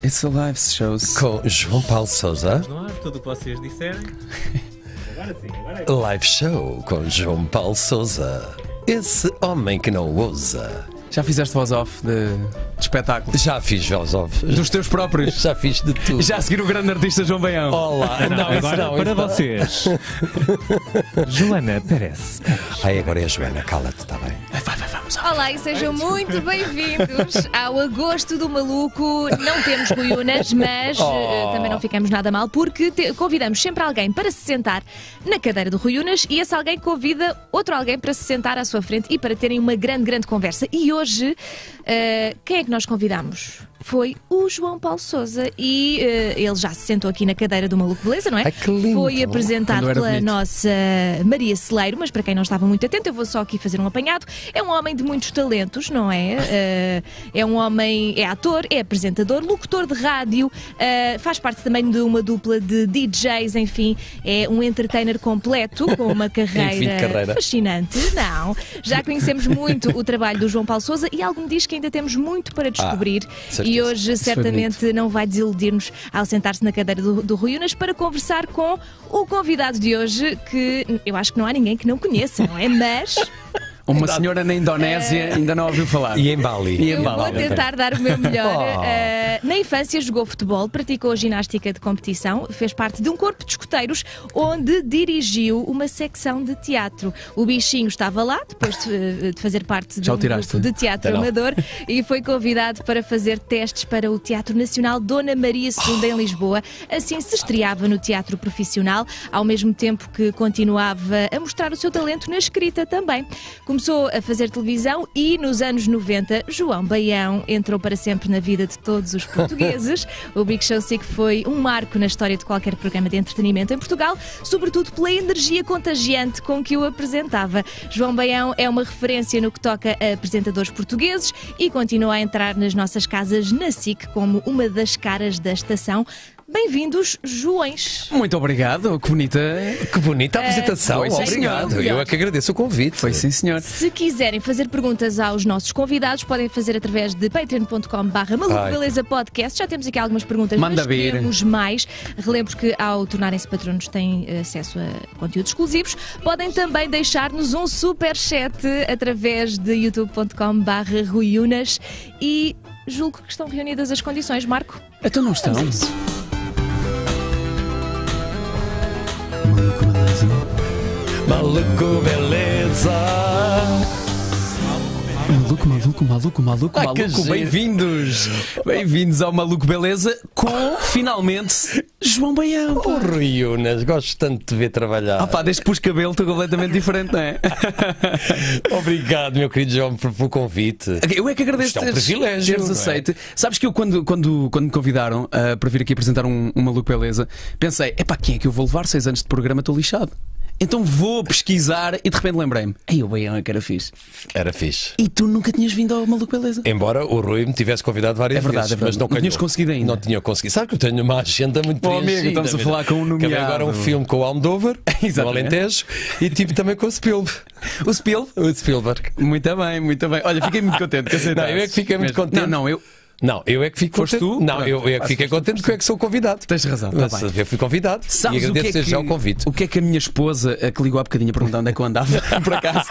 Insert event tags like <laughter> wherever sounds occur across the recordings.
It's a Live show Com João Paulo Souza. Não há tudo o que vocês disserem. Agora sim, agora é. Live Show com João Paulo Souza. Esse homem que não ousa. Já fizeste voz off de, de espetáculos? Já fiz voz off. Dos teus próprios? <laughs> Já fiz de tudo. Já a seguir o grande artista João Baião. Olá, <laughs> não, não, agora não, para vocês. <laughs> Joana parece. Ai, agora é a Joana, cala-te, está bem? Vai, vai, vai. Olá e sejam muito bem-vindos ao Agosto do Maluco. Não temos ruiunas, mas oh. eh, também não ficamos nada mal porque te- convidamos sempre alguém para se sentar na cadeira do Ruiunas e esse alguém convida outro alguém para se sentar à sua frente e para terem uma grande, grande conversa. E hoje, eh, quem é que nós convidamos? foi o João Paulo Souza e uh, ele já se sentou aqui na cadeira do Maluco Beleza, não é? foi apresentado pela bonito. nossa Maria Celeiro, mas para quem não estava muito atento, eu vou só aqui fazer um apanhado. É um homem de muitos talentos, não é? Uh, é um homem, é ator, é apresentador, locutor de rádio, uh, faz parte também de uma dupla de DJs, enfim, é um entertainer completo com uma <laughs> carreira, carreira. fascinante. Não, já conhecemos muito o trabalho do João Paulo Souza e algo me diz que ainda temos muito para ah, descobrir. Ah, certeza. E hoje Isso certamente não vai desiludir-nos ao sentar-se na cadeira do, do Rui Unas para conversar com o convidado de hoje, que eu acho que não há ninguém que não conheça, não é? Mas. Uma Exato. senhora na Indonésia uh, ainda não ouviu falar. E em Bali. E em Bali. Vou tentar dar o meu melhor. <laughs> Oh. Uh, na infância jogou futebol, praticou ginástica de competição, fez parte de um corpo de escoteiros onde dirigiu uma secção de teatro. O bichinho estava lá, depois de, eh, de fazer parte de um grupo de teatro não. amador, e foi convidado para fazer testes para o Teatro Nacional Dona Maria II oh. em Lisboa. Assim se estreava no teatro profissional, ao mesmo tempo que continuava a mostrar o seu talento na escrita também. Começou a fazer televisão e, nos anos 90, João Baião entrou para sempre na vida de todos os portugueses. <laughs> o Big Show Sick foi um marco na história de qualquer programa de entretenimento em Portugal, sobretudo pela energia contagiante com que o apresentava. João Baião é uma referência no que toca a apresentadores portugueses e continua a entrar nas nossas casas na SIC como uma das caras da estação. Bem-vindos, Joões. Muito obrigado, que bonita, que bonita é. apresentação. Foi, obrigado. Senhor. Eu é que agradeço o convite. Foi sim, senhor. Se quiserem fazer perguntas aos nossos convidados, podem fazer através de patreon.com/barra beleza podcast. Já temos aqui algumas perguntas, Manda mas vir. queremos mais. Relembro que ao tornarem-se patronos têm acesso a conteúdos exclusivos. Podem também deixar-nos um super chat através de youtube.com/barra e julgo que estão reunidas as condições, Marco. Então não estão. Maluco, beleza. Maluco, maluco, maluco, maluco, ah, maluco. Bem-vindos. Bem-vindos ao Maluco Beleza com, finalmente, João Baião. Oh, O Rui Unas, gosto tanto de te ver trabalhar. Ah pá, desde que pus cabelo estou completamente diferente, não é? <laughs> Obrigado, meu querido João, por- pelo convite. Eu é que agradeço é um teres- privilégio, teres é? aceito. Sabes que eu, quando, quando, quando me convidaram ah, para vir aqui apresentar um, um Maluco Beleza, pensei, é para quem é que eu vou levar? Seis anos de programa, estou lixado. Então vou pesquisar e de repente lembrei-me. Ai, o Baião é que era fixe. Era fixe. E tu nunca tinhas vindo ao Maluco Beleza. Embora o Rui me tivesse convidado várias é verdade, vezes, é verdade. mas não, não calhou. tinhas conseguido ainda. Não tinha conseguido. Sabe que eu tenho uma agenda muito oh, amigo, estamos a falar com um nomeado. Acabei agora um filme com o Almdover, <laughs> o Alentejo, e tipo também com o Spielberg. O Spielberg? O Spielberg. Muito bem, muito bem. Olha, fiquei muito contente. Que não, eu é que fiquei muito contente. Não, não, eu, não, eu é que fico Foste contente. Tu? Não, Pronto, eu, eu é que contente porque eu é que sou convidado. Tens razão. Tá Mas, bem. eu eh, fui convidado Sabes e agradeço o que é que, já o convite. O que é que a minha esposa, a que ligou há bocadinho a perguntar onde é que eu andava, <laughs> por acaso,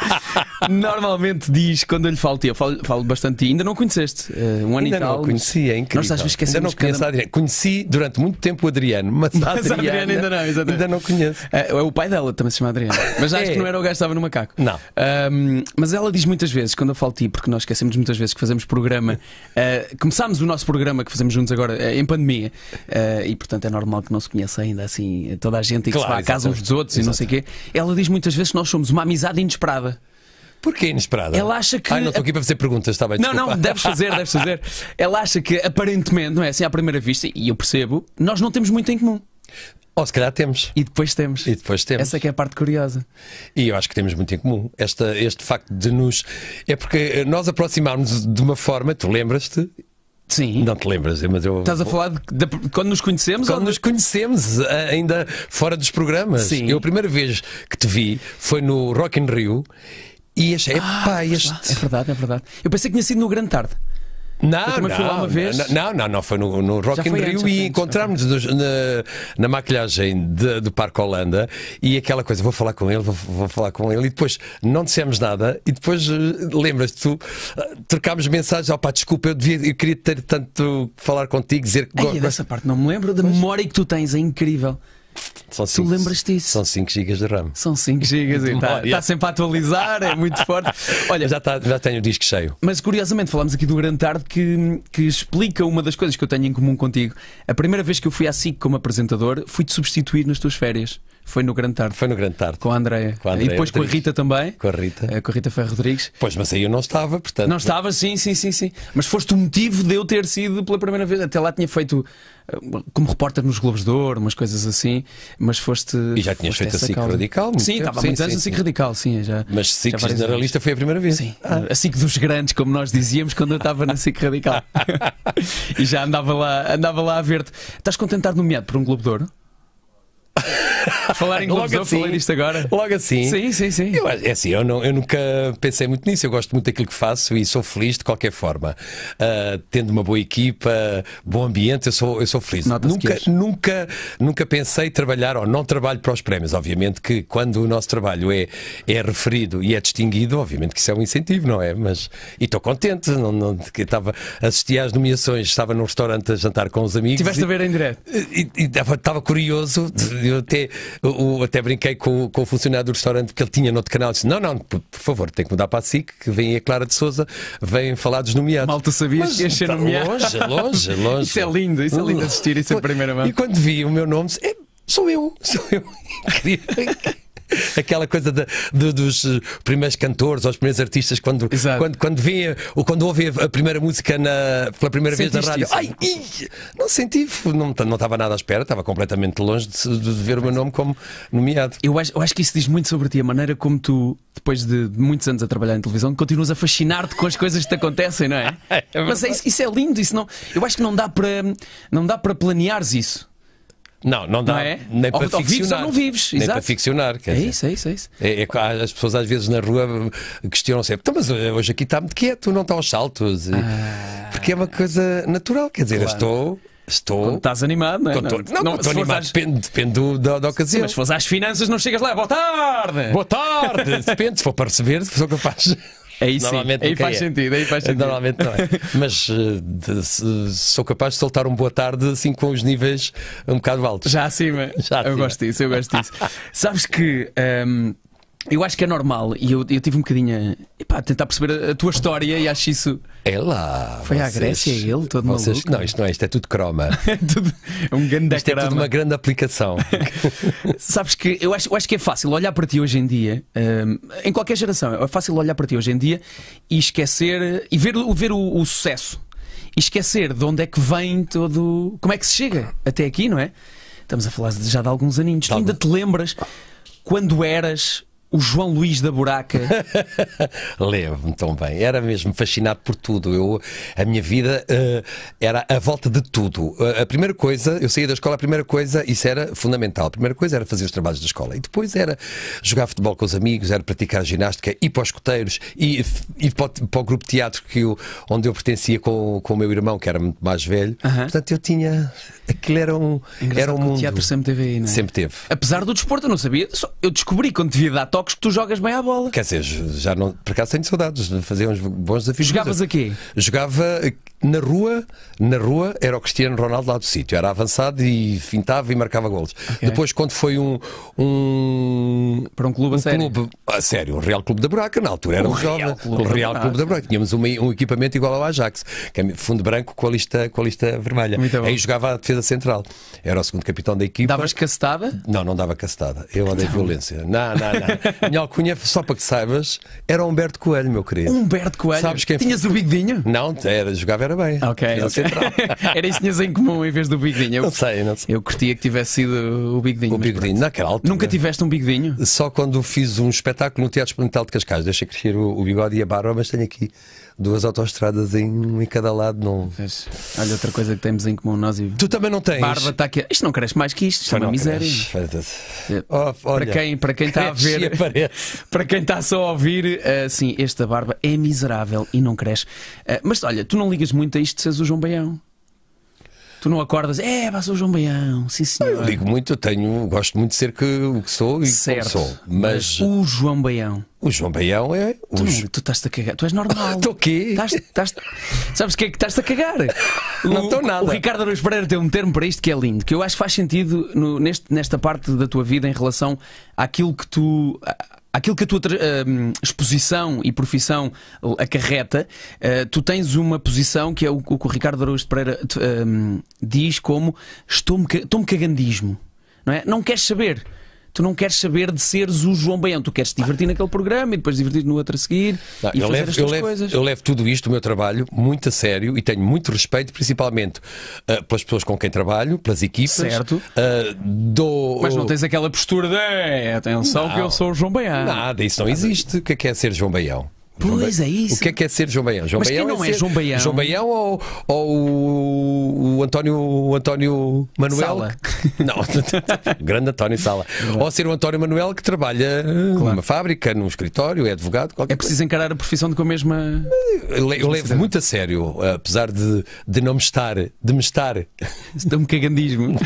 normalmente diz quando eu lhe falo, tia, eu falo, falo bastante ti. Ainda não conheceste? Uh, um ano Ainda e tal. Não conheci, é incrível. Nós às vezes esquecemos ainda não conheço cada... Adriana. Conheci durante muito tempo o Adriano, mas, <laughs> mas a Adriana, ainda não, exatamente. ainda não conheço. É, é o pai dela também se chama Adriano. mas acho é. que não era o gajo que estava no macaco. Não. mas ela diz muitas vezes, quando eu falo ti, porque nós esquecemos muitas vezes que fazemos programa, uh, começámos o nosso programa que fazemos juntos agora eh, em pandemia uh, e, portanto, é normal que não se conheça ainda assim toda a gente e que se vá à casa uns dos outros exatamente. e não sei o quê. Ela diz muitas vezes que nós somos uma amizade inesperada. Porquê inesperada? Ela acha que. Ai, não estou aqui para fazer perguntas, está bem? Desculpa. Não, não, deves fazer, deves fazer. Ela acha que, aparentemente, não é assim à primeira vista, e eu percebo, nós não temos muito em comum. Ou se calhar temos. E depois temos. E depois temos. Essa é, é a parte curiosa. E eu acho que temos muito em comum. Esta, este facto de nos. É porque eh, nós aproximarmos de uma forma, tu lembras-te, Sim. Não te lembras, mas eu. Estás a falar de, de, de quando nos conhecemos? Quando ou... nos conhecemos, eh, ainda fora dos programas. Sim. Eu a primeira vez que te vi foi no Rock in Rio e achei, ah, pá, é este. É verdade, é verdade. Eu pensei que tinha sido no Grande Tarde. Não, não, fui lá uma vez. Não, não, não, não foi no, no Rock in Rio antes, e encontramos-nos na, na maquilhagem de, do Parque Holanda e aquela coisa, vou falar com ele, vou, vou falar com ele e depois não dissemos nada e depois eh, lembras-te, tu eh, trocámos mensagens, opá, pá desculpa, eu, devia, eu queria ter tanto falar contigo, dizer que Dessa parte não me lembro, da memória que tu tens é incrível. São cinco, tu lembras disso? São 5 GB de RAM. São 5 GB, está tá, tá é- sempre a atualizar, é muito forte. Olha, já, tá, já tenho o disco cheio. Mas curiosamente, falámos aqui do Grande Tarde que, que explica uma das coisas que eu tenho em comum contigo. A primeira vez que eu fui à SIC como apresentador, fui-te substituir nas tuas férias. Foi no Grande Tarde. Foi no Grande Tarde. Com a Andrea. Com a e depois Rodrigues. com a Rita também. Com a Rita. Eh, com a Rita Ferro Rodrigues. Pois, mas aí eu não estava, portanto. Não estava, sim, sim, sim, sim. Mas foste o motivo de eu ter sido pela primeira vez. Até lá tinha feito eh, como repórter nos Globos de Ouro, umas coisas assim, mas foste. E já tinhas feito a SIC Radical? Sim, estava há muitos anos a SIC Radical, sim. É já, mas SIC Generalista anos. foi a primeira vez? Sim. Ah. A SIC dos grandes, como nós dizíamos quando eu estava na SIC Radical. <laughs> e já andava lá, andava lá a ver-te. Estás contentado nomeado por um Globo de Ouro? <laughs> Falar em Logo assim, falar isto agora. Logo assim. Sim, sim, sim. Eu, é assim, eu, não, eu nunca pensei muito nisso. Eu gosto muito daquilo que faço e sou feliz de qualquer forma. Uh, tendo uma boa equipa, bom ambiente, eu sou, eu sou feliz. Nunca, nunca, nunca pensei trabalhar, ou não trabalho para os prémios. Obviamente que quando o nosso trabalho é, é referido e é distinguido, obviamente que isso é um incentivo, não é? Mas, e estou contente. Não, não, que estava, assisti às nomeações, estava num restaurante a jantar com os amigos. Estiveste a ver em direto. E estava curioso. De, eu até, até brinquei com, com o funcionário do restaurante que ele tinha no outro canal. Disse: Não, não, por, por favor, tem que mudar para a SIC, que vem a Clara de Souza, vem falar dos nomeados. Mal tu sabias que ia ser tá nomeado. Longe, longe, <laughs> longe. Isso é lindo, isso é lindo hum. assistir isso é a primeira mão. E quando vi o meu nome, disse, é, sou eu, sou eu. <laughs> <laughs> Aquela coisa de, de, dos eh, primeiros cantores ou os primeiros artistas, quando, Exato. quando, quando, ou quando ouvem a primeira música na, pela primeira Sentiste vez na rádio, ai, não senti, não, não estava nada à espera, estava completamente longe de, de ver o meu nome como nomeado. Eu acho, eu acho que isso diz muito sobre ti, a maneira como tu, depois de muitos anos a trabalhar em televisão, continuas a fascinar-te com as coisas que te acontecem, não é? <laughs> é Mas é, isso é lindo, isso não, eu acho que não dá para, não dá para planeares isso. Não, não dá. Não é? Nem para ficcionar. vives ou não vives. Nem exato. para ficcionar. é, dizer, isso, é isso, é isso. É, é, as pessoas às vezes na rua questionam sempre: então, mas eh, hoje aqui está muito quieto, não está aos saltos. Ah, porque é uma coisa natural. Quer dizer, claro. estou. Estou. Quando estás animado, não é? Quando, não, não, estou animado, às... depende, depende da, da ocasião. Sim, mas se fores às finanças, não chegas lá, boa tarde! Boa tarde! <laughs> depende, se for para receber, sou capaz. Aí Normalmente sim, aí faz é. sentido, aí faz sentido. Normalmente não é. <laughs> Mas eh, sou capaz de soltar um boa tarde assim com os níveis um bocado altos. Já acima. <laughs> Já acima. Eu gosto disso, eu gosto disso. <laughs> Sabes que um, ehm, eu acho que é normal e eu, eu tive um bocadinho a, tentar perceber a, a, tua história e acho isso. É lá. Foi vocês, à Grécia ele, todo vocês, maluco. Não, isto não é, isto é tudo croma. <laughs> é tudo, um grande isto é tudo uma grande aplicação. <laughs> Sabes que eu acho, eu acho que é fácil olhar para ti hoje em dia, um, em qualquer geração, é fácil olhar para ti hoje em dia e esquecer e ver, ver o, o sucesso e esquecer de onde é que vem todo. como é que se chega até aqui, não é? Estamos a falar já de alguns aninhos. Tu ainda te lembras quando eras o João Luís da Buraca. <laughs> Levo-me tão bem. Era mesmo fascinado por tudo. Eu, a minha vida uh, era a volta de tudo. Uh, a primeira coisa, eu saía da escola, a primeira coisa, isso era fundamental. A primeira coisa era fazer os trabalhos da escola. E depois era jogar futebol com os amigos, era praticar ginástica, ir para os escoteiros, ir, ir para, o, para o grupo de teatro que eu, onde eu pertencia com, com o meu irmão, que era muito mais velho. Uh -huh. Portanto, eu tinha. Aquilo era um. era um mundo. O teatro sempre teve aí, não é? Sempre teve. Apesar do desporto, eu não sabia. Só, eu descobri quando te dar toque jogos que tu jogas bem à bola. Quer dizer, já não. Por acaso tenho saudades. Fazia uns bons desafios. Jogavas aqui Jogava na rua, na rua era o Cristiano Ronaldo lá do sítio, era avançado e fintava e marcava golos. Okay. Depois, quando foi um, um para um clube um a sério, clube, a sério, Real Clube da Buraca, na altura era um Real, Clube, Real da Clube da Buraca. Tínhamos uma, um equipamento igual ao Ajax, é fundo branco com a lista, com a lista vermelha. Aí jogava a defesa central. Era o segundo capitão da equipa. Davas cacetada? Não, não dava cacetada. Eu andei então. violência. Não, não, não. Minha alcunha, só para que saibas, era Humberto Coelho, meu querido. Humberto Coelho? Sabes quem Tinhas foi? o bigodinho? Não, era, jogava agora bem. Ok. okay. <laughs> Era isso tinhas em comum em vez do bigodinho. Eu, não sei, não sei. Eu curtia que tivesse sido o bigodinho. O bigodinho, naquela altura. Nunca tiveste um bigodinho? Só quando fiz um espetáculo no Teatro Experimental de Cascais. Deixei crescer o, o bigode e a barba, mas tenho aqui duas autoestradas em, em cada lado. Não... Olha, outra coisa que temos em comum nós e. Tu também não tens. Barba está aqui. Isto não cresce mais que isto, isto é uma miséria. É. Oh, para quem para quem está a <laughs> ver, <laughs> para quem está só a ouvir, assim, esta barba é miserável e não cresce. Eh, mas olha, tu não ligas muito a isto de seres o João Baião. Tu não acordas, é, mas sou o João Baião, sim senhor. Eu ligo muito, eu tenho, gosto muito de ser que, o que sou e certo, como sou. Mas... mas... o João Baião. O João Baião é. O tu, tu estás-te a cagar, tu és normal. Estou <laughs> quê? Tás, tás... Sabes o que é que estás-te a cagar? não estou nada. O Ricardo Araújo Pereira tem um termo para isto que é lindo, que eu acho que faz sentido no, neste, nesta parte da tua vida em relação àquilo que tu aquilo que a tua uh, exposição e profissão acarreta, uh, tu tens uma posição que é o, o que o Ricardo Araújo de Pereira uh, diz como estou-me cagandismo. Não, é? não queres saber tu não queres saber de seres o João Baião, tu queres te divertir naquele programa e depois divertir no outro a seguir não, e eu fazer levo, as eu levo, coisas. Eu levo tudo isto, o meu trabalho, muito a sério e tenho muito respeito, principalmente uh, pelas pessoas com quem trabalho, pelas equipas. Certo. Uh, ah, do... Mas não tens aquela postura de é, atenção não, que eu sou o João Baião. Nada, isso não existe. O que é, que é ser João Baião? Pois é isso. O que é que é ser João Baião? João Mas Baião quem não é, é João Baião? João Baião ou, ou o, António, o António Manuel? Sala. Que, <laughs> não, o <laughs> grande António Sala. Não. Ou ser o António Manuel que trabalha claro. numa fábrica, num escritório, é advogado. É preciso coisa. encarar a profissão com a mesma. Eu, eh, eu levo muito a sério, apesar de, de não me estar, de me estar. Dá-me cagandismo. uh,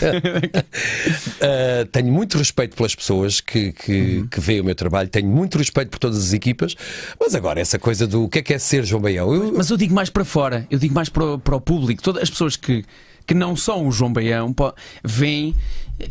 <laughs> tenho muito respeito pelas pessoas que, que, uhum. que veem o meu trabalho, tenho muito respeito por todas as equipas, mas agora essa coisa do o que é que é ser João Baião. Eu... Mas eu digo mais para fora, eu digo mais para, para o público. Todas as pessoas que, que não são o João Baião pô, vêm.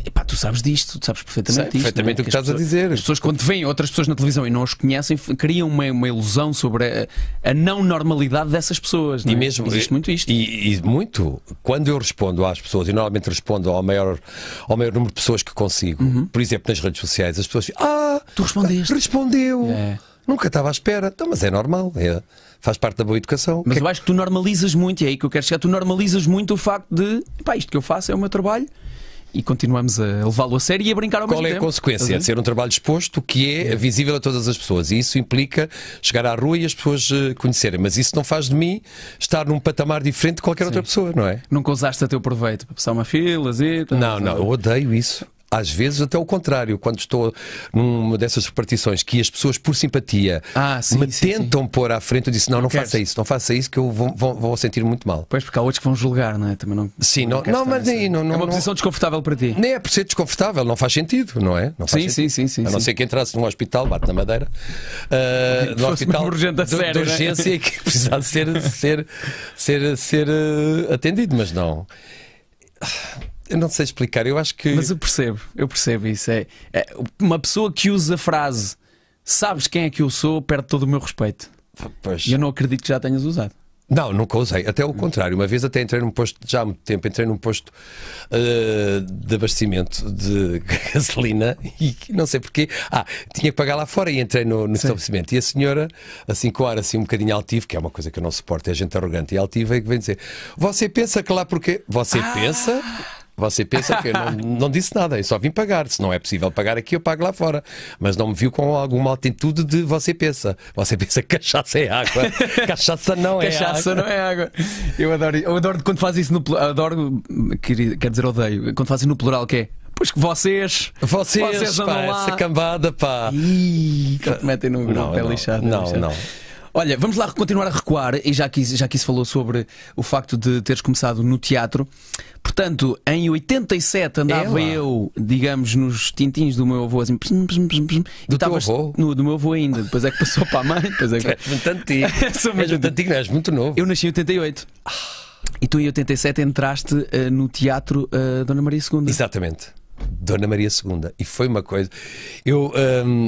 Epá, tu sabes disto, tu sabes perfeitamente Sei, disto. É? perfeitamente o que, que estás pessoas, a dizer. As pessoas, quando veem outras pessoas na televisão e não os conhecem, criam uma, uma ilusão sobre a, a não normalidade dessas pessoas. É? E mesmo. Existe muito isto. E, e, muito. Quando eu respondo às pessoas, e normalmente respondo ao maior, ao maior número de pessoas que consigo, uhum. por exemplo, nas redes sociais, as pessoas dizem: Ah, tu respondeste. Respondeu. É. Nunca estava à espera. Então, mas é normal, é, faz parte da boa educação. Mas que é eu acho que tu normalizas muito, e é aí que eu quero chegar, tu normalizas muito o facto de, pá, isto que eu faço é o meu trabalho e continuamos a levá-lo a sério e a brincar ao Qual mesmo é tempo. Qual é a consequência? de ser um trabalho exposto que é, visível a todas as pessoas e isso implica chegar à rua e as pessoas eh, conhecerem, mas isso não faz de mim estar num patamar diferente de qualquer Sim. outra pessoa, não é? Nunca usaste a teu proveito para passar uma fila, zita... Não, não, eu odeio isso às vezes até o contrário, quando estou numa dessas repartições que as pessoas, por simpatia, ah, sim, me sim, tentam sim. pôr à frente, eu disse: não, não, não faça isso, não faça isso, que eu vou, vou, vou, sentir muito mal. Pois, porque há outros que vão julgar, não é? Também não, sim, não, não, não mas aí, não, não. É uma posição desconfortável para ti. Nem é por ser desconfortável, não faz sentido, não é? Não sim, sim, sim, sim. A não ser que entrasse num hospital, bate na madeira, uh, no hospital urgente de, sério, de é? urgência né? e que <laughs> precisasse ser, ser, ser, ser uh, atendido, mas não. Eu não sei explicar, eu acho que. Mas eu percebo, eu percebo isso. É, é uma pessoa que usa a frase sabes quem é que eu sou, perde todo o meu respeito. Pois. E eu não acredito que já tenhas usado. Não, nunca usei. Até o contrário. Uma vez até entrei num posto, já há muito tempo, entrei num posto uh, de abastecimento de <laughs> gasolina e não sei porquê. Ah, tinha que pagar lá fora e entrei no, no estabelecimento. E a senhora, assim com o ar assim um bocadinho altivo, que é uma coisa que eu não suporto, é gente arrogante e altiva, e é que vem dizer: Você pensa que lá porque. Você ah. pensa você pensa que eu não, não disse nada, eu só vim pagar. Se não é possível pagar aqui, eu pago lá fora. Mas não me viu com alguma atitude de você pensa. Você pensa que cachaça é água. <laughs> Cachaça não é cachaça água. Cachaça não é água. Eu adoro, eu adoro quando fazem isso no plural. Adoro, quer, quer dizer, odeio. Quando fazem no plural, que é Pois que vocês. Vocês, vocês pá, lá. essa cambada, pá. Ih, que metem num grupo, é não, é lixado. Não, é lixado. não. não. Olha, vamos lá continuar a recuar, e já que, já que se falou sobre o facto de teres começado no teatro, portanto, em 87 andava Ela. eu, digamos, nos tintins do meu avô, assim, do e avô? no do meu avô ainda, depois é que passou para a mãe, depois é que. Tu muito antigo. <laughs> É, sou muito, muito antigo, não, és muito novo. Eu nasci em 88. E tu em 87 entraste uh, no teatro uh, Dona Maria II. Exatamente. Dona Maria II. E foi uma coisa. Eu, um,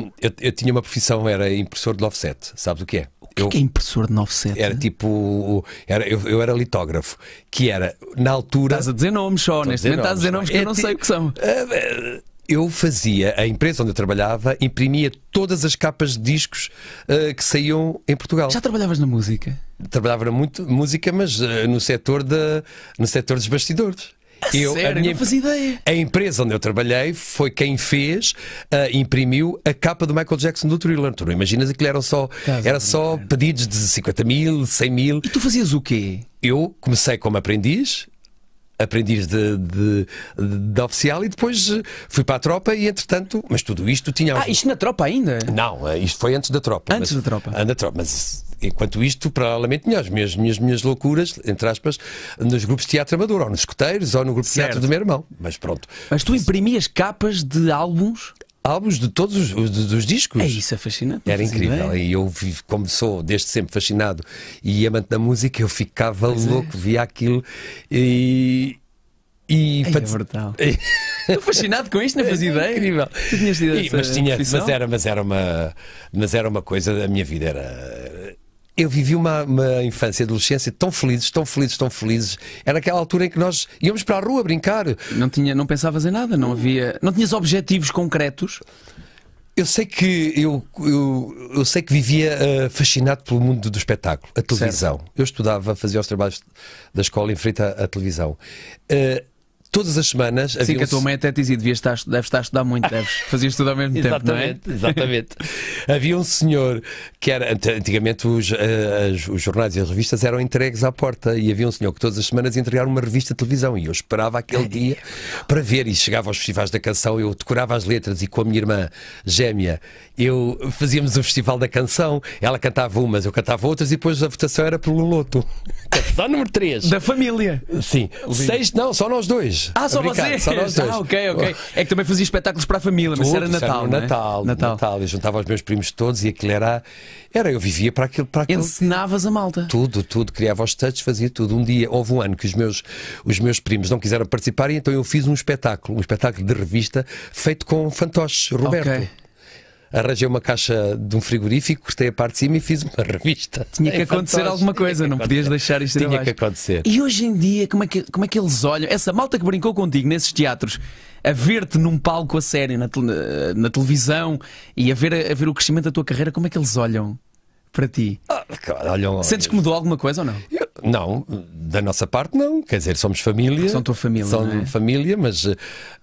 ehm, eu, eu, tinha uma profissão, era impressor de offset, sabes o que é? eu, que é impressor de 97? Era tipo. Era, eu, eu, era litógrafo, que era, na altura. Estás a dizer nomes só, neste momento estás a dizer nomes é? que é eu não tipo, sei o que são. Ah, eh, eu fazia, a empresa onde eu trabalhava imprimia todas as capas de discos uh, que saíam em Portugal. Já trabalhavas na música? Trabalhava muito música, mas uh, no setor de, no setor dos bastidores. Eu, Sério? A minha, não fazia ideia. A empresa onde eu trabalhei foi quem fez, uh, imprimiu a capa do Michael Jackson do Thriller. Tu não imaginas que eram só, era só pedidos de 50 mil, 100 mil. E tu fazias o quê? Eu comecei como aprendiz, aprendiz de, de, de, oficial e depois fui para a tropa e entretanto, mas tudo isto tinha... Ah, isto na tropa ainda? Não, ah, isto foi antes da tropa. Antes mas, da tropa? Na tropa, mas enquanto isto, paralelamente, tinha as minhas, minhas, minhas loucuras, entre aspas, nos grupos de teatro amador, ou nos escoteiros, ou no grupo de teatro do meu irmão. Mas pronto. Mas tu imprimias capas de álbuns? álbuns de todos os, os, dos discos. É isso, é fascinante. Era incrível. Bem. E eu, como sou desde sempre fascinado e amante da música, eu ficava pois é. louco, é. via aquilo e. E Ai, é <laughs> Estou fascinado com isto, não fazia é, ideia. Incrível. Tu tinhas ideia mas, tinha, mas, era, mas, era uma, mas era uma coisa, a minha vida era eu vivi uma, uma infância e adolescência tão felizes, tão felizes, tão felizes. Era aquela altura em que nós íamos para a rua brincar. Não, tinha, não pensavas em nada, não havia. Não tinhas objetivos concretos. Eu sei que eu, eu, eu sei que vivia uh, fascinado pelo mundo do espetáculo, a televisão. Certo. Eu estudava, fazia os trabalhos da escola em frente à, à televisão. Uh, todas as semanas assim Sim, que a tua mãe até te dizia: devias estar, deves estar a estudar muito, deves. Fazias tudo ao mesmo <laughs> tempo, exatamente, não é? Exatamente. <laughs> havia um senhor que era. Antigamente os, eh, as, os jornais e as revistas eram entregues à porta e havia um senhor que todas as semanas entregava uma revista de televisão e eu esperava aquele dia para ver. E chegava aos festivais da canção, eu decorava as letras e com a minha irmã gêmea eu fazíamos o festival da canção. Ela cantava umas, eu cantava outras e depois a votação era pelo Loto. <laughs> Só número 3. Da família. Sim. Seis, não, só nós dois. Ah, só vocês? Só nós dois. Ah, ok, ok. É que também fazia espetáculos para a família, Tudo, mas era Natal. Era é? Natal, Natal. Natal. Eu juntava os meus primos todos e aquilo era. era eu vivia para aquilo. Para aquilo. Encenavas a malta. Tudo, tudo. Criava os textos, fazia tudo. Um dia, houve um ano que os meus, os meus primos não quiseram participar e então eu fiz um espetáculo, um espetáculo de revista feito com fantoches, Roberto. Okay arranjei uma caixa de um frigorífico, cortei a parte de cima e fiz uma <laughs> revista. Tinha que é acontecer fantoche. alguma coisa, não podias deixar isto Tinha abaixo. que acontecer. E hoje em dia, como é, que, como é que eles olham? Essa malta que brincou contigo nesses teatros, a ver-te num palco a sério, na, te, na, televisão, e a ver, a ver o crescimento da tua carreira, como é que eles olham? Para ti. Ah, Sentes que mudou alguma coisa ou não? Eu não, da nossa parte não, quer dizer, somos família. São tua família. São é? família, mas eh,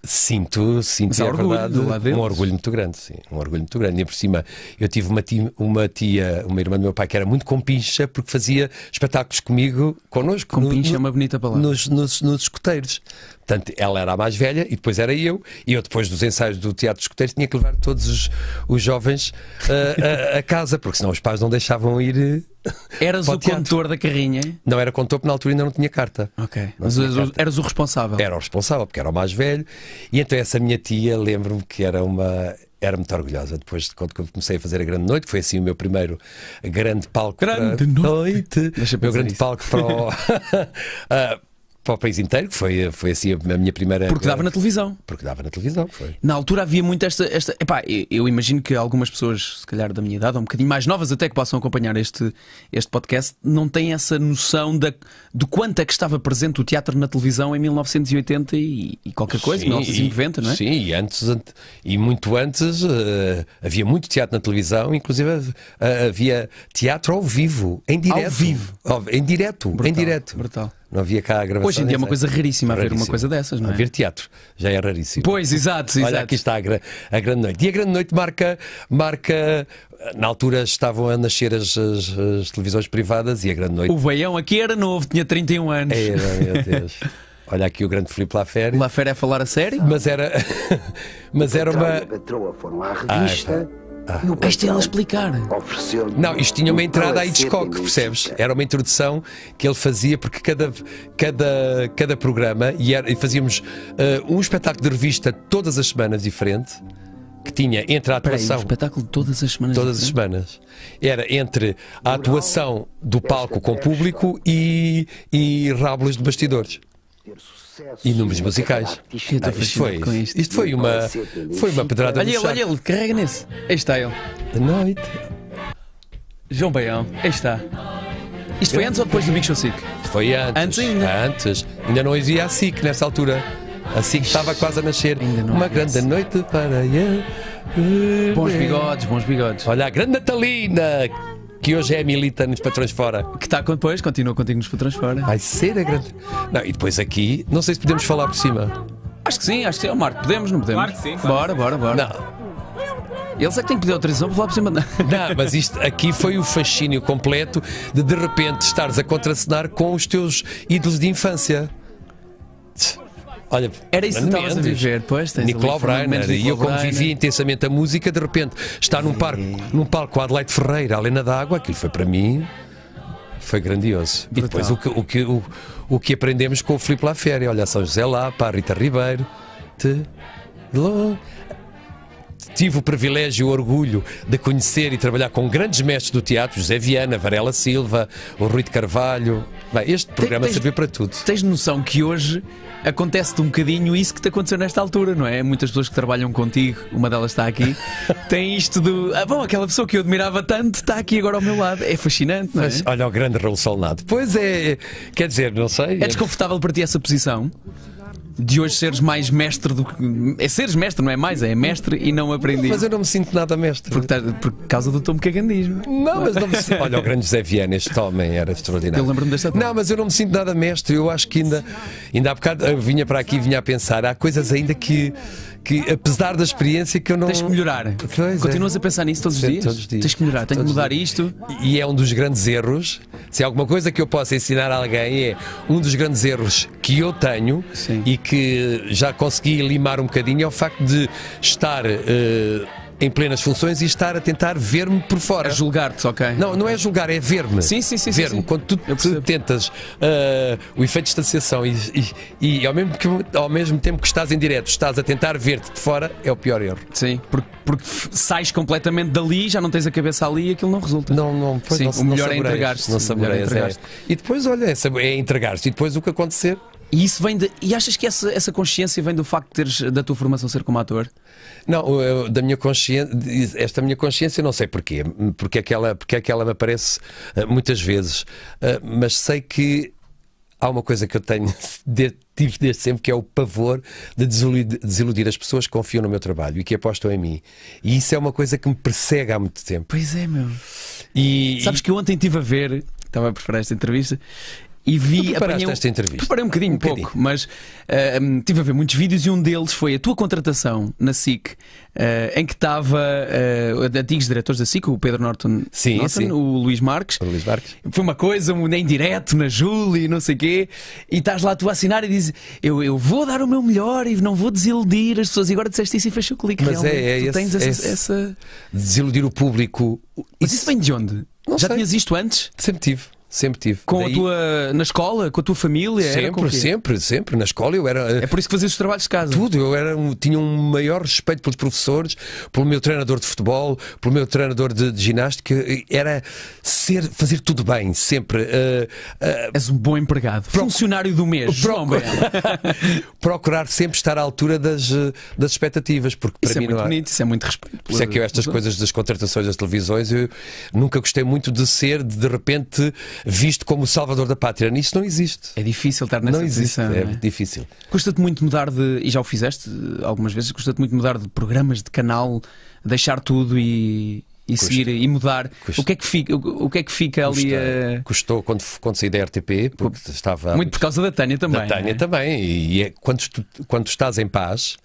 sinto, sinto mas é orgulho, verdade, um orgulho muito grande, sim, um orgulho muito grande. E por cima, eu tive uma tia, uma tia, uma irmã do meu pai que era muito compincha porque fazia espetáculos comigo, connosco. Compincha é no, é uma bonita palavra. Nos, nos, nos escoteiros. Portanto, ela era a mais velha e depois era eu. E eu, depois dos ensaios do Teatro Escoteiros, tinha que levar todos os, os jovens uh, a, a, casa, porque senão os pais não deixavam ir eh, Eras o teatro. condutor da carrinha? Não era condutor, porque na altura ainda não tinha carta. Ok. Não Mas eras, carta. eras o responsável? Era o responsável, porque era o mais velho. E então essa minha tia, lembro-me que era uma era muito orgulhosa depois de quando comecei a fazer a Grande Noite, foi assim o meu primeiro grande palco. Grande para... noite! noite. O meu grande isso. palco para o... <laughs> <laughs> Ah, para o país inteiro, que foi, foi assim a minha primeira. Porque dava na televisão. Porque dava na televisão, foi. Na altura havia muito esta. esta epá, eu imagino que algumas pessoas, se calhar da minha idade, ou um bocadinho mais novas até, que possam acompanhar este, este podcast, não têm essa noção da, do quanto é que estava presente o teatro na televisão em 1980 e, e qualquer coisa, sim, 1990, e, não é? Sim, e antes, e muito antes, uh, havia muito teatro na televisão, inclusive uh, havia teatro ao vivo, em direto. Ao vivo. Ao, em direto, brutal, em direto. Brutal não havia cá a gravação. Hoje em dia é uma coisa raríssima haver uma coisa dessas, não é? Haver teatro já é raríssimo. Pois, exato, exato. Olha, aqui está a, a grande noite. E a grande noite marca, marca na altura estavam a nascer as, as, as, televisões privadas e a grande noite. O veião aqui era novo, tinha 31 anos. Era, meu <laughs> Deus. Olha aqui o grande Filipe Lafer. Lafer é falar a sério? Mas era. <laughs> mas era uma. A patroa foram ah, revista. Ah, é não ah. peste a explicar. Não, isto tinha uma entrada a Hitchcock, percebes? Era uma introdução que ele fazia, porque cada, cada, cada programa, e, era, e fazíamos uh, um espetáculo de revista todas as semanas diferente que tinha entre a atuação. um espetáculo todas as semanas. Todas as semanas. Era entre a atuação do palco com público e, e rábulas de bastidores e números musicais. Então, isto foi, isto foi uma, foi uma pedrada Olha ele, olha ele, carrega nesse. Aí está ele. De noite. João Baião, aí está. Isto foi antes ou depois do Big Show sic Foi antes. Antes ainda. Antes. Ainda não existia a SIC nessa altura. A SIC estava quase a nascer. Uma grande noite para ele. Bons bigodes, bons bigodes. Olha, a grande Natalina! que hoje é milita nos Patrões Fora. Que está depois, continua contigo nos Patrões Fora. Vai ser a grande. Não, e depois aqui, não sei se podemos falar por cima. Acho que sim, acho que sim. o oh, Marco, podemos, não podemos? Claro que sim. Claro. Bora, bora, bora. Não. Eles é que têm que pedir autorização para falar por cima. Não, mas isto aqui foi o fascínio completo de de repente estares a contracenar com os teus ídolos de infância. Olha, era isso que estavas a viver, pois. Nicolau Breiner, e eu como vivia intensamente a música, de repente estar num palco, num palco Adelaide Ferreira, Helena d'Água, aquilo foi para mim foi grandioso. Brutal. E depois o que, o, que, o, o que aprendemos com o Filipe Laféria. Olha, São José lá, a Rita Ribeiro. Te tive o privilégio e o orgulho de conhecer e trabalhar com grandes mestres do teatro, José Viana, Varela Silva, o Rui de Carvalho. Bem, este programa tens, serviu para tudo. Tens noção que hoje acontece-te um bocadinho isso que te aconteceu nesta altura, não é? Muitas pessoas que trabalham contigo, uma delas está aqui, <laughs> tem isto do. Ah, bom, aquela pessoa que eu admirava tanto está aqui agora ao meu lado. É fascinante, não é? Mas olha o grande Raul Solnado. Pois é, quer dizer, não sei. É desconfortável para ti essa posição? de hoje seres mais mestre do que. É seres mestre, não é mais? É mestre e não aprendi. Mas eu não me sinto nada mestre. Porque estás- por causa do Tom Cagandismo. Não, mas não me sinto. Olha, o grande José Viana, este homem era extraordinário. Eu lembro-me desta Não, mas eu não me sinto nada mestre. Eu acho que ainda, ainda há bocado eu vinha para aqui e vinha a pensar. Há coisas ainda que que apesar da experiência que eu não. Tens que melhorar. Pois é. Continuas é. a pensar nisso todos os, dias? todos os dias? Tens que melhorar, tenho que mudar isto. E é um dos grandes erros. Se há alguma coisa que eu possa ensinar a alguém, é um dos grandes erros que eu tenho Sim. e que já consegui limar um bocadinho é o facto de estar. Uh, em plenas funções e estar a tentar ver-me por fora. É julgar-te, ok. Não, não é julgar, é ver-me. Sim, sim, sim. Ver-me. Quando tu, tu tentas uh, o efeito de distanciação e, e, e ao, mesmo que, ao mesmo tempo que estás em direto, estás a tentar ver-te de fora, é o pior erro. Sim, porque, porque sais completamente dali, já não tens a cabeça ali e aquilo não resulta. Não, não, pois, sim, não o melhor é não é entregar-te. Não saboreias, é. E depois, olha, é, é entregar-te. E depois o que acontecer, e isso vem de. E achas que essa, essa consciência vem do facto de teres da tua formação ser como ator? Não, eu, da minha consciência, esta minha consciência não sei porquê, porque é que ela, porque é que ela me aparece eh, muitas vezes, eh, mas sei que há uma coisa que eu tenho, <laughs> de, tive desde sempre, que é o pavor de desiludir as pessoas que confiam no meu trabalho e que apostam em mim. E isso é uma coisa que me persegue há muito tempo. Pois é, meu. E, Sabes e... que ontem estive a ver, estava a preparar esta entrevista, e vi. Tu preparaste um, esta entrevista? Preparei um bocadinho, um bocadinho. pouco, mas uh, tive a ver muitos vídeos e um deles foi a tua contratação na SIC, uh, em que estava uh, antigos diretores da SIC, o Pedro Norton, sim, Norton sim. o Luís Marques. O Luís Marques. Foi uma coisa, um, em direto, na Júlia e não sei o quê, e estás lá tu a assinar e dizes: eu, eu vou dar o meu melhor e não vou desiludir as pessoas. E agora disseste isso e fechou o clique. Mas é, Realmente, é, é, tu esse, tens essa, esse... essa, Desiludir o público. Mas isso, isso vem de onde? Não Já sei. tinhas isto antes? Sempre tive. Sempre tive. Com Daí... a tua. Na escola? Com a tua família? Sempre, sempre, sempre. Na escola eu era. É por isso que fazias os trabalhos de casa. Tudo. Eu era, tinha um maior respeito pelos professores, pelo meu treinador de futebol, pelo meu treinador de, de ginástica. Era ser, fazer tudo bem, sempre. Uh, uh, És um bom empregado. Funcionário do mês. pronto <laughs> Procurar sempre estar à altura das, eh, das expectativas, porque isso é muito bonito, isso é muito respeito. Por isso é que eu, estas coisas das contratações das televisões, eu nunca gostei muito de ser, de, de repente visto como o salvador da pátria. Isso não existe. É difícil estar nessa não posição. Existe, é, é? difícil. Custa-te muito mudar de, e já o fizeste algumas vezes, custa-te muito mudar de programas, de canal, deixar tudo e, e Custa. seguir e mudar. Custa. O que é que fica, o, o que é que fica ali? A... Eh, Custou quando, quando saí da RTP, porque estava. Muito por causa da Tânia também. Da Tânia é? também. E é, quando, tu, quando estás em paz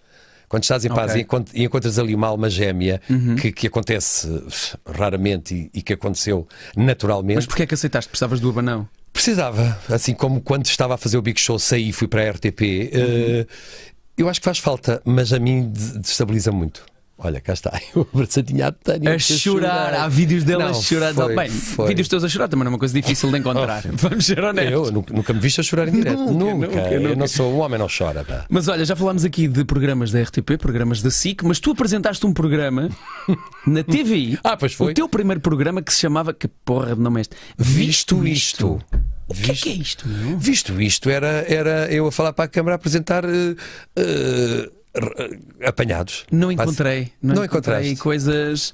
quando estás em paz okay. e encontras ali uma alma gêmea uhum. que, que, acontece raramente e, e, que aconteceu naturalmente. Mas porquê é que aceitaste? Precisavas do Abanão? Precisava, assim como quando estava a fazer o Big Show, saí e fui para a RTP. Uhum. Uh, eh, eu acho que faz falta, mas a mim destabiliza muito. Olha, cá está. <laughs> O Santinha Betânia. A chorar. Há vídeos dela não, a chorar. Foi, Bem, foi. vídeos teus a chorar também é uma coisa difícil de encontrar. Oh, <laughs> Vamos ser honestos. Eu nunca, nunca me viste a chorar em direto. Nunca, nunca. nunca Eu não sou um homem, não chora. Pá. Mas olha, já falámos aqui de programas da RTP, programas da SIC, mas tu apresentaste um programa na TV. <laughs> ah, pois foi. O teu primeiro programa que se chamava. Que porra de nome é este? Visto, Visto isto. isto. O que visto, é, que é isto? Meu? Visto isto, era, era eu a falar para a Câmara apresentar. uh, apanhados. Não encontrei. Não, não encontrei coisas.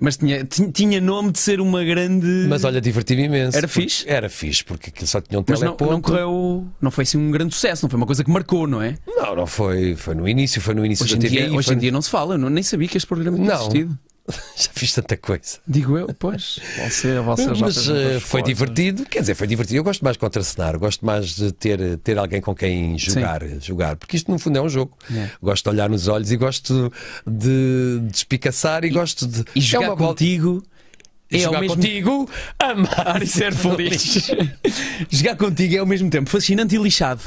Mas tinha, tinha nome de ser uma grande. Mas olha, diverti-me imenso. Era fixe? Era fixe, porque aquilo só tinha um Mas teleponto. Não, não correu. Não foi assim um grande sucesso, não foi uma coisa que marcou, não é? Não, não foi. Foi no início, foi no início hoje da TV. Dia, hoje em dia não se fala, não, nem sabia que este programa tinha não, existido. <laughs> já fiz tanta coisa. Digo eu, pois. Você, você Mas eh, foi divertido, quer dizer, foi divertido. Eu gosto mais de contracenar, gosto mais de ter, ter alguém com quem jogar, jogar, porque isto no fundo é um jogo. É. Gosto de olhar nos olhos e gosto de, de espicaçar e, e gosto de. E é jogar é contigo. É jogar mesmo... contigo, amar e ser <laughs> feliz. <laughs> jogar contigo é ao mesmo tempo fascinante e lixado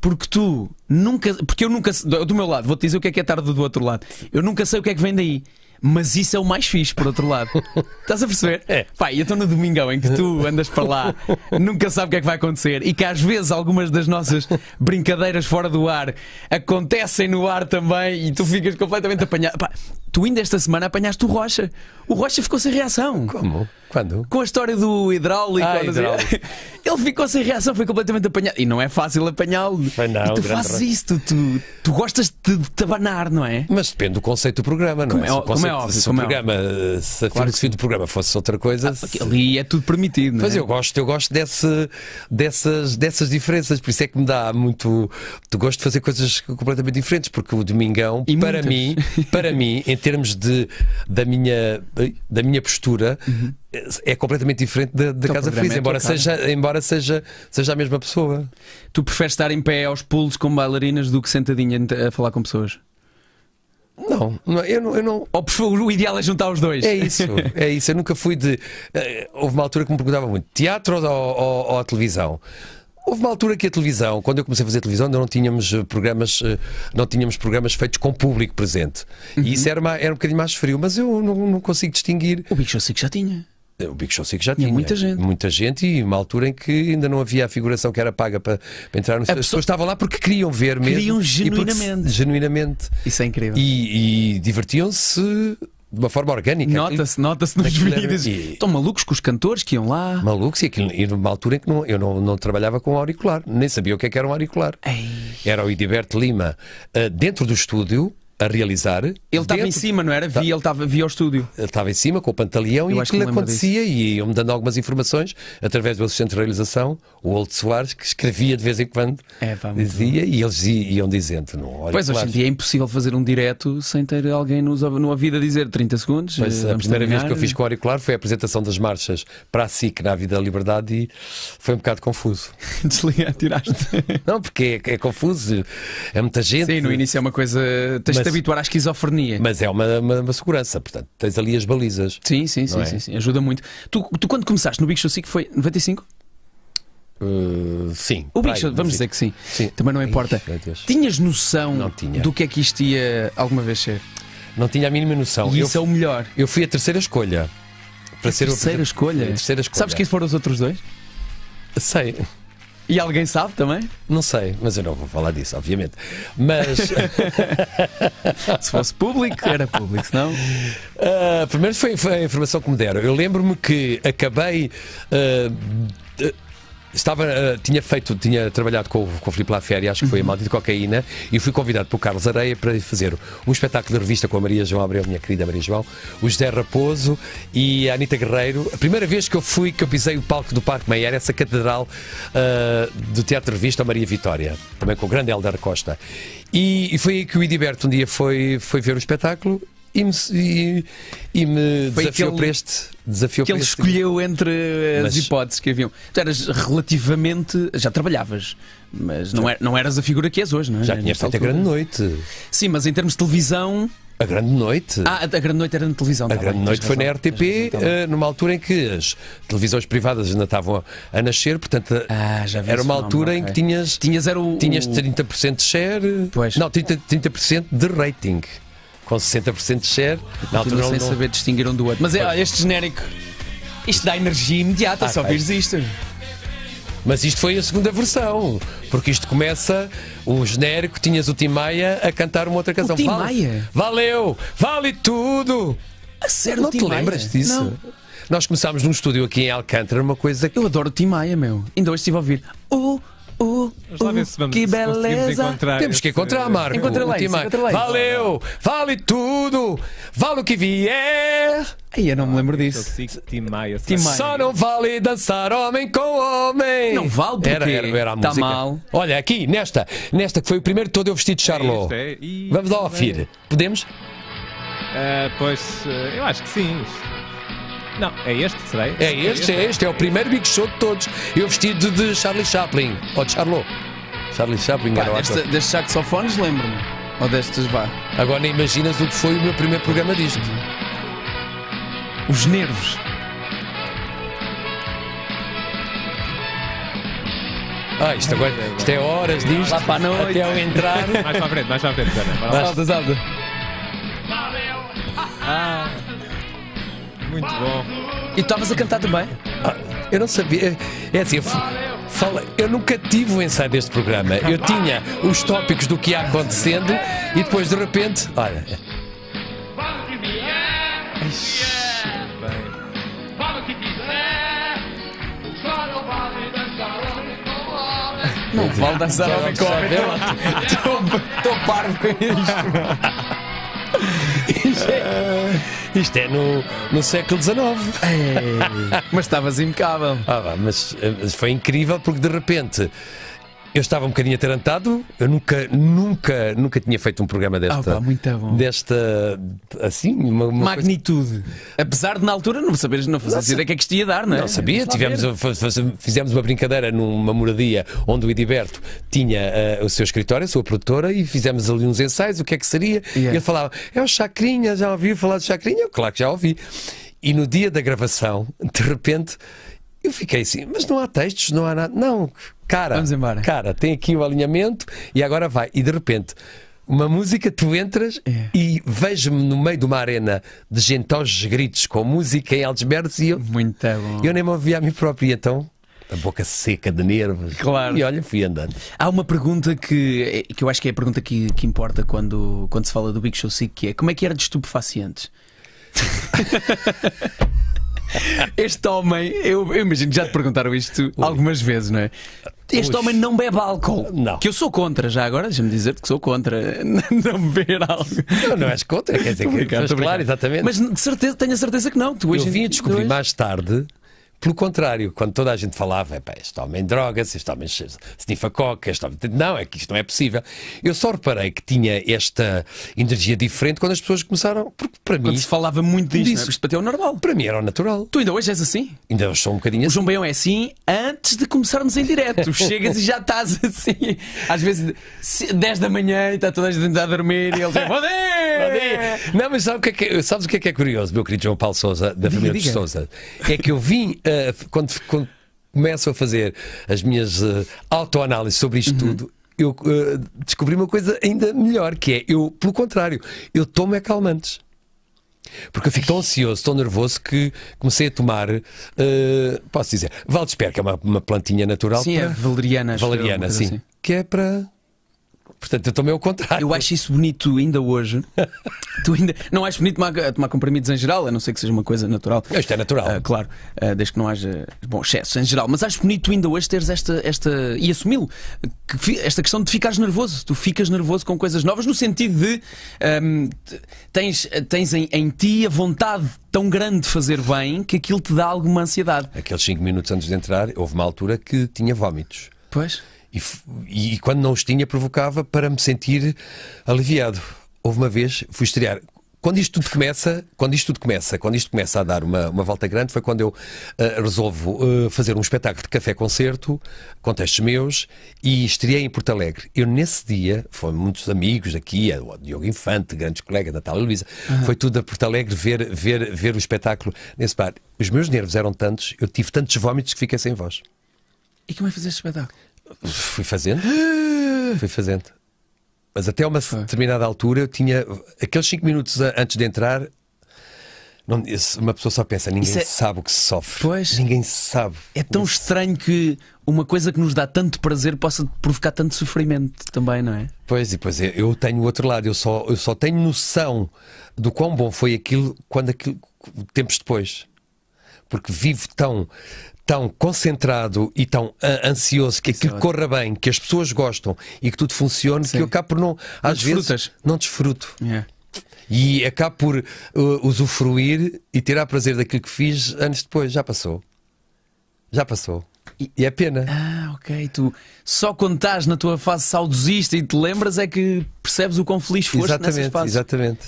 porque tu nunca, porque eu nunca, do meu lado, vou-te dizer o que é que é tarde do outro lado, eu nunca sei o que é que vem daí. Mas isso é o mais fixe, por outro lado. <laughs> Estás a perceber? É. Pá, eu estou no domingão em que tu andas para lá, <laughs> nunca sabes o que é que vai acontecer e que às vezes algumas das nossas brincadeiras fora do ar acontecem no ar também e tu ficas completamente apanhado. Pá, tu ainda esta semana apanhaste o Rocha. O Rocha ficou sem reação. Como? Quando? Com a história do hidráulico. Ah, hidráulico. <laughs> ele ficou sem reação, foi completamente apanhado. E não é fácil apanhá-lo. E tu fazes isto, tu, tu gostas de tabanar, não é? Mas depende do conceito do programa, não como é? é? O é conceito, como é óbvio, se o programa, é se a claro filosofia do programa fosse outra coisa. Ah, ali é tudo permitido, não é? Mas eu gosto, eu gosto desse, dessas, dessas diferenças, por isso é que me dá muito. Tu gosto de fazer coisas completamente diferentes, porque o Domingão, e para mim, para mim, em termos de, da, minha, da minha postura. Uhum é completamente diferente da, da então, Casa Feliz, embora, seja, embora seja, seja a mesma pessoa. Tu preferes estar em pé aos pulos com bailarinas do que sentadinha a falar com pessoas? Não, não, eu não. Eu não... Ou oh, o ideal é juntar os dois. É isso, <laughs> é isso. Eu nunca fui de. Uh, houve uma altura que me perguntava muito: teatro ou, ou, ou televisão? Houve uma altura que a televisão, quando eu comecei a fazer televisão, não tínhamos eh, programas, eh, não tínhamos programas feitos com público presente. Uhum. E isso era, uma, era um bocadinho mais frio, mas eu não, não consigo distinguir. O Big Show que já tinha. O Big Show sei que já tinha. E muita gente. Muita gente e uma altura em que ainda não havia a figuração que era paga para, para entrar no... As pessoa... pessoas estavam lá porque queriam ver mesmo. Queriam genuinamente. Porque, genuinamente. Isso é incrível. E, e divertiam-se de uma forma orgânica. Nota-se, nota-se nos vídeos. E... Estão malucos com os cantores que iam lá. Malucos, e, aquilo, e numa altura em que não, eu não, não trabalhava com um auricular, nem sabia o que, é que era um auricular. Ei. Era o Idiberto Lima uh, dentro do estúdio a realizar. Ele estava em cima, não era? Via, ele estava via ao estúdio. Ele estava em cima com o pantaleão eu e aquilo acontecia disso. e iam-me dando algumas informações através do assistente de realização, o old Soares, que escrevia de vez em quando. É, pá, dizia bom. e eles iam dizendo, não olha. Pois hoje em dia é impossível fazer um direto sem ter alguém nos, no ouvido a dizer 30 segundos. Pois, eh, a primeira terminar. vez que eu fiz com o auricular foi a apresentação das marchas para a SIC na Vida da Liberdade e foi um bocado confuso. <laughs> Desligar, tiraste. não, porque é, é, confuso, é muita gente. Sim, no início é uma coisa te habituar à esquizofrenia. Mas é uma, uma, uma, segurança, portanto, tens ali as balizas. Sim, sim, sim, é? sim, sim, ajuda muito. Tu, tu quando começaste no Big Show que foi 95? Uh, sim. O Big Show, vamos sim. dizer que sim. sim. Também não importa. Ixi, Tinhas noção tinha. do que é que isto ia alguma vez ser? Não tinha a mínima noção. E eu, isso é o melhor. Eu fui a terceira escolha. Para a ser terceira, o... escolha. terceira escolha. Sabes quem foram os outros dois? Sei. E alguém sabe também? Não sei, mas eu não vou falar disso, obviamente. Mas. <laughs> se fosse público, era público, não? Uh, primeiro foi, foi, a informação que me deram. Eu lembro-me que acabei. Uh, estava, uh, tinha feito, tinha trabalhado com, com o Filipe Lafere, acho que foi a uhum. Maldita Cocaína, e fui convidado pelo Carlos Areia para fazer um espetáculo de revista com a Maria João Abreu, minha querida Maria João, o José Raposo e a Anitta Guerreiro. A primeira vez que eu fui, que eu pisei o palco do Parque Meier essa catedral uh, do Teatro Revista Maria Vitória, também com o grande Helder Costa. E, e foi aí que o Idiberto um dia foi, foi ver o espetáculo e me, e, e me Foi desafiou ele, para este desafio. Que ele este. escolheu tipo. entre as mas, hipóteses que haviam. Tu eras relativamente. Já trabalhavas, mas não, era não eras a figura que és hoje, não é? Já tinhas feito a grande noite. Sim, mas em termos de televisão. A Grande Noite. Ah, a Grande Noite era na televisão. A tá Grande bem, Noite foi razão, na RTP, razão, tá eh, numa altura em que as televisões privadas ainda estavam a, nascer, portanto, eh, ah, era uma altura nome, em que tinhas, tinhas, era o, tinhas 30% de share. Pois. Não, 30%, 30 de rating com 60% de share. Na altura sem não... saber distinguir um do outro. Mas é, olha, este genérico, isto dá energia imediata, ah, só okay. vires isto. Mas isto foi a segunda versão, porque isto começa o genérico, tinhas o Maia a cantar uma outra canção. O Maia? Vale, valeu, vale tudo. A sério, não te lembras disso? Não. Nós começámos num estúdio aqui em Alcântara, uma coisa que... Eu adoro o Maia, meu. Ainda hoje estive a ouvir. Oh, Uh, vamos lá ver se vamos que beleza. encontrar. Temos que encontrar, esse... Marco. Encontra lá, encontra lá. Valeu! Vale tudo! Vale o que vier! Aí eu não me lembro disso. Timaia, Só não vale dançar homem com homem. Não vale porque era, era, era a tá música. mal. Olha, aqui, nesta, nesta que foi o primeiro todo eu vestido de Charlot. É é. Vamos lá ouvir. Podemos? Uh, pois, eh, eu acho que sim. Não, é este, será? É este, é este, é, este. é o primeiro Big Show de todos. Eu vestido de Charlie Chaplin, ou de Charlot. Charlie Chaplin Pá, era o Destes saxofones lembro-me, ou destes vá. Agora nem imaginas o que foi o meu primeiro programa disto. Os nervos. Ah, isto agora isto é horas disto. Lá para a noite. Até ao entrar. <laughs> mais para a frente, mais para a frente, Ana. Altas, altas. Ah. <laughs> Muito bom. E estavas a cantar também? Ah, eu não sabia. É assim, eu, fala, eu nunca tive um ensaio deste programa. Eu tinha os tópicos do que ia acontecendo e depois de repente. Olha. É. Não vale dançar ao Bicópio. Estou parvo com isto. <laughs> isto é... Isto é no, no século XIX. <laughs> mas estavas impecável. Ah, eh, mas foi incrível porque de repente eu estava um bocadinho atarantado, eu nunca, nunca, nunca tinha feito um programa desta. Ah, bom. desta, assim, uma, uma Magnitude. Coisa... Apesar de na altura não saberes, não fazer ideia que é que isto ia dar, não é? Não sabia, tivemos, fizemos uma brincadeira numa moradia onde o Ediberto tinha uh, o seu escritório, a sua produtora, e fizemos ali uns ensaios, o que é que seria. Yeah. E ele falava, é o Chacrinha, já ouviu falar de Chacrinha? Eu, claro que já ouvi. E no dia da gravação, de repente, eu fiquei assim, mas não há textos, não há nada. Não, cara, vamos embora. Cara, tem aqui o alinhamento e agora vai. E de repente, uma música, tu entras é. e vejo-me no meio de uma arena de gente aos gritos com música em altos berros e eu. Muito bom. Eu nem me ouvi a mim próprio, então. A boca seca de nervos. Claro. E olha, fui andando. Há uma pergunta que, que eu acho que é a pergunta que, que importa quando, quando se fala do Big Show Sick, que é como é que era de estupefacientes? <laughs> Este homem, eu, eu imagino, já te perguntaram isto algumas vezes, não é? Este homem não bebe álcool. Não. Que eu sou contra, já agora, deixa-me dizer que sou contra <laughs> não beber álcool. Não, não és contra, quer dizer, que, mas, claro, exatamente. Mas de certeza, tenho a certeza que não. Tu hoje eu vim a descobrir hoje... mais tarde pelo contrário, quando toda a gente falava, este homem droga-se, este homem sniffa coca, este homem... Não, é que isto não é possível. Eu só reparei que tinha esta energia diferente quando as pessoas começaram... Porque para quando mim... se falava muito disso, é? isto para ti é o normal. Para mim era o natural. Tu ainda hoje és assim? Ainda hoje sou um bocadinho assim. O João Beão é assim antes de começarmos em direto. Chegas e já estás assim. Às vezes 10 da manhã e está toda a gente a dormir e ele diz, bom dia! Não, mas sabe o que é que, é, sabes o que é que é curioso, meu querido João Paulo Sousa, da diga, família diga. dos Sousa? É que eu vim eh, quando, quando, começo a fazer as minhas uh, autoanálises sobre isto uhum. tudo, eu uh, descobri uma coisa ainda melhor, que é eu, pelo contrário, eu tomo acalmantes. É calmantes. Porque eu fico tão ansioso, tão nervoso que comecei a tomar, uh, posso dizer, Valdesper, que é uma, uma plantinha natural. Sim, é para... é valeriana. Valeriana, sim. Assim. Que é para Portanto, eu tomei o contrário. Eu acho isso bonito ainda hoje. <laughs> tu ainda não acho bonito tomar, tomar comprimidos em geral, a não ser que seja uma coisa natural. Isto é natural. Uh, claro, uh, desde que não haja bom, excesso em geral. Mas acho bonito ainda hoje teres esta. esta e assumi-lo. Que, esta questão de ficares nervoso. Tu ficas nervoso com coisas novas, no sentido de. Um, tens tens em, em ti a vontade tão grande de fazer bem que aquilo te dá alguma ansiedade. Aqueles 5 minutos antes de entrar, houve uma altura que tinha vómitos. Pois. E, e quando não os tinha, provocava para me sentir aliviado. Houve uma vez, fui estrear quando isto tudo começa, quando isto tudo começa, quando isto começa a dar uma, uma volta grande, foi quando eu uh, resolvo uh, fazer um espetáculo de café-concerto com testes meus e estreiei em Porto Alegre. Eu, nesse dia, foram muitos amigos aqui eh, o Diogo Infante, grandes colegas, Natália Luísa, uhum. foi tudo a Porto Alegre ver, ver, ver o espetáculo nesse bar. Os meus nervos eram tantos, eu tive tantos vômitos que fiquei sem voz. E como é fazer este espetáculo? Fui fazendo. Fui fazendo. Mas até uma determinada altura eu tinha. Aqueles 5 minutos antes de entrar, não, uma pessoa só pensa, ninguém é... sabe o que se sofre. Pois. Ninguém sabe. É tão isso. estranho que uma coisa que nos dá tanto prazer possa provocar tanto sofrimento também, não é? Pois, e pois é, eu tenho o outro lado, eu só, eu só tenho noção do quão bom foi aquilo quando aquilo tempos depois. Porque vivo tão tão concentrado e tão ah, ansioso que aquilo corra bem, que as pessoas gostam e que tudo funcione, Sim. que eu acabo por não, às não vezes, não desfruto. Yeah. É. E acabo por uh, usufruir e tirar prazer daquilo que fiz anos depois. Já passou. Já passou. E, e é pena. Ah, ok. Tu só quando estás na tua fase saudosista e te lembras é que percebes o quão feliz foste exatamente, nessas fases. Exatamente.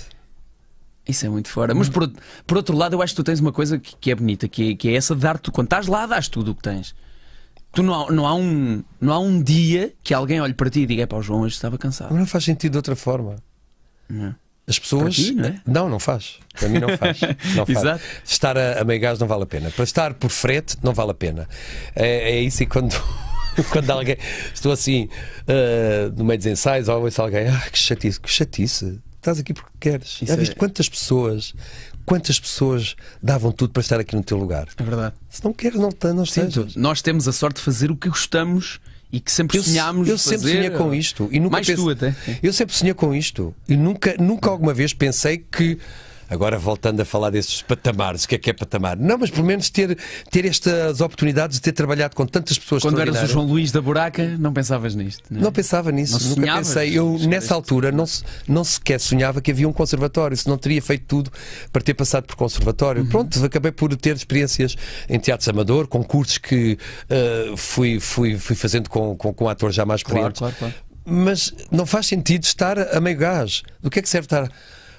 Isso é muito fora. Mas por, por outro lado, eu acho que tu tens uma coisa que, que é bonita, que é, que é essa de dar tu Quando estás lá, dás tudo o que tens. Tu não há, não, há um, não há um dia que alguém olhe para ti e diga: é para o João, hoje estava cansado. não faz sentido de outra forma. Não. As pessoas. Ti, não, é? Eh, não, não faz. Para mim não faz. <laughs> Não faz. Exato. Estar a, a meio gás não vale a pena. Para estar por frete não vale a pena. É, é isso e quando. <laughs> quando alguém. Estou assim, uh, no meio dos ensaios, ou ouço alguém. Ah, que chatice, que chatice estás aqui porque queres. Isso Já viste é... quantas pessoas, quantas pessoas davam tudo para estar aqui no teu lugar? É verdade. Se não queres, não, não Sim, Nós temos a sorte de fazer o que gostamos e que sempre eu, sonhámos eu fazer. sempre sonhei com isto e nunca mais pense... tu até eu sempre sonhei com isto e nunca nunca alguma vez pensei que Agora, voltando a falar desses patamares, o que é que é patamar? Não, mas pelo menos ter, ter estas oportunidades de ter trabalhado com tantas pessoas Quando eras o João Luís da Buraca, não pensavas nisto? Não, é? não pensava nisso, não nunca pensei. Eu, nessa altura, não, não sequer sonhava que havia um conservatório, se não teria feito tudo para ter passado por conservatório. Uhum. Pronto, acabei por ter experiências em teatro amador, concursos que uh, fui, fui, fui fazendo com, com, com atores já mais claro, claro, claro, Mas não faz sentido estar a meio gás. Do que é que serve estar.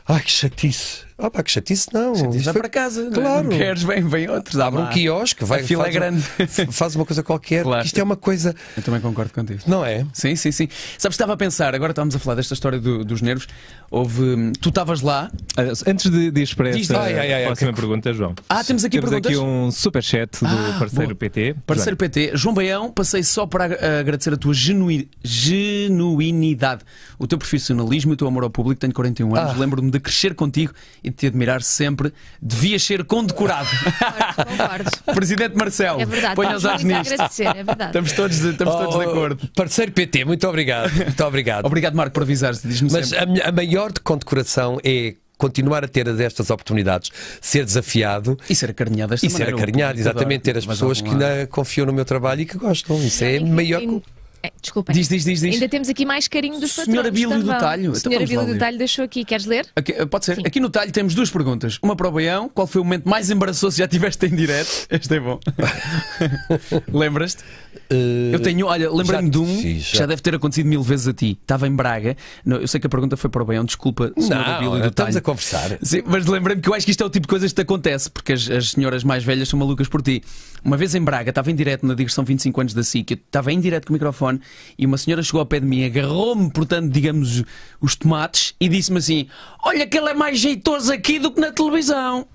Ai que chatice! Ah pá, que chatice não. Chatice vai foi... para casa. É? Claro. Não queres, vem, vem outros. Abre um quiosque, vai. A fila é grande. <laughs> faz uma coisa qualquer. Claro. Isto é uma coisa. Eu também concordo contigo. Não é? Sim, sim, sim. Sabes, estava a pensar, agora estávamos a falar desta história do, dos nervos. Houve. Tu estavas lá. Ah, antes de, de expressar Diz... ai, ai, ai, próxima pergunta, João. Ah, temos aqui temos perguntas. aqui um superchat do ah, parceiro boa. PT. Parceiro PT. João Baião, passei só para agradecer a tua genuí... genuinidade, o teu profissionalismo e o teu amor ao público. Tenho 41 anos, ah. lembro-me de crescer contigo e e te admirar sempre, devias ser condecorado. Concordo, concordo. <laughs> Presidente Marcelo, é ponha-os às nisto. é verdade. Estamos todos, estamos todos de oh, acordo. Parceiro PT, muito obrigado. Muito obrigado. obrigado, Marco, por avisar-se avisares. Mas a, a maior condecoração é continuar a ter estas oportunidades, ser desafiado e ser acarinhado. E ser acarinhado, exatamente, ter as pessoas que ainda confiam no meu trabalho e que gostam. Isso é maior. Em, é, Diz, diz, diz, diz. Ainda temos aqui mais carinho dos Senhora patrões. Senhora Bílio do Talho. Senhora então do então Talho deixou aqui. Queres ler? Eh, pode ser. Sim. Aqui no Talho temos duas perguntas. Uma para o Baião. Qual foi o momento mais embaraçoso que já tiveste em direto? <laughs> Este é bom. <laughs> Lembras-te? Uh, eu tenho, olha, lembrei-me de um já. já deve ter acontecido mil vezes a ti. Estava em Braga. Não, eu sei que a pergunta foi para o Baião. Desculpa, Senhora Bílio do Talho. estamos a conversar. Sim, mas lembrei-me que eu acho que isto é o tipo de coisas que te acontece. Porque as, as senhoras mais velhas são malucas por ti. Uma vez em Braga, estava em direto na digressão 25 anos da SIC. Estava em direto com o microfone telefone e uma senhora chegou ao pé de mim, agarrou-me, portanto, digamos, os tomates e disse-me assim: Olha que ele é mais jeitoso aqui do que na televisão.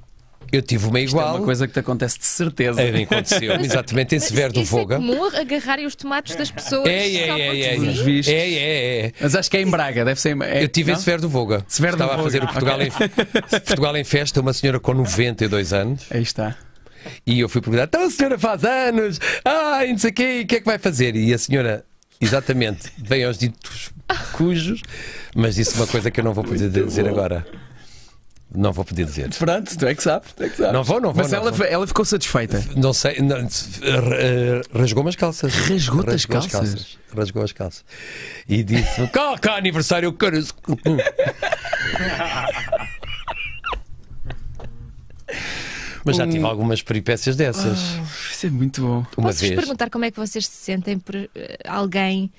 Eu tive uma igual. Isto é uma coisa que te acontece de certeza. É, aconteceu, <laughs> exatamente, em Severo do Voga. É comum agarrarem os tomates das pessoas. É, é, é, é, é. é, é, é, Mas acho que é em Braga, deve ser em... É, Eu tive não? em Severo do Voga. Severo Estava do Voga. a fazer o Portugal, okay. em... Portugal em Festa, uma senhora com 92 anos. Aí está. E eu fui perguntar: então a senhora faz anos, ai, não sei o quê, o que é que vai fazer? E a senhora Exatamente, vem aos ditos cujos, mas disse uma coisa que eu não vou poder Muito dizer bom. agora. Não vou poder dizer. Pronto, tu é que sabes. É sabe. Não vou, não vou. Mas não ela, vou. ela ficou satisfeita. Não sei, não, eh, rasgou-me as calças. Rasgou-te as, rasgou as calças? Rasgou as calças. E disse: cá, cá, é aniversário, eu quero. <laughs> Mas já tive hum. algumas peripécias dessas. Oh, isso é muito bom. Uma Posso vez. vos perguntar como é que vocês se sentem por eh, alguém.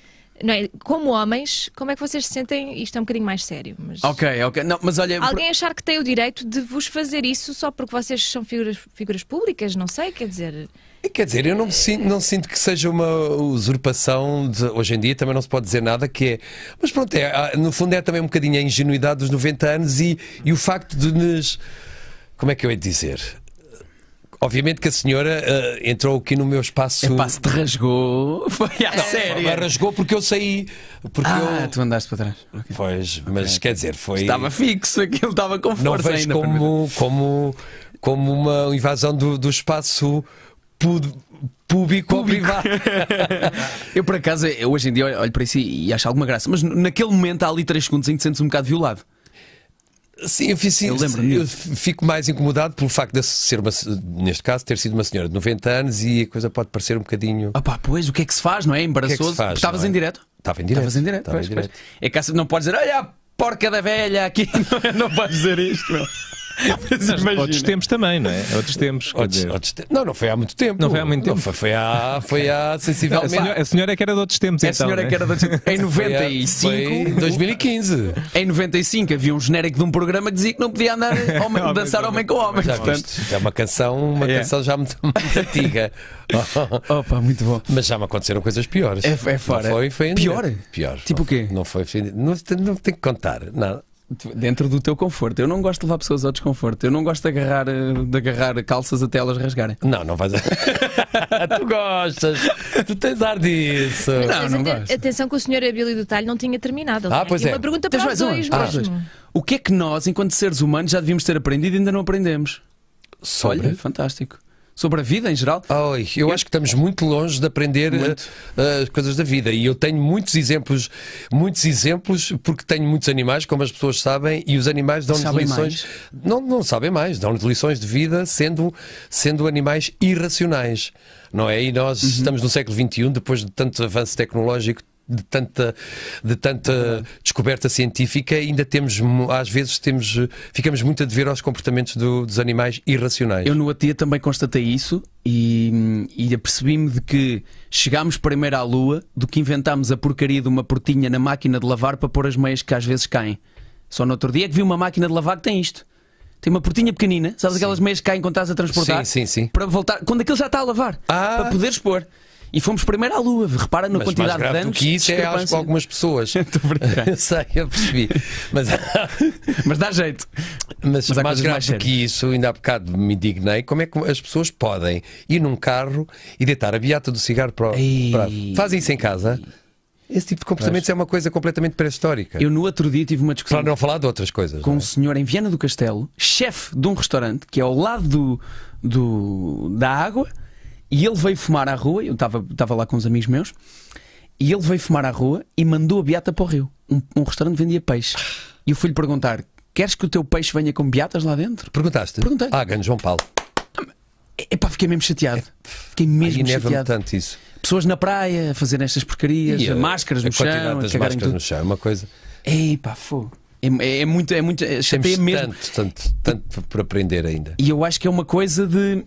Não é, como homens, como é que vocês se sentem? Isto é um bocadinho mais sério. Mas... Ok, ok. Não, mas olha, Alguém achar que tem o direito de vos fazer isso só porque vocês são figuras, figuras públicas, não sei, quer dizer. Quer dizer, eu não eh, sinto, não sinto que seja uma usurpação. De, hoje em dia também não se pode dizer nada que é. Mas pronto, é, ah, no fundo é também um bocadinho a ingenuidade dos 90 anos e, e o facto de nos. Como é que eu hei de dizer? Obviamente que a senhora uh, entrou aqui no meu espaço. O espaço te rasgou. <laughs> Foi à não, sério. rasgou porque eu saí. Porque ah, eu... tu andaste para trás. Okay. Pois, okay. mas quer dizer, foi. Estava fixo, aquilo estava com força. Não vejo ainda, como, como, como uma invasão do, do espaço público, ou privado. <laughs> eu, por acaso, hoje em dia olho para isso e acho alguma graça, mas naquele momento há ali 3 segundos em que te sentes um bocado violado. Sim, eu, eu, eu fico mais incomodado pelo facto de ser uma, neste caso, ter sido uma senhora de 90 anos e a coisa pode parecer um bocadinho. Ah, pá, pois, o que é que se faz, não é? é Embaraçoso. é Estavas é? em direto? Estava em direto. Estavas em direto, Estava pois, em direto. Pois. É que não podes dizer, olha, porca da velha aqui, <laughs> não, é? não podes dizer isto, não. <laughs> Mas, outros tempos também, não é? Outros tempos. Outros, outros te... Não, não foi há muito tempo. Não foi há muito tempo. foi, foi, há, foi há <laughs> sensivelmente. a, senhora, a senhora é que era de outros tempos, a então. A senhora é? que era de outros tempos. É? Em 95. Foi, foi 2015. Em 95 havia um genérico de um programa que dizia que não podia andar <laughs> homem, dançar homem com homem. Já portanto... viste? É uma canção, uma yeah. É. canção já muito, muito antiga. Opa, muito bom. Mas já me aconteceram coisas piores. É, é fora. Não foi, foi Pior? Pior. Tipo o quê? Não foi. Não, não tenho que contar. Nada. Dentro do teu conforto. Eu não gosto de levar pessoas ao desconforto. Eu não gosto de agarrar, eh, de agarrar calças até elas rasgarem. Não, não vais. <laughs> tu gostas. Tu tens ar disso. Não, não gosto. Atenção que o senhor Abílio do Talho não tinha terminado. Ah, pois é. Uma pergunta para os dois O que é que nós, enquanto seres humanos, já devíamos ter aprendido e ainda não aprendemos? Sobre? Olha, fantástico sobre a vida em geral. Oh, eu, eu, acho que estamos muito longe de aprender eh, eh, as uh, coisas da vida e eu tenho muitos exemplos, muitos exemplos, porque tenho muitos animais, como as pessoas sabem, e os animais dão-nos lições. Mais. Não, não sabem mais, dão-nos lições de vida sendo, sendo animais irracionais não é? E nós uhum. estamos no século XXI, depois de tanto avanço tecnológico, de tanta, de tanta descoberta científica, ainda temos, às vezes, temos, ficamos muito a dever aos comportamentos do, dos animais irracionais. Eu no ATIA também constatei isso e, e apercebi-me de que chegámos primeiro à Lua do que inventámos a porcaria de uma portinha na máquina de lavar para pôr as meias que às vezes caem. Só no outro dia é que vi uma máquina de lavar que tem isto. Tem uma portinha pequenina, sabes aquelas meias que quando estás a transportar? Sim, sim, sim. Para voltar, quando aquilo já está a lavar, ah. para poder expor e fomos primeiro à Lua. Repara na quantidade de anos. que isso é acho algumas pessoas. <laughs> <laughs> eu sei, eu percebi. Mas, <laughs> mas dá jeito. Mas, mas mais grave mais do que isso, ainda há bocado me indignei, como é que as pessoas podem ir num carro e deitar a beata do cigarro para... para... Fazem isso em casa? Esse tipo de comportamentos é uma coisa completamente pré-histórica. Eu no outro dia tive uma discussão. Para não falar de outras coisas. Com é? um senhor em Viana do Castelo, chefe de um restaurante que é ao lado do, do da água e ele veio fumar à rua, eu estava lá com uns amigos meus, e ele veio fumar à rua e mandou a beata para o rio. Um, um restaurante vendia peixe. E eu fui-lhe perguntar: queres que o teu peixe venha com beatas lá dentro? Perguntaste? Perguntei. Ah, ganho João Paulo. É, epá, fiquei mesmo chateado. É, fiquei mesmo Aí chateado. tanto isso. Pessoas na praia a fazerem estas porcarias, e, máscaras no a chão, das máscaras tudo. no chão, é uma coisa. Epá, fogo. É, é, muito, é muito, é, chateia mesmo. Tanto, tanto, tanto por aprender ainda. E eu acho que é uma coisa de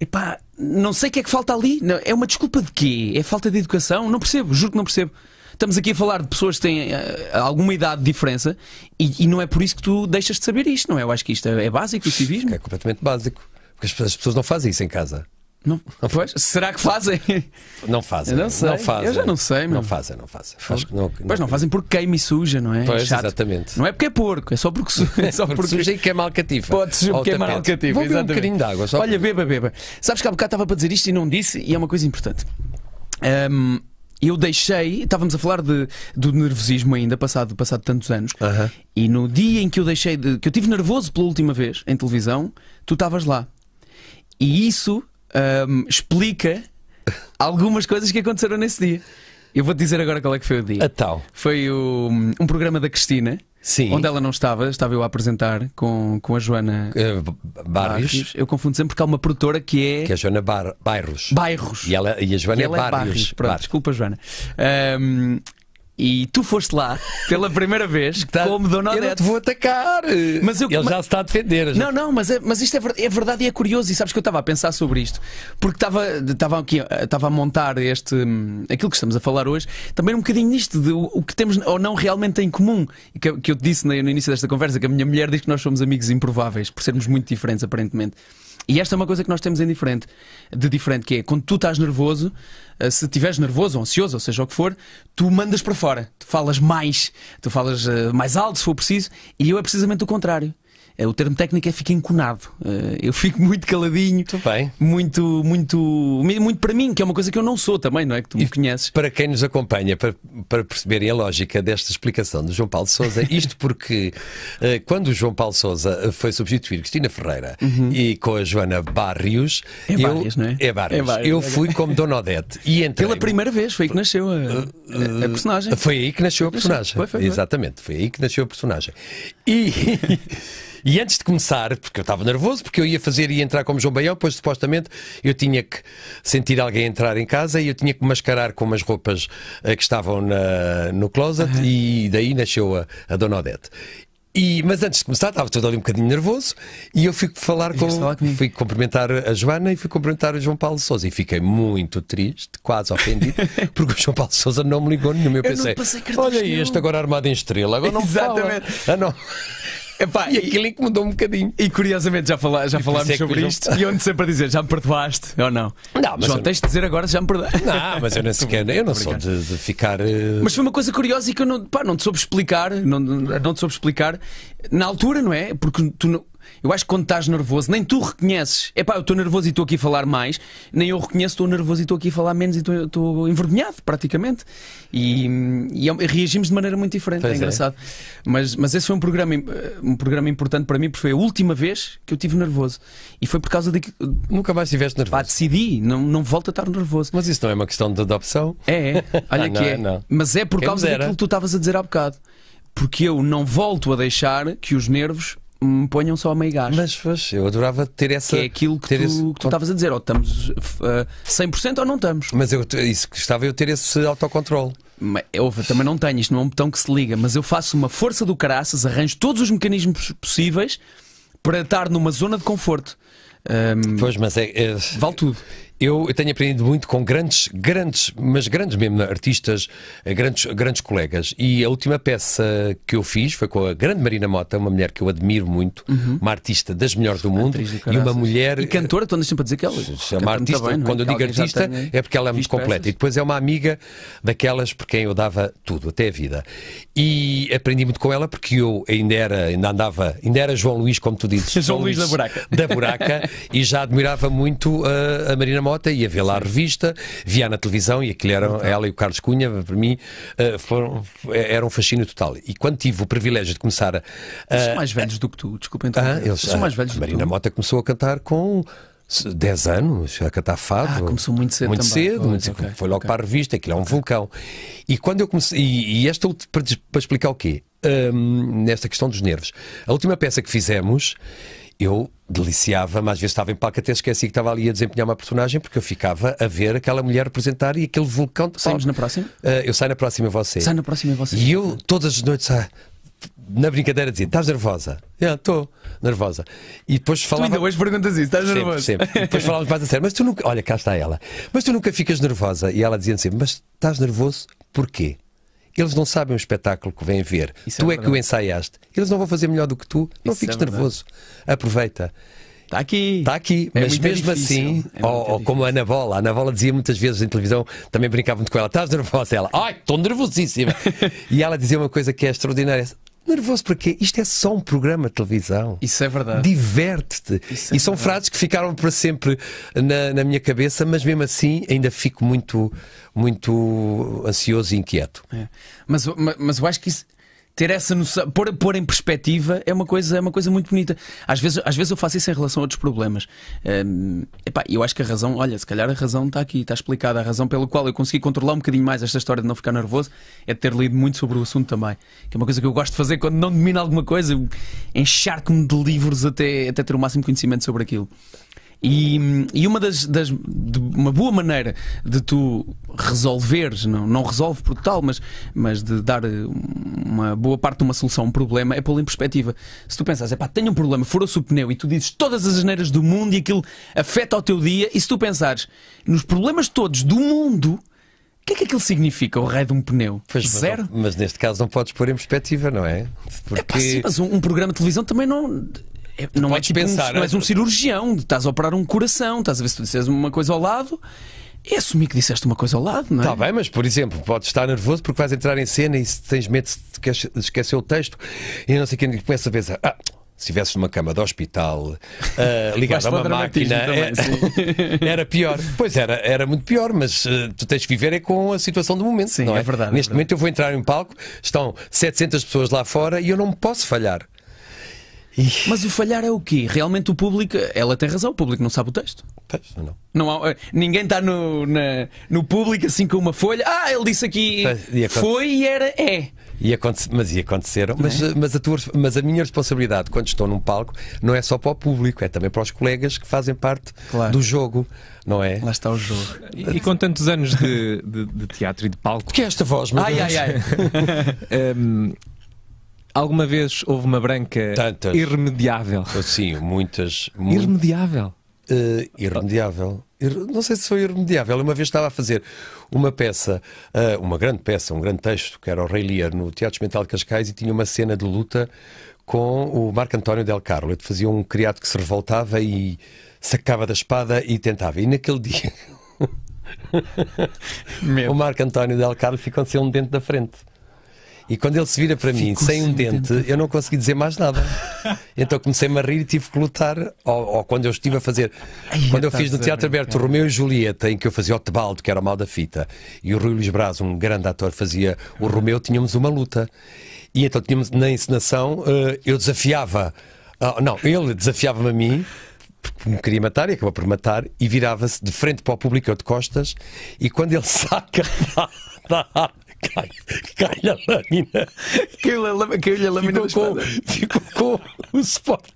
Epá, não sei o que é que falta ali. É uma desculpa de quê? É falta de educação? Não percebo, juro que não percebo. Estamos aqui a falar de pessoas que têm uh, alguma idade de diferença e, e, não é por isso que tu deixas de saber isto, não é? Eu acho que isto é, é básico, o civismo. É completamente básico. Porque as pessoas não fazem isso em casa. Não, pois, será que fazem? Não fazem. Não, sei. não fazem. Eu já não sei, mano. Não fazem, não fazem. Faz, não, pois não, fazem porque queima e suja, não é? Pois, chato. exatamente. Não é porque é porco, é só porque, su... <laughs> É, é só porque, porque suja e queima alcativo. Pode suja queima alcativo. Vou beber um bocadinho de água. Olha, beba, beba. Sabes que há bocado estava para dizer isto e não disse, e é uma coisa importante. Um, eu deixei, estávamos a falar de, do nervosismo ainda, passado, passado tantos anos, e no dia em que eu deixei de, que eu tive nervoso pela última vez em televisão, tu estavas lá. E isso um, explica algumas coisas que aconteceram nesse dia. Eu vou te dizer agora qual é que foi o dia. A então. tal. Foi o, um programa da Cristina. Sim. Onde ela não estava, estava eu a apresentar com, com a Joana uh, Barrios. Eu confundo sempre porque há uma produtora que é. Que é a Joana Bar Bairros. Bairros. E, ela, e a Joana e é, é Barrios. Pronto, Desculpa, Joana. Um, e tu foste lá pela primeira vez <laughs> tá, como Dona Odete. Eu te vou atacar. Mas eu, Ele já se está a defender. Não, não, mas, é, mas isto é, é, verdade e é curioso. E sabes que eu estava a pensar sobre isto. Porque estava, estava, aqui, eh, estava a montar este, hum, aquilo que estamos a falar hoje. Também um bocadinho nisto de o, o que temos ou não realmente em comum. Que, que eu te disse no início desta conversa que a minha mulher diz que nós somos amigos improváveis. Por sermos muito diferentes, aparentemente. E esta é uma coisa que nós temos em diferente, de diferente, que é quando tu estás nervoso, eh, se estiveres nervoso ou ansioso, ou seja o que for, tu mandas para fora, tu falas mais, tu falas eh, mais alto se for preciso, e eu é precisamente o contrário. É, o termo técnico é fico enconado. Eh, eu fico muito caladinho. Muito bem. Muito, muito, muito para mim, que é uma coisa que eu não sou também, não é? Que tu me e conheces. Para quem nos acompanha, para, para perceberem a lógica desta explicação do João Paulo Souza, <laughs> isto porque eh, quando o João Paulo Souza eh, foi substituir Cristina Ferreira uhum. e com a Joana Barrios. É eu, Barrios, não é? É Barrios. É Barrios eu é fui como Dona Odete e entrei. Pela primeira vez, foi aí que nasceu a, a, a personagem. Foi aí que nasceu a assim. personagem. Foi, foi, foi. Exatamente, foi aí que nasceu a personagem. E. <laughs> E antes de começar, porque eu estava nervoso, porque eu ia fazer e entrar como João Baião, pois supostamente eu tinha que sentir alguém entrar em casa e eu tinha que mascarar com umas roupas uh, que estavam na, no closet uhum. e daí nasceu a, a Dona Odete. E, mas antes de começar, estava todo ali um bocadinho nervoso e eu fui falar com. Fui cumprimentar a Joana e fui cumprimentar o João Paulo Souza. E fiquei muito triste, quase ofendido, <laughs> porque o João Paulo Souza não me ligou nenhum. Eu, eu pensei, olha aí este agora armado em estrela, agora não Exatamente. Fala. Ah, não. Epá, e aquilo é que mudou um bocadinho. E curiosamente já, fala, já falámos é sobre isto e onde sempre a dizer já me perdoaste ou não. Não, mas João, eu... tens de dizer agora já me perdoaste. Não, mas eu nem sequer, eu não sou de, de ficar. Uh... Mas foi uma coisa curiosa e que eu não, pá, não te soube explicar, não, não te soube explicar na altura, não é? Porque tu não eu acho que quando estás nervoso, nem tu reconheces. É pá, eu estou nervoso e estou aqui a falar mais, nem eu reconheço, estou nervoso e estou aqui a falar menos e estou envergonhado, praticamente. E, é e, reagimos de maneira muito diferente, é, é engraçado. Mas, mas esse foi um programa, eh, um programa importante para mim, porque foi a última vez que eu tive nervoso. E foi por causa de que. Nunca mais estiveste nervoso. Pá, decidi, não, não volto a estar nervoso. Mas isso não é uma questão de adopção? É, é. <laughs> olha ah, não, que é. Não. Mas é por Quem causa daquilo que tu estavas a dizer há bocado porque eu não volto a deixar que os nervos me hum, ponham só meio gás. Mas, mas eu adorava ter essa. Que é aquilo que tu esse... estavas a dizer, ou estamos uh, eh, 100% ou não estamos. Mas eu, isso que estava eu ter esse autocontrole. Eu também não tenho, isto não é um botão que se liga, mas eu faço uma força do caraças, arranjo todos os mecanismos possíveis para estar numa zona de conforto. Um, pois, mas é, é, Vale tudo. Eu, tenho aprendido muito com grandes, grandes, mas grandes mesmo né, artistas, eh, grandes, grandes colegas. E a última peça que eu fiz foi com a grande Marina Mota, uma mulher que eu admiro muito, uhum. uma artista das melhores do mundo e uma mulher. E cantora, estou sempre a dizer que ela. é Chama artista, bem, é? quando é? eu digo artista, é porque ela é muito completa. Peças. E depois é uma amiga daquelas por quem eu dava tudo, até a vida. E aprendi muito com ela porque eu ainda era, ainda andava, ainda era João Luís, como tu dizes. <laughs> João, João Luís da Buraca. Da Buraca <laughs> e já admirava muito a, eh, a Marina Mota Mota, ia ver lá a revista, via na televisão e aquilo eram, ela e o Carlos Cunha, para mim, eh, foram, eh, era um fascínio total. E quando tive o privilégio de começar a. Eles são mais velhos do que tu, desculpa então. Ah, eles são mais velhos do que tu. Marina Mota começou a cantar com 10 anos a cantar fado. Ah, começou muito cedo Muito também. cedo, oh, muito okay, foi logo okay. para a revista, aquilo é um vulcão. E quando eu comecei, e, e esta para, para explicar o quê? Um, nesta questão dos nervos. A última peça que fizemos, eu deliciava-me, às vezes estava em palco, até esqueci que estava ali a desempenhar uma personagem, porque eu ficava a ver aquela mulher representar e aquele vulcão de Saímos na próxima? Uh, eu saio na próxima e você. Sai na próxima e você. E eu, todas as noites, ah, na brincadeira dizia: Estás nervosa? Eu estou ah, nervosa. E depois falava. Tu ainda hoje perguntas isso: Estás sempre, Sempre. E depois falávamos mais a sério: Mas tu nunca. Olha, cá está ela. Mas tu nunca ficas nervosa. E ela dizia sempre: Mas estás nervoso porquê? Eles não sabem o espetáculo que vêm ver. Isso é tu é, é que o ensaiaste. Eles não vão fazer melhor do que tu. Não Isso é fiques é nervoso. Aproveita. Está aqui. Está aqui. É mas mesmo difícil. assim, é ou, ou como a Ana Bola, a Ana Bola dizia muitas vezes em televisão, também brincava muito com ela, estás nervosa? Ela, ai, estou nervosíssima. <laughs> e ela dizia uma coisa que é extraordinária. Nervoso porque Isto é só um programa de televisão. Isso é verdade. Diverte-te. É e são verdade. frases que ficaram para sempre na, na, minha cabeça, mas mesmo assim ainda fico muito, muito ansioso e inquieto. É. Mas, mas, mas eu acho que isso ter essa noção, pôr, pôr em perspectiva é uma coisa, é uma coisa muito bonita. Às vezes, às vezes eu faço isso em relação a outros problemas. Um, epá, eu acho que a razão, olha, se calhar a razão está aqui, está explicada. A razão pela qual eu consegui controlar um bocadinho mais esta história de não ficar nervoso é de ter lido muito sobre o assunto também. Que é uma coisa que eu gosto de fazer quando não domino alguma coisa, encharco-me de livros até, até ter o máximo conhecimento sobre aquilo. E, e uma das, das uma boa maneira de tu resolveres, não, não resolve por tal, mas, mas de dar eh, uma boa parte de uma solução a um problema é pô-lo em perspectiva. Se tu pensas, é pá, tenho um problema, furou-se o pneu e tu dizes todas as asneiras do mundo e aquilo afeta o teu dia, e se tu pensares nos problemas todos do mundo, o que é que aquilo significa, o raio de um pneu? Pois, Zero? Mas, mas, neste caso não podes pôr em perspectiva, não é? Porque... É pá, sim, mas um, um, programa de televisão também não é, não é tipo pensar, um, não és um cirurgião, estás a operar um coração, estás a ver se tu disseste uma coisa ao lado. E é assumi que disseste uma coisa ao lado, não é? Está bem, mas por exemplo, podes estar nervoso porque vais entrar em cena e tens medo de esquecer o texto e não sei quem começa a pensar. Ah, se estivesses numa cama de hospital ah, uh, <laughs> ligada a uma máquina, é, <laughs> era pior. Pois era, era muito pior, mas uh, tu tens que viver é com a situação do momento. Sim, não é? é verdade. É Neste é verdade. momento eu vou entrar em palco, estão 700 pessoas lá fora e eu não posso falhar. Mas o falhar é o quê? Realmente o público, ela tem razão, o público não sabe o texto. texto não. não há, eh, ninguém está no, na, no público assim com uma folha. Ah, ele disse aqui e foi e era é. E mas e aconteceram, mas, é? mas, a tua, mas a minha responsabilidade quando estou num palco não é só para o público, é também para os colegas que fazem parte claro. do jogo, não é? Lá está o jogo. E, e com tantos anos de, de, de, teatro e de palco. Porque é esta voz, meu ai, Deus. ai, ai. <laughs> <laughs> um, Alguma vez houve uma branca Tantas. irremediável? Oh, sim, muitas. Muito... Irremediável? Uh, irremediável. Ir... Não sei se foi irremediável. Uma vez estava a fazer uma peça, uh, uma grande peça, um grande texto, que era o Rei Lear, no Teatro Mental de Cascais, e tinha uma cena de luta com o Marco António Del Carlo. Ele fazia um criado que se revoltava e sacava da espada e tentava. E naquele <laughs> dia. o Marco António Del Carlo ficou sem um dente da frente. E quando ele se vira para Fico mim sem um assim, dente, dente, eu não consegui dizer mais nada. <laughs> então comecei-me a rir e tive que lutar. Ou, ou quando eu estive a fazer. Ai, quando eu tá fiz no Teatro Aberto Romeu e Julieta, em que eu fazia o Tebaldo, que era o mal da fita, e o Rui Luís Braz, um grande ator, fazia o Romeu, tínhamos uma luta. E então tínhamos, na encenação, eh, eu desafiava. Ah, não, ele desafiava-me a mim porque me queria matar e acabou por matar e virava-se de frente para o público ou de costas e quando ele <laughs> saca da, da cai, cai a lâmina. Caiu-lhe a, lâmina, caiu a lâmina ficou com, ficou com o suporte.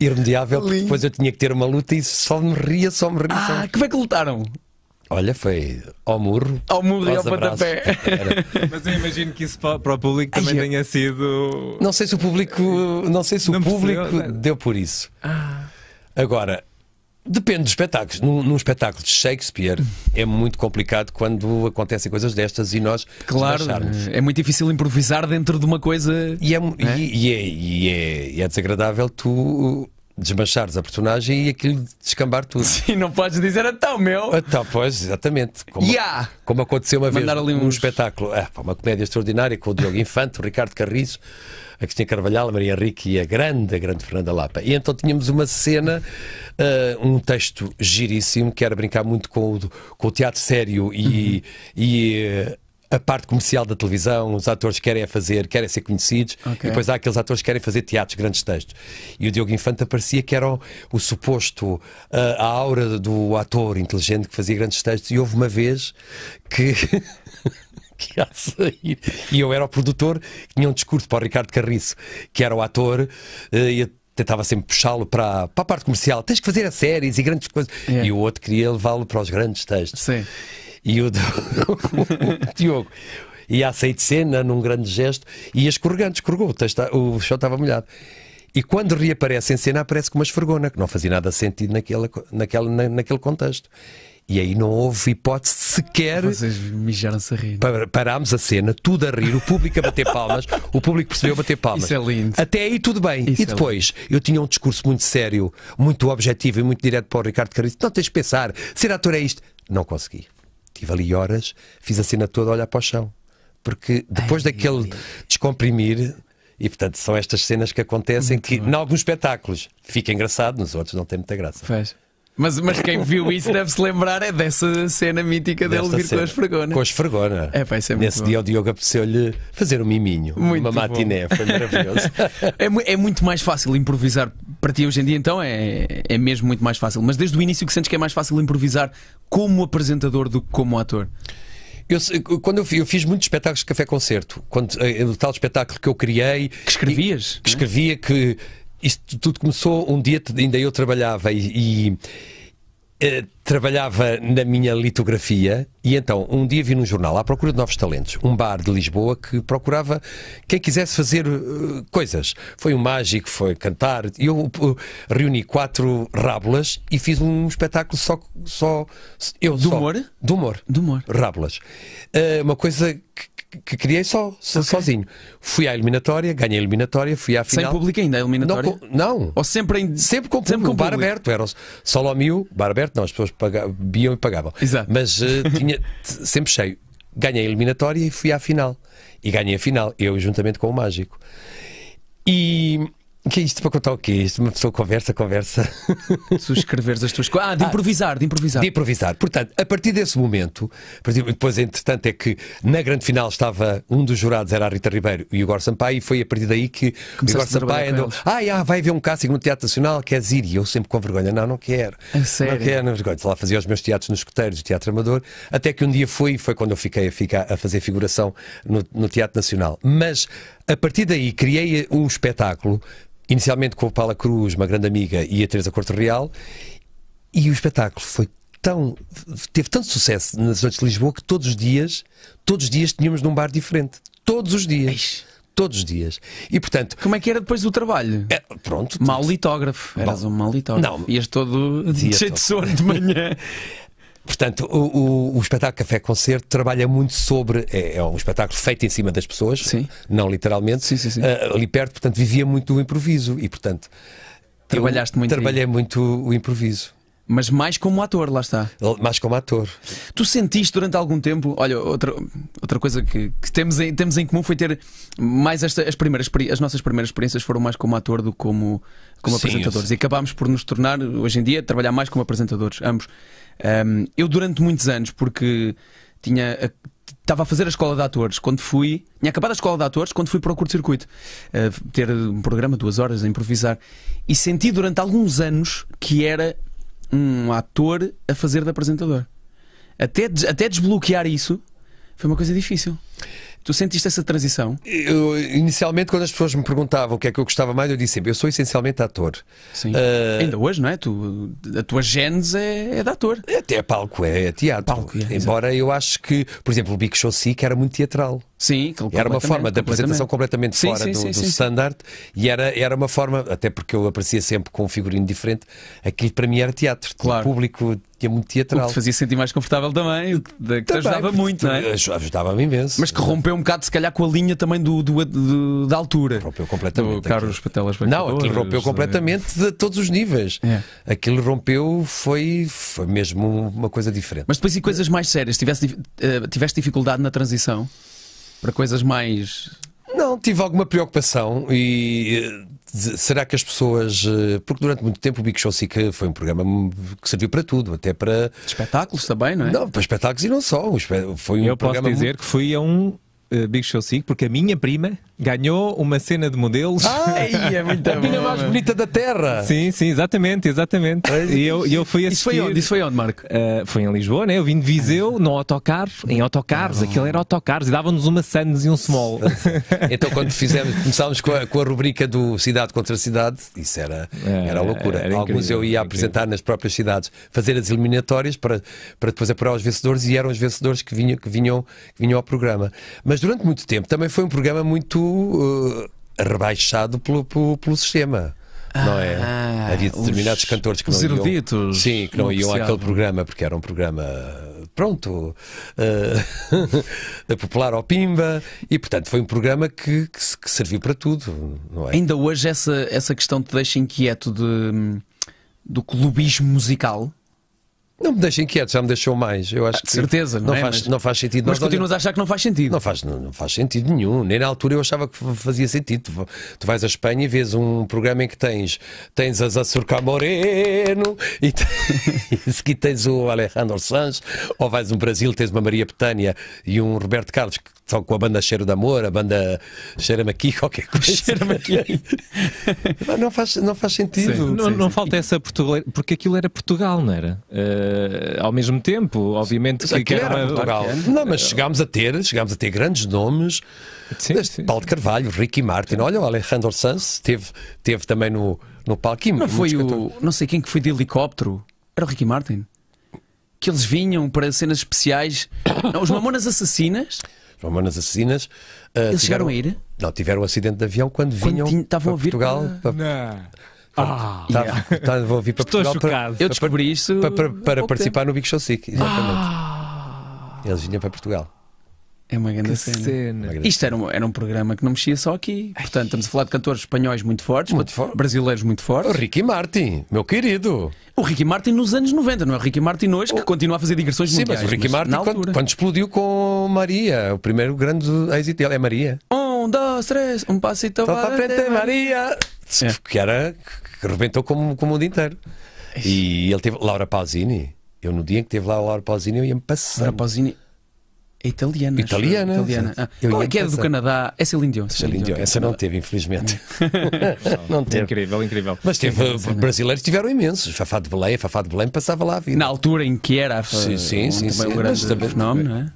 Irremediável, porque depois eu tinha que ter uma luta e só me ria, só me ria. Ah, como é que lutaram? Olha, foi ao murro. Ao murro e ao patapé. Mas eu imagino que isso para o público também Ai, tenha sido. Não sei se o público. Não sei se o público percebeu, né? deu por isso. Ah. Agora, Depende dos espetáculos. Num, num, espetáculo de Shakespeare é muito complicado quando acontecem coisas destas e nós claro, É muito difícil improvisar dentro de uma coisa. E é, é? E, e, é, e é, e é desagradável tu desmanchares a personagem e aquilo descambar tudo. <laughs> Sim, não podes dizer então, meu. Então, pois, exatamente. Como, yeah. como aconteceu uma vez, vez num uns... espetáculo, ah, uma comédia extraordinária com o Diogo Infante, o Ricardo Carriço a Cristina Carvalhal, a Maria Henrique e a grande, a grande Fernanda Lapa. E então tínhamos uma cena, uh, um texto giríssimo, que era brincar muito com o, com o teatro sério e, uhum. e eh, a parte comercial da televisão, os atores querem fazer, querem ser conhecidos, okay. e depois há aqueles atores que querem fazer teatros, grandes textos. E o Diogo Infante aparecia que era o, o suposto, a, eh, a aura do ator inteligente que fazia grandes textos, e houve uma vez que. <laughs> que ia sair. E eu era o produtor, tinha um discurso para o Ricardo Carriço, que era o ator, eh, e tentava sempre puxá-lo para, para a parte comercial. Tens que fazer as séries e grandes coisas. Yeah. É. E o outro queria levá-lo para os grandes textos. Sim. E o, <laughs> o Diogo ia a sair de cena num grande gesto e ia escorregando, escorregou, o, texto, tá, o estava molhado. E quando reaparece em cena, aparece com uma esfregona, que não fazia nada sentido naquela, naquela, na, naquele contexto. E aí não houve hipótese sequer. Vocês mijaram-se a rir. parámos a cena, tudo a rir, o público a bater palmas, o público percebeu bater palmas. Isso é lindo. Até aí tudo bem. Isso e é depois, é eu tinha um discurso muito sério, muito objetivo e muito direto para o Ricardo Carriço. Não tens de pensar, ser ator é isto. Não consegui. Estive ali horas, fiz a cena toda a olhar para o chão. Porque depois ai, daquele ai. descomprimir, e portanto são estas cenas que acontecem muito que, em alguns espetáculos, fica engraçado, nos outros não tem muita graça. Faz. Mas, mas quem viu isso <laughs> deve se lembrar é dessa cena mítica dele Desta vir cena. com as fregonas. Com as fregonas. É, vai ser Nesse bom. dia o Diogo apeteceu-lhe fazer um miminho, Muito uma bom. matiné, foi maravilhoso. <laughs> É, é muito mais fácil improvisar para ti hoje em dia, então é, é mesmo muito mais fácil. Mas desde o início que sentes que é mais fácil improvisar como apresentador do que como ator. Eu, quando eu, eu fiz muitos espetáculos de café-concerto, quando, eh, o tal espetáculo que eu criei, Que escrevias? É? que escrevia, que isto tudo começou um dia, ainda eu trabalhava e, e uh, trabalhava na minha litografia e então um dia vi num jornal à procura de novos talentos, um bar de Lisboa que procurava quem quisesse fazer uh, coisas. Foi um mágico, foi cantar. Eu uh, reuni quatro rábulas e fiz um espetáculo só só eu do só, humor, do humor, do humor, rábulas. uma coisa que que criei só, so, sozinho. Fui à eliminatória, ganhei a eliminatória, fui à final. Sem público ainda, a eliminatória? Não. não. Ou sempre em... Sempre com sempre público, com bar aberto. Era só mil bar aberto não, as pessoas bebiam e pagavam. Exato. Mas uh, <laughs> tinha sempre cheio. Ganhei a eliminatória e fui à final. E ganhei a final, eu juntamente com o Mágico. E que é isto para contar o quê? Isto, uma pessoa conversa, conversa. <laughs> Tu escreveres as tuas coisas. Ah, de ah. improvisar, ah, de improvisar. De improvisar. Portanto, a partir desse momento, depois, entretanto, é que na grande final estava um dos jurados, era a Rita Ribeiro e o Igor Sampaio, e foi a partir daí que Começaste o Igor Sampaio andou. Ah, já, vai ver um cássico no Teatro Nacional, queres ir? E eu sempre com vergonha, não, não quero. A sério? Não quero, não vergonha. Lá fazia os meus teatros nos escoteiros, o Teatro Amador, até que um dia fui, foi quando eu fiquei a, ficar, a fazer figuração no, no Teatro Nacional. Mas a partir daí criei um espetáculo inicialmente com a Paula Cruz, uma grande amiga, e a Teresa Corte Real, e o espetáculo foi tão, teve tanto sucesso nas noites de Lisboa que todos os dias, todos os dias tínhamos num bar diferente. Todos os dias. Eish. Todos os dias. E portanto. Como é que era depois do trabalho? É, pronto. Mal litógrafo. Eras um mal litógrafo. Não. Ias todo dia <laughs> cheio de sono de manhã. <laughs> Portanto, o, o, o espetáculo Café Concerto trabalha muito sobre. É, é, um espetáculo feito em cima das pessoas, sim. não literalmente. Sim, sim, uh, ali perto, portanto, vivia muito o improviso e, portanto. Trabalhaste muito. Trabalhei aí. muito o improviso. Mas mais como ator, lá está. Mais como ator. Tu sentiste durante algum tempo. Olha, outra, outra coisa que, que temos, em, temos em comum foi ter mais esta, as, primeiras, as nossas primeiras experiências foram mais como ator do que como, como Sim, apresentadores. E acabámos por nos tornar, hoje em dia, trabalhar mais como apresentadores, ambos. Um, eu durante muitos anos, porque tinha estava a fazer a escola de atores quando fui tinha acabado a escola de atores quando fui para o curto-circuito uh, ter um programa duas horas a improvisar e senti durante alguns anos que era um ator a fazer de apresentador até, até desbloquear isso foi uma coisa difícil Tu sentiste essa transição? Eu, inicialmente, quando as pessoas me perguntavam o que é que eu gostava mais, eu disse sempre: eu sou essencialmente ator. Sim. Uh... Ainda hoje, não é? Tu, a tua genes é, é de ator. É, até é palco, é, teatro. Palco, é, Embora eu acho que, por exemplo, o Big Show Sick era muito teatral. Sim, era uma forma de apresentação completamente sim, fora sim, do, sim, do standard e era, era uma forma, até porque eu aparecia sempre com um figurino diferente, aquilo para mim era teatro. Claro. O público tinha muito teatral. O que te fazia sentir mais confortável também, o que, te ajudava muito, não é? Ajudava-me imenso. Mas que rompeu rompeu um bocado, se calhar, com a linha também do, do, do da altura. Rompeu completamente. Carlos Patelas Não, aquilo rompeu eh, completamente de todos os níveis. É. Aquilo rompeu, foi, foi mesmo uma coisa diferente. Mas depois e coisas mais sérias? Tiveste, eh, tiveste dificuldade na transição para coisas mais. Não, tive alguma preocupação e eh, será que as pessoas. Porque durante muito tempo o Big Show Sica foi um programa que serviu para tudo, até para. Espetáculos também, não é? Não, para espetáculos e não só. Foi um Eu posso dizer muito... que fui a um eh, Big Show 5 porque a minha prima ganhou uma cena de modelos. Ai, é muito <laughs> a prima mais bonita da Terra! Sim, sim, exatamente, exatamente. E eu, eu fui assistir. Isso foi onde, Isso foi onde Marco? Uh, foi em Lisboa, né? Eu vim de Viseu, no autocarro, em autocarros, ah, aquilo era autocarros, e davam-nos uma Sands e um Small. Então, quando fizemos, começámos com a, com a rubrica do Cidade contra Cidade, isso era, é, era loucura. Era Alguns eu ia apresentar nas próprias cidades, fazer as eliminatórias para, para depois apurar os vencedores, e eram os vencedores que vinham, que vinham, que vinham ao programa. Mas durante muito tempo também foi um programa muito uh, rebaixado pelo, pelo, pelo sistema. não é? Ah, Havia determinados os, cantores que os não eruditos, iam, sim, que não iam àquele programa porque era um programa pronto uh, <laughs> popular ao Pimba e portanto foi um programa que, que, que serviu para tudo. É? Ainda hoje essa essa questão te deixa inquieto de, do clubismo musical? Não me deixa inquieto, já me deixou mais. Eu acho ah, certeza, não, não, é? faz, mas, não faz sentido. Mas continuas a achar que não faz sentido. Não faz, não, não, faz sentido nenhum. Nem na altura eu achava que fazia sentido. Tu, tu vais à Espanha e vês um programa em que tens, tens a Zasurca Moreno e, <laughs> tens, e tens o Alejandro Sanz, ou vais no Brasil, tens uma Maria Petânia e um Roberto Carlos que estão com a banda Cheiro de Amor, a banda Cheira-me <laughs> qualquer coisa. Cheira-me não, faz, não faz sentido. Sim, não, sim, não sim. falta essa Portugal, porque aquilo era Portugal, não era? Uh eh, ao mesmo tempo, obviamente que, que era, Portugal. Não, mas chegámos a ter, chegámos a ter grandes nomes. Sim, sim. Paulo Carvalho, Ricky Martin, olha o Alejandro Sanz teve, teve também no, no palco. não foi o, não sei quem que foi de helicóptero, era o Ricky Martin. Que eles vinham para cenas especiais. Não, os Mamonas Assassinas. Os Mamonas Assassinas. Uh, eles tiveram, chegaram a ir? Não, tiveram um acidente de avião quando, quando vinham Estavam para a Portugal. Para... Para... Ah, yeah. Tá, tá, vou vir para Estou Portugal chocado. Para, eu descobri para, isso para, para, para participar tempo. no Big Show Sick, exatamente. Ah. Eles vinham para Portugal. É uma grande cena. cena. Uma grande Isto era um, era um programa que não mexia só aqui. Portanto, estamos a falar de cantores espanhóis muito fortes, muito brasileiros muito fortes. O Ricky Martin, meu querido. O Ricky Martin nos anos 90, não é? O Ricky Martin hoje, o... que continua a fazer digressões Sim, mundiais. Sim, mas o Ricky mas Martin, quando, quando, explodiu com Maria, o primeiro grande êxito dele é Maria. Um, dois, três, um passito para frente, Maria. Maria é. Tipo que era que rebentou como, o mundo inteiro. E ele teve Laura Pausini. Eu no dia em que teve lá a Laura Pausini, eu ia-me passar Laura Pausini é italiana. Italiana. italiana. Ah, qual é que é do Canadá? É Essa é Lindion. Essa, Lindion. Essa não teve, infelizmente. <laughs> não, teve. Incrível, incrível. Mas teve, eh, brasileiros tiveram imensos. Fafá de Belém, Fafá de Belém passava lá a vida. Na altura em que era sim, sim, um, sim, sim, um grande fenómeno, não é?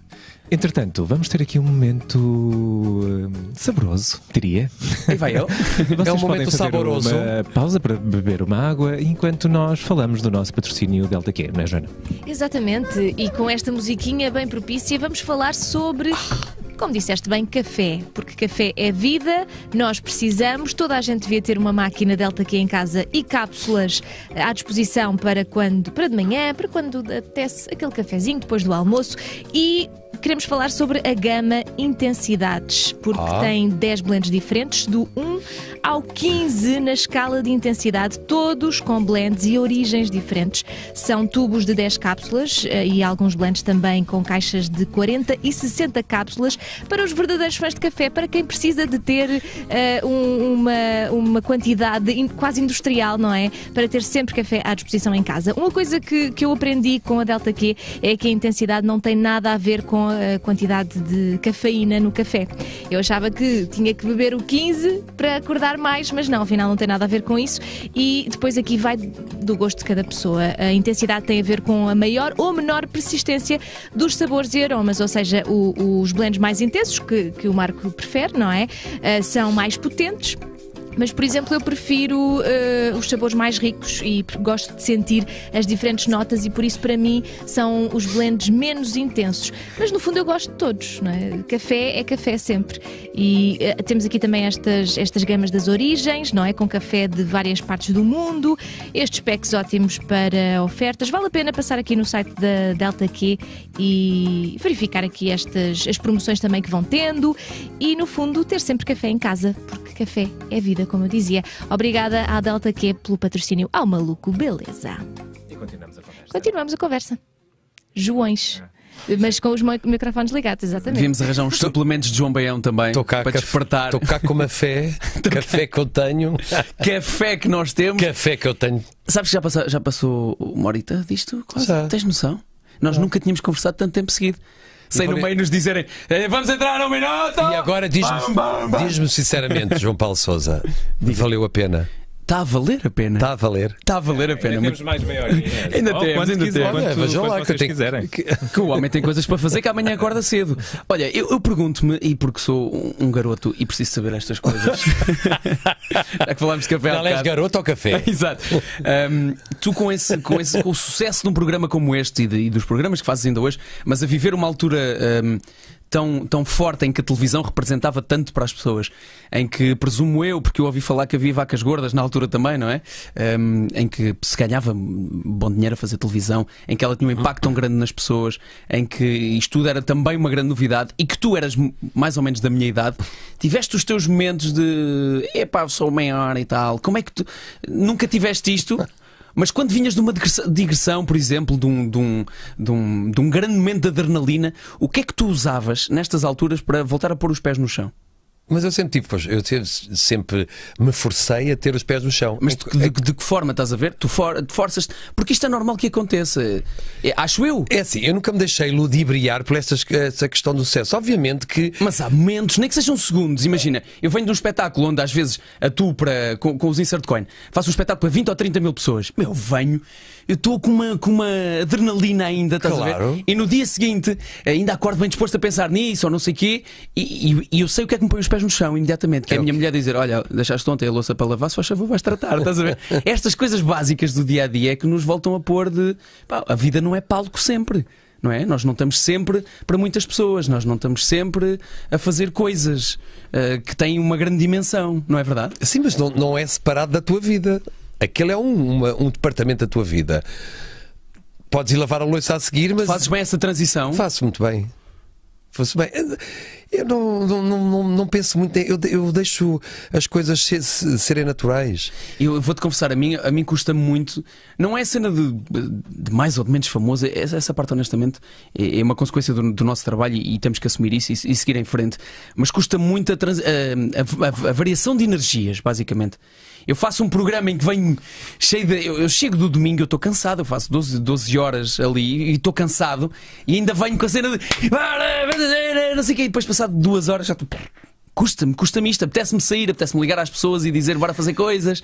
Entretanto, vamos ter aqui um momento hum, saboroso, diria. E vai eu. Vocês <laughs> é um momento saboroso. pausa para beber uma água enquanto nós falamos do nosso patrocínio Delta Q, não é, Joana? Exatamente. E com esta musiquinha bem propícia, vamos falar sobre como disseste bem, café, porque café é vida, nós precisamos, toda a gente devia ter uma máquina Delta Q em casa e cápsulas eh, à disposição para quando, para de manhã, para quando apetece aquele cafezinho depois do almoço e queremos falar sobre a gama intensidades, porque ah. tem 10 blends diferentes, do 1 ao 15 na escala de intensidade, todos com blends e origens diferentes. São tubos de 10 cápsulas eh, e alguns blends também com caixas de 40 e 60 cápsulas para os verdadeiros fãs de café, para quem precisa de ter uh, um, uma, uma quantidade in, quase industrial, não é? Para ter sempre café à disposição em casa. Uma coisa que, que eu aprendi com a Delta Q é que a intensidade não tem nada a ver com a quantidade de cafeína no café. Eu achava que tinha que beber o 15 para acordar mais, mas não, afinal não tem nada a ver com isso. E depois aqui vai do gosto de cada pessoa. A intensidade tem a ver com a maior ou menor persistência dos sabores e aromas, ou seja, o, os blends mais intensos, que, que o Marco prefere, não é? Uh, são mais potentes mas, por exemplo, eu prefiro uh, os sabores mais ricos e gosto de sentir as diferentes notas e por isso para mim são os blends menos intensos. Mas no fundo eu gosto de todos, não é? Café é café sempre. E uh, temos aqui também estas, estas gamas das origens, não é? Com café de várias partes do mundo, estes packs ótimos para ofertas. Vale a pena passar aqui no site da Delta Q e verificar aqui estas as promoções também que vão tendo e no fundo ter sempre café em casa, porque café é vida como eu dizia. Obrigada à Delta Q pelo patrocínio ao Maluco Beleza. E continuamos a conversa. Continuamos a conversa. Joões. É. Mas com os microfones ligados, exatamente. Devíamos arranjar uns suplementos de João Baião também cá para despertar. Estou cá com uma fé, <laughs> café que eu tenho. café é que nós temos. Café que eu tenho. Sabes que já passou, já passou uma horita disto? Quase. Tens noção? Nós nunca tínhamos conversado tanto tempo seguido sem no meio nos dizerem eh, vamos entrar um minuto! E agora diz-me diz sinceramente, João Paulo Souza, valeu a pena? Está a valer a pena. Está a valer. Está a valer a pena. Ainda temos mais meia <laughs> horinha. ainda oh, temos, ainda quiser, temos. Quanto, Vejam lá que, vocês quiserem. Que, <laughs> que o homem tem coisas para fazer que amanhã acorda cedo. Olha, eu, eu pergunto-me, e porque sou um, um, garoto e preciso saber estas coisas, <laughs> já que falámos de café Não és garoto ou café? Exato. Um, tu com, esse, com, esse, com o sucesso de um programa como este e, de, e dos programas que fazes ainda hoje, mas a viver uma altura... Um, tão, tão forte, em que a televisão representava tanto para as pessoas, em que, presumo eu, porque eu ouvi falar que havia vacas gordas na altura também, não é? Um, em que se ganhava bom dinheiro a fazer televisão, em que ela tinha um impacto tão grande nas pessoas, em que isto tudo era também uma grande novidade e que tu eras mais ou menos da minha idade, tiveste os teus momentos de epá, sou maior e tal, como é que tu nunca tiveste isto? Mas quando vinhas de uma digressão, por exemplo, de um, de um, de um, de um grande momento de adrenalina, o que é que tu usavas nestas alturas para voltar a pôr os pés no chão? Mas eu sempre tive, pois, eu sempre me forcei a ter os pés no chão. Mas de, de, é de que forma estás a ver? Tu for, forças porque isto é normal que aconteça. É, acho eu. É assim, eu nunca me deixei ludibriar por estas, essa questão do sucesso. Obviamente que. Mas há momentos, nem que sejam segundos. Imagina, eu venho de um espetáculo onde às vezes atuo para, com, com os insert coin, faço um espetáculo para 20 ou 30 mil pessoas. Meu, venho eu estou com uma, com uma adrenalina ainda, estás claro. a ver? E no dia seguinte ainda acordo bem disposto a pensar nisso ou não sei o quê, e, e, e, eu sei o que é que me põe os pés no chão imediatamente, que é, a minha mulher dizer: Olha, deixaste ontem a louça para lavar, só favor vais tratar, estás a ver? <laughs> Estas coisas básicas do dia a dia é que nos voltam a pôr de pá, a vida não é palco sempre. Não é? Nós não estamos sempre para muitas pessoas, nós não estamos sempre a fazer coisas uh, que têm uma grande dimensão, não é verdade? Sim, mas não, não é separado da tua vida. Aquele é um, uma, um departamento da tua vida. Podes ir lavar a louça a seguir, mas. Fazes bem essa transição? Faço muito bem. Faço bem. Eu não, não, não, não penso muito. Eu, eu deixo as coisas serem naturais. Eu vou-te confessar, a mim, a mim custa muito. Não é cena de, de mais ou de menos famosa. É, essa parte, honestamente, é, é uma consequência do, do nosso trabalho e, temos que assumir isso e, e, seguir em frente. Mas custa muito a, trans, a, a, a variação de energias, basicamente. Eu faço um programa em que venho cheio de. Eu, eu chego do domingo, eu estou cansado, eu faço 12, 12 horas ali e estou cansado e ainda venho com a cena de. Não sei o quê, e depois passado duas horas já estou. Tô custa-me, custa-me isto, apetece-me sair, apetece-me ligar às pessoas e dizer bora fazer coisas.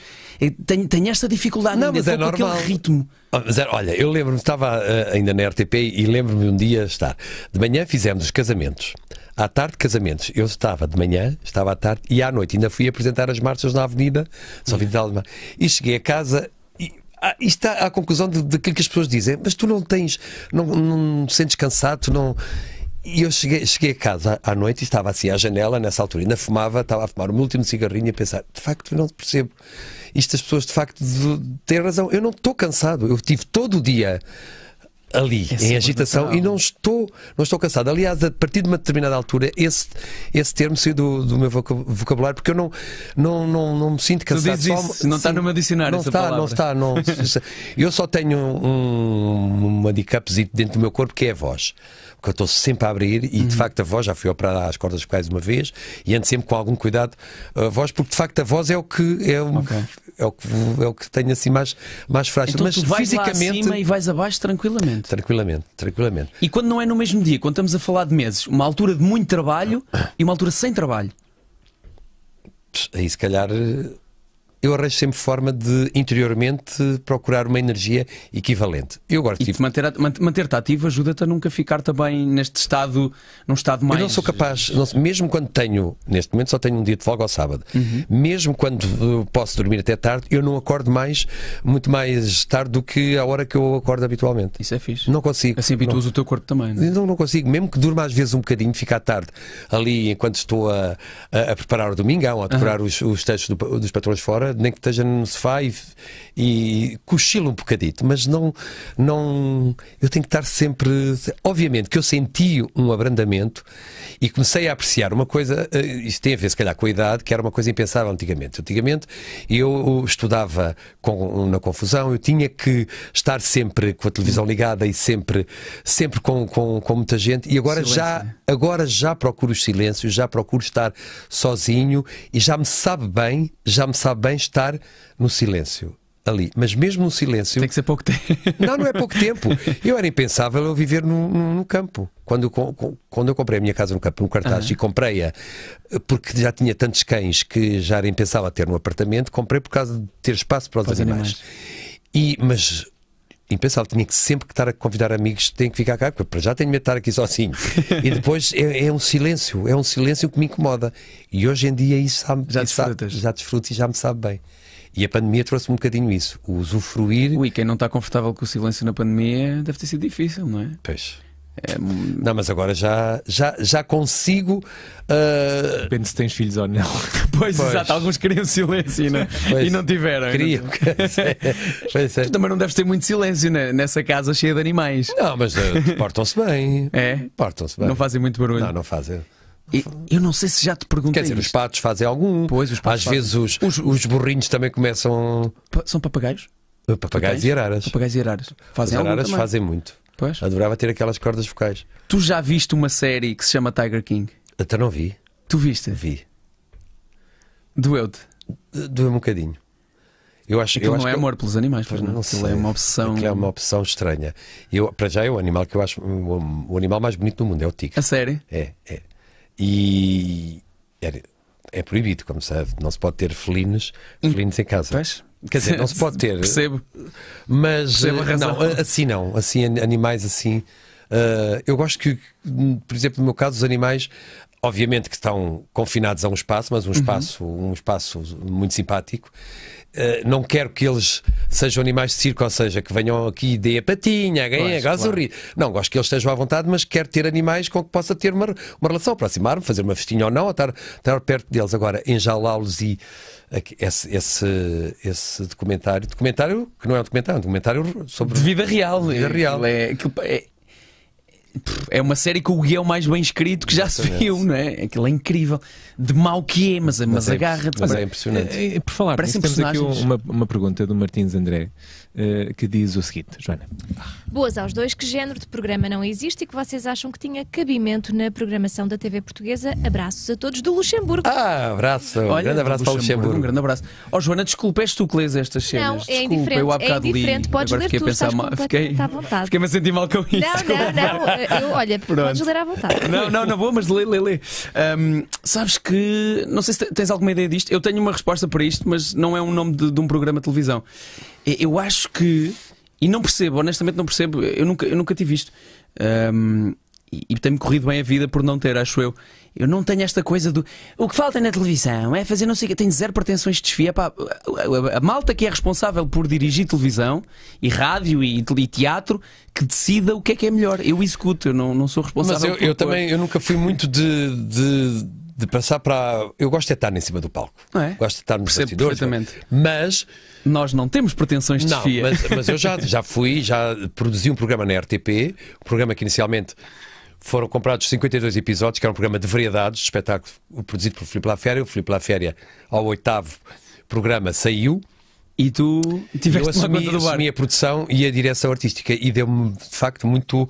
tenho, tenho esta dificuldade, não, ainda mas é normal. aquele ritmo. Ah, mas era, é, olha, eu lembro-me, estava uh, ainda na RTP e lembro-me um dia estar. De manhã fizemos os casamentos. À tarde, casamentos. Eu estava de manhã, estava à tarde e à noite. Ainda fui apresentar as marchas na Avenida São Vital de E cheguei a casa e ah, está à conclusão daquilo que as pessoas dizem, mas tu não tens, não, não, não sentes cansado, tu não. E eu cheguei, cheguei a casa à noite e estava assim à janela, nessa altura, ainda fumava, estava a fumar o meu último cigarrinho e a pensar: de facto, eu não percebo. Isto as pessoas, de facto, têm razão. Eu não estou cansado. Eu tive todo o dia ali, em agitação, e não estou, não estou cansado. Aliás, a partir de uma determinada altura, esse, esse termo saiu do, do meu vocabulário, porque eu não, não, não, não me sinto cansado. isso, não sim, está no meu dicionário não essa está, palavra. Não está, não <laughs> eu só tenho um, um handicapzinho dentro do meu corpo, que é a voz que eu estou sempre a abrir e uhum. de facto a voz, já fui operada às cordas vocais uma vez e ando sempre com algum cuidado a voz, porque de facto a voz é o que é o, okay. é o, que, é o que tenho assim mais, mais frágil. Então, Mas tu vais fisicamente. Lá acima e vais abaixo tranquilamente. Tranquilamente, tranquilamente. E quando não é no mesmo dia, quando estamos a falar de meses, uma altura de muito trabalho e uma altura sem trabalho. Aí se calhar eu arranjo sempre forma de interiormente procurar uma energia equivalente. Eu agora tive... E manter-te manter ativo ajuda-te a nunca ficar também neste estado, num estado mais... Eu não sou capaz, não, mesmo quando tenho, neste momento só tenho um dia de folga ao sábado, uhum. mesmo quando uh, posso dormir até tarde, eu não acordo mais, muito mais tarde do que a hora que eu acordo habitualmente. Isso é fixe. Não consigo. Assim habituas não, o teu corpo também, não é? Não, não consigo. Mesmo que durma às vezes um bocadinho, fica à tarde ali enquanto estou a, a, a preparar o domingão, a decorar uhum. os, os textos do, dos patrões fora, nem que esteja no sofá e, e cochilo um bocadito, mas não, não. Eu tenho que estar sempre. Obviamente que eu senti um abrandamento e comecei a apreciar uma coisa, eh, isto tem a ver se calhar com a idade, que era uma coisa impensável antigamente. Antigamente eu estudava com, na confusão, eu tinha que estar sempre com a televisão ligada e sempre, sempre com, com, com muita gente e agora já, né? agora já procuro os silêncios, já procuro estar sozinho e já me sabe bem, já me sabe bem estar no silêncio ali. Mas mesmo no silêncio. Tem que ser pouco tempo. <laughs> Não, não é pouco tempo. Eu era impensável eu viver no, no, no campo. Quando eu, quando eu comprei a minha casa no campo, no cartaz, uhum. e comprei-a porque já tinha tantos cães que já era impensável ter no apartamento, comprei por causa de ter espaço para os, para os animais. animais. E, mas impensável. Tinha que sempre que estar a convidar amigos, tenho que ficar cá, porque para já tenho medo de estar aqui sozinho. e depois é, é, um silêncio, é um silêncio que me incomoda. E hoje em dia isso sabe, já, isso Sabe, já desfruto e já me sabe bem. E a pandemia trouxe um bocadinho isso, o usufruir. Ui, quem não está confortável com o silêncio na pandemia deve ter sido difícil, não é? Pois. É... Não, mas agora já, já, já consigo. Uh... Depende se tens filhos ou não. <laughs> Pois, pois. exato, alguns queriam silêncio né? e não tiveram. Queriam. <laughs> É. pois é. Tu também não deves ter muito silêncio né? nessa casa cheia de animais. Não, mas uh, <laughs> portam-se bem. É? Portam-se bem. Não fazem muito barulho. Não, não fazem. eu não sei se já te perguntei. Quer dizer, isto. os patos fazem algum. Pois, os patos Às fazem. vezes os, os, os burrinhos também começam. Pa são papagaios? Uh, papagaios e araras. Papagaios e araras. Fazem Os araras fazem muito. Pois. Adorava ter aquelas cordas vocais. Tu já viste uma série que se chama Tiger King? Até não vi. Tu viste? Vi. Doeu-te? Doeu-me um bocadinho. Eu acho, Aquilo eu não é amor eu... pelos animais, pois não? É? não Aquilo é uma opção. Aquilo é uma opção estranha. Eu, para já é o animal que eu acho o, o animal mais bonito do mundo, é o tigre. A série? É, é. E é, é proibido, como sabe, não se pode ter felinos, felinos em casa. Pois? Quer dizer, não se pode ter. <laughs> Percebo. Mas Percebo eh, não, assim não. Assim, animais assim. Uh, eu gosto que, por exemplo, no meu caso, os animais, obviamente que estão confinados a um espaço, mas um uhum. espaço, uhum. um espaço muito simpático. Eh, não quero que eles sejam animais de circo, ou seja, que venham aqui e dê a patinha, ganhem, claro. Não, gosto que eles estejam à vontade, mas quero ter animais com que possa ter uma, uma relação, aproximar-me, fazer uma festinha ou não, ou estar, estar perto deles. Agora, enjaulá los e esse, esse, esse documentário, documentário que não é um documentário, é um documentário sobre. De vida real. De vida real. É, é, é uma série com o guião mais bem escrito que já se viu, não é? Aquilo é incrível. De mal que é, mas, mas, mas é, agarra-te. Mas é impressionante. É, por falar, Parece temos aqui uma, uma pergunta do Martins André. Eh, que diz o seguinte, Joana. Boas aos dois, que género de programa não existe e que vocês acham que tinha cabimento na programação da TV portuguesa? Abraços a todos do Luxemburgo. Ah, abraço, um Olha, grande abraço para o Luxemburgo. Um grande abraço. Ó oh, Joana, desculpa, és tu que lês estas é cenas. Não, desculpa, é indiferente, eu há é bocado é indiferente, li. podes Agora ler tu, estás mal, fiquei, à vontade. Fiquei-me a sentir mal com isso. Não, não, não, eu, olha, <laughs> Pronto. podes ler à vontade. Não, não, não vou, mas lê, lê, lê. Um, sabes que, não sei se tens alguma ideia disto, eu tenho uma resposta para isto, mas não é um nome de, de um programa de televisão. Eu acho que. E não percebo, honestamente não percebo. Eu nunca, eu nunca tive isto. Um, e, e tem-me corrido bem a vida por não ter, acho eu. Eu não tenho esta coisa do. O que falta na televisão é fazer não sei o que. Tenho zero pretensões de desfia. Pá, a, a, a, malta que é responsável por dirigir televisão e rádio e, e, teatro que decida o que é que é melhor. Eu executo, eu não, não sou responsável. Mas eu, por, eu também eu nunca fui muito de, de, de, passar para. Eu gosto de estar em cima do palco. É? Gosto de estar nos bastidores. Mas nós não temos pretensões de não, Mas, mas eu já, <laughs> já fui, já produzi um programa na RTP, um programa que inicialmente foram comprados 52 episódios, que era um programa de variedades, de espetáculo produzido por Filipe Laféria. O Filipe Laféria, ao oitavo programa, saiu. E tu tiveste eu assumi, uma assumi a produção e a direção artística e deu-me, de facto, muito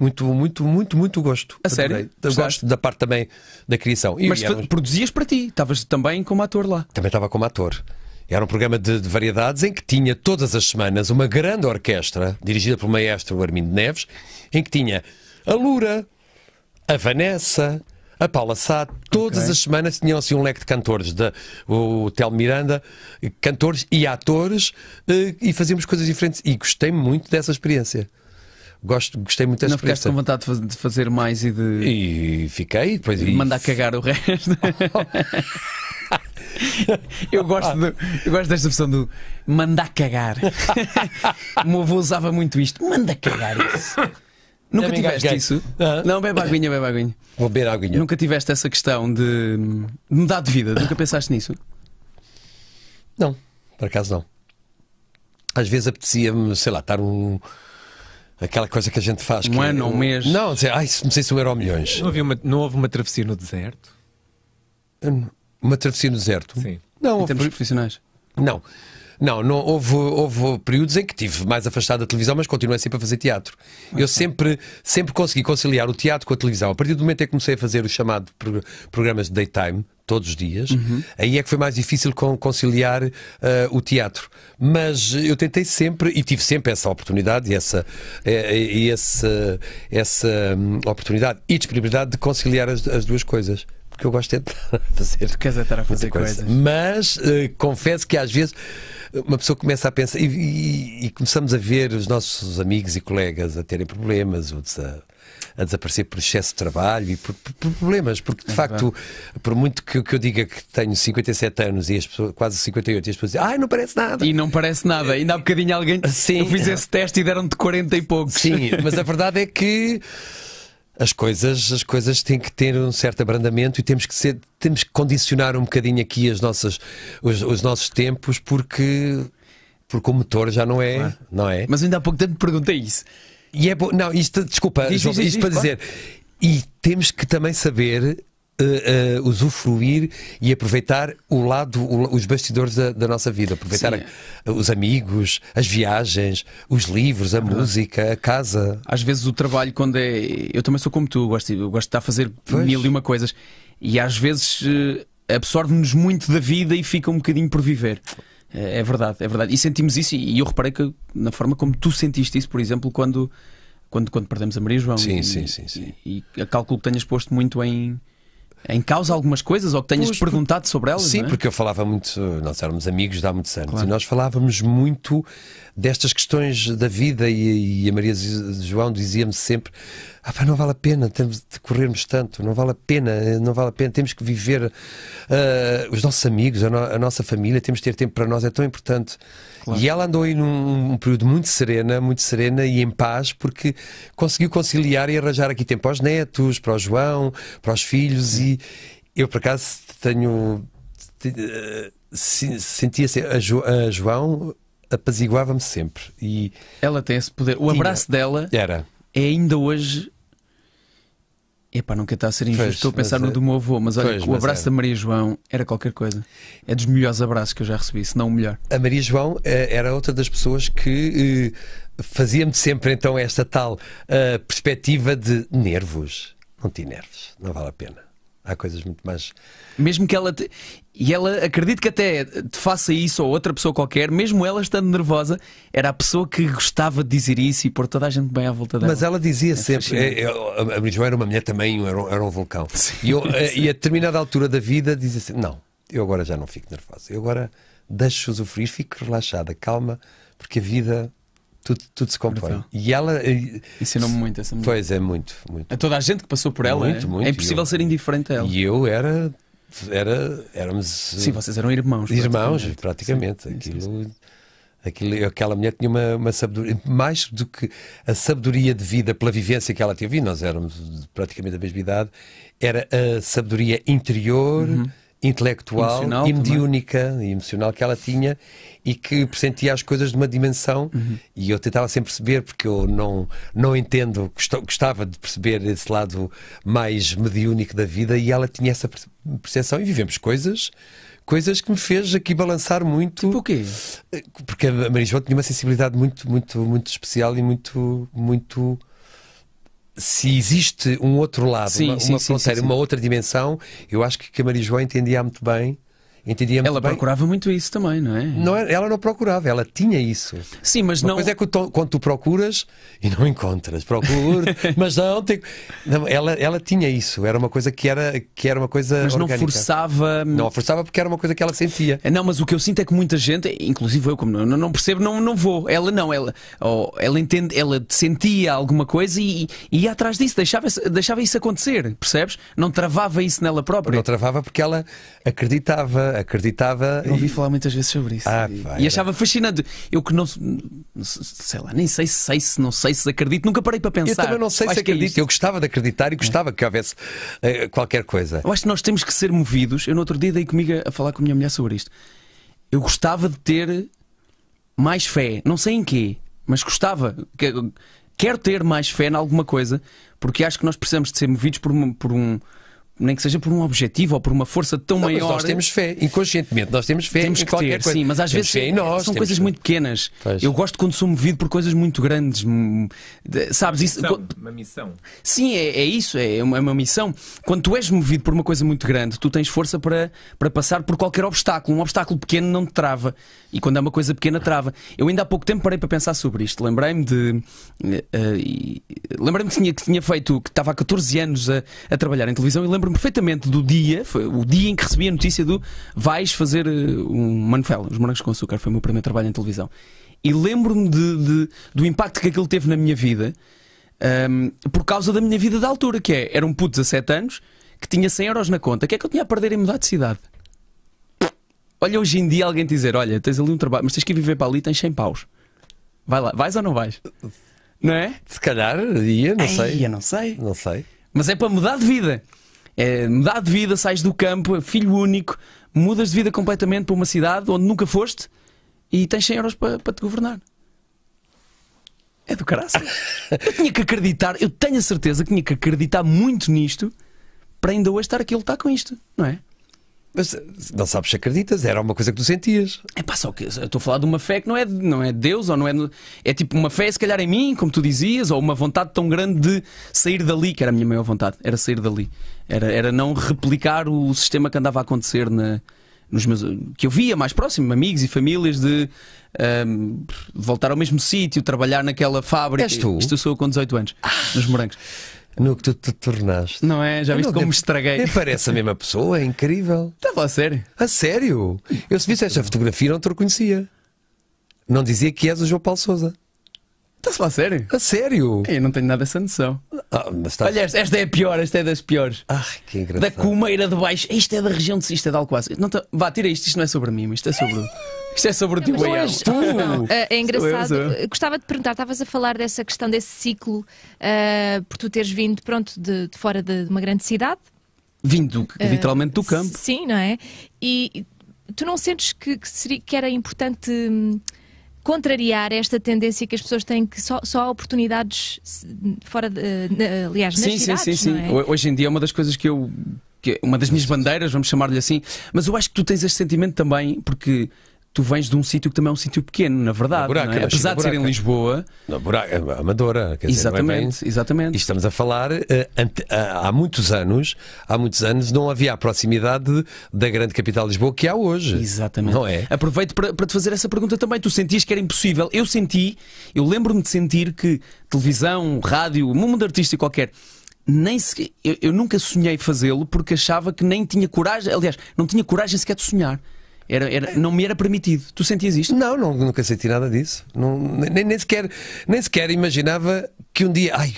muito, muito, muito, muito gosto. A sério? Gosto da parte também da criação. E Mas eram... produzias para ti? Estavas também como ator lá? Também estava como ator. Era um programa de, de, variedades em que tinha todas as semanas uma grande orquestra, dirigida pelo maestro Armindo Neves, em que tinha a Lura, a Vanessa, a Paula Sá, todas okay. as semanas tinham assim um leque de cantores, de, o Telmo Miranda, cantores e atores, eh, e fazíamos coisas diferentes. E gostei muito dessa experiência gosto, gostei muito dessa Não ficaste com vontade de fazer mais e de. E fiquei. Depois e mandar cagar o resto. <laughs> eu, gosto de, eu gosto desta versão do mandar cagar. o <laughs> meu avô usava muito isto. Manda cagar isso. Nunca tiveste isso? Não, bebe aguinha, bebe aguinha. Vou beber aguinha. Nunca tiveste essa questão de, de mudar de vida? Nunca pensaste nisso? Não, por acaso não. Às vezes apetecia-me, sei lá, estar um Aquela coisa que a gente faz. Um é ano, é, um mês. Não, dizer, ai, não sei se um euro ou milhões. Não, havia uma, não houve uma travessia no deserto? Hum, uma travessia no deserto? Sim. Não, em termos houve... profissionais? Não. Não, não houve, houve períodos em que tive mais afastado da televisão, mas continuei sempre a fazer teatro. Okay. Eu sempre, sempre consegui conciliar o teatro com a televisão. A partir do momento em que comecei a fazer o chamado programas de daytime, todos os dias. Uhum. Aí é que foi mais difícil conciliar uh, o teatro. Mas eu tentei sempre e tive sempre essa oportunidade e essa, e, essa, essa hum, oportunidade e disponibilidade de conciliar as, as duas coisas porque eu gosto de tentar <laughs> fazer. Tu queres a fazer coisa. coisas. Mas uh, confesso que às vezes uma pessoa começa a pensar e, e, e, começamos a ver os nossos amigos e colegas a terem problemas, outros a, a desaparecer por excesso de trabalho e por, por problemas, porque de é facto, bem. por muito que, que, eu diga que tenho 57 anos e as pessoas, quase 58, e as pessoas dizem, ai, ah, não parece nada. E não parece nada. Ainda há bocadinho alguém Sim. eu fiz esse teste e deram-te 40 e poucos. Sim, mas a verdade é que as coisas, as coisas têm que ter um certo abrandamento e temos que ser, temos que condicionar um bocadinho aqui as nossas, os, os nossos tempos porque porque o motor já não é, não é? Mas ainda há pouco tempo perguntei isso. E é bom. Não, isto, desculpa, diz, João, diz, isto diz, para dizer. E temos que também saber Uh, uh, usufruir e aproveitar o lado, o, os bastidores da, da, nossa vida, aproveitar a, os amigos, as viagens, os livros, a música, a casa. Às vezes o trabalho, quando é. Eu também sou como tu, gosto, gosto de estar a fazer pois. mil e uma coisas e às vezes uh, absorve-nos muito da vida e fica um bocadinho por viver. É, é verdade, é verdade. E sentimos isso, e eu reparei que na forma como tu sentiste isso, por exemplo, quando, quando, quando perdemos a Maria João. Sim, e, sim, sim. sim. E, e calculo que tenhas posto muito em em causa algumas coisas ou que tenhas pois, perguntado sobre elas? Sim, é? porque eu falava muito, nós éramos amigos de há muitos anos claro. e nós falávamos muito destas questões da vida e, e a Maria João dizia-me sempre: ah, pá, não vale a pena temos de corrermos tanto, não vale a pena, eh, não vale a pena, temos que viver uh, os nossos amigos, a, no, a nossa família, temos de ter tempo para nós, é tão importante. Claro. E ela andou aí num um período muito serena, muito serena e em paz, porque conseguiu conciliar e arranjar aqui tempo aos netos, para o João, para os filhos. E eu, por acaso, tenho. Eh, sentia assim, a, jo, a João apaziguava-me sempre. E ela tem esse poder. O abraço dela era. é ainda hoje Epá, nunca estar a ser injusto. Pois, Estou a pensar no é... do meu avô, mas olha, pois, o abraço é... da Maria João era qualquer coisa. É dos melhores abraços que eu já recebi, se não o melhor. A Maria João eh, era outra das pessoas que eh, fazia-me sempre então esta tal uh, perspectiva de nervos. Não tinha nervos, não vale a pena. Há coisas muito mais. Mesmo que ela. Te... E ela, acredito que até te faça isso ou outra pessoa qualquer, mesmo ela estando nervosa, era a pessoa que gostava de dizer isso e pôr toda a gente bem à volta dela. Mas ela dizia é sempre: é, é, a minha era uma mulher também, era um, era um vulcão. Sim, e, eu, eh, <laughs> e a determinada altura da vida dizia assim: não, eu agora já não fico nervosa, eu agora deixo sofrer, fico relaxada, calma, porque a vida tudo, tudo, se compõe. Então. e ela. Eh, Ensinou-me muito essa mulher. Pois é, muito, muito. A toda a gente que passou por ela. Muito, é, muito. É impossível eu, ser indiferente a ela. E eu era era, éramos... Sim, vocês eram irmãos. Irmãos, praticamente. praticamente. Sim, Aquilo... Sim, sim. Aquilo, aquela mulher tinha uma, uma, sabedoria, mais do que a sabedoria de vida pela vivência que ela teve, e nós éramos praticamente da mesma idade, era a sabedoria interior, uhum intelectual emocional e mediúnica também. e emocional que ela tinha e que pressentia as coisas de uma dimensão uhum. e eu tentava sempre perceber porque eu não não entendo gostava de perceber esse lado mais mediúnico da vida e ela tinha essa percepção e vivemos coisas coisas que me fez aqui balançar muito. Tipo o quê? Eh, porque a Marisol tinha uma sensibilidade muito, muito, muito especial e muito, muito se existe um outro lado, sim, uma, sim, uma sim, fronteira, uma outra dimensão, eu acho que Maria João entendia muito bem entendia muito Ela bem. procurava muito isso também, não é? Não, ela não procurava, ela tinha isso. Sim, mas Uma não. coisa é que tu, quando tu procuras e não encontras, procura <laughs> mas não, tem... não ela, ela tinha isso, era uma coisa que era, que era uma coisa. Mas orgânica. não forçava. Não forçava porque era uma coisa que ela sentia. Não, mas o que eu sinto é que muita gente, inclusive eu, como não, não percebo, não, não vou. Ela não, ela, oh, ela entende, ela sentia alguma coisa e, e ia atrás disso, deixava, deixava isso acontecer, percebes? Não travava isso nela própria. Não travava porque ela acreditava acreditava. Eu ouvi e... falar muitas vezes sobre isso. Ah, e... Pá, e... achava fascinante. Eu que não. Sei lá, nem sei se sei se não sei se acredito, nunca parei para pensar. Eu também não sei se é acredito. É eu gostava de acreditar e gostava é. que houvesse uh, qualquer coisa. Eu acho que nós temos que ser movidos. Eu no outro dia dei comigo a falar com a minha mulher sobre isto. Eu gostava de ter mais fé, não sei em quê, mas gostava. Quero ter mais fé em alguma coisa, porque acho que nós precisamos de ser movidos por, por um nem que seja por um objetivo ou por uma força tão não, maior. nós temos fé, inconscientemente, nós temos fé temos em que ter, coisa. Sim, mas às temos vezes nós, são coisas fé. muito pequenas. Pois. Eu gosto quando sou movido por coisas muito grandes. Hum, sabes uma missão, isso? Uma missão. Sim, é, é isso, é uma, é uma, missão. Quando tu és movido por uma coisa muito grande, tu tens força para, para passar por qualquer obstáculo. Um obstáculo pequeno não te trava. E quando é uma coisa pequena, trava. Eu ainda há pouco tempo parei para pensar sobre isto. Lembrei-me de. Uh, uh, lembrei-me que tinha, que tinha feito, que estava há 14 anos a, a trabalhar em televisão e lembro lembro-me perfeitamente do dia, foi o dia em que recebi a notícia do vais fazer eh, um manufela, os morangos com açúcar, foi o meu primeiro trabalho em televisão. E lembro-me de, de, do impacto que aquilo teve na minha vida, um, ehm, por causa da minha vida da altura, que é, era um puto de 17 anos, que tinha 100 euros na conta, o que é que eu tinha a perder em mudar de cidade? Olha hoje em dia alguém dizer, olha, tens ali um trabalho, mas tens que ir viver para ali, tens 100 paus. Vai lá, vais ou não vais? Não é? Se calhar, ia, não Ai, sei. Ia, não sei. Não sei. Mas é para mudar de vida é, eh, mudar de vida, sais do campo, filho único, mudas de vida completamente para uma cidade onde nunca foste e tens 100 euros para, para te governar. É do caraças. eu tinha que acreditar, eu tenho a certeza que tinha que acreditar muito nisto para ainda hoje estar a está com isto, não é? Mas não sabes se acreditas, era uma coisa que tu sentias. É pá, só que eu estou a falar de uma fé que não é, não é de Deus, ou não é. É tipo uma fé, se calhar, em mim, como tu dizias, ou uma vontade tão grande de sair dali, que era a minha maior vontade, era sair dali. Era, era não replicar o sistema que andava a acontecer na, nos meus, que eu via mais próximo, amigos e famílias, de um, voltar ao mesmo sítio, trabalhar naquela fábrica. És tu? Isto eu sou com 18 anos, ah. nos morangos no que tu te tornaste. Não é? Já viste como me estraguei? parece a mesma pessoa, é incrível. Estava a sério. A sério? Eu se visse esta fotografia não te reconhecia. Não dizia que és o João Paulo Souza. Está-se a sério? A sério? Eu não tenho nada essa noção. Ah, mas Olha, esta, esta é a pior, esta é das piores. Ai, ah, que engraçado. Da Cumeira de Baixo. Isto é da região de Isto de Alcoace. Não Vá, tira isto, isto não é sobre mim, isto é sobre. Isto é sobre o Tio Baião. Ah, é engraçado. Gostava de perguntar, estavas a falar dessa questão desse ciclo, uh, por tu teres vindo, pronto, de, de fora de, de, uma grande cidade. Vindo uh, literalmente do campo. Sim, não é? E tu não sentes que, que, seria, que era importante hum, contrariar esta tendência que as pessoas têm que só, só há oportunidades fora de, na, aliás, nas sim, cidades, Sim, sim, sim. É? Hoje em dia é uma das coisas que eu... Que é uma das minhas bandeiras, vamos chamar-lhe assim. Mas eu acho que tu tens este sentimento também, porque tu vens de um sítio que também é um sítio pequeno, na verdade. Buraca, é? Apesar de ser em Lisboa. Na buraca, é amadora, quer é exatamente, dizer, é exatamente. E estamos a falar uh, ante, uh, há muitos anos, há muitos anos não havia a proximidade da grande capital de Lisboa que há hoje. Exatamente. Não é? Aproveito para, para te fazer essa pergunta também. Tu sentias que era impossível. Eu senti, eu lembro-me de sentir que televisão, rádio, um mundo artístico qualquer, nem sequer, eu, eu nunca sonhei fazê-lo porque achava que nem tinha coragem, aliás, não tinha coragem sequer de sonhar. Era, era, não me era permitido. Tu sentias isto? Não, não nunca senti nada disso. Não, nem, nem, sequer, nem sequer imaginava que um dia, ai,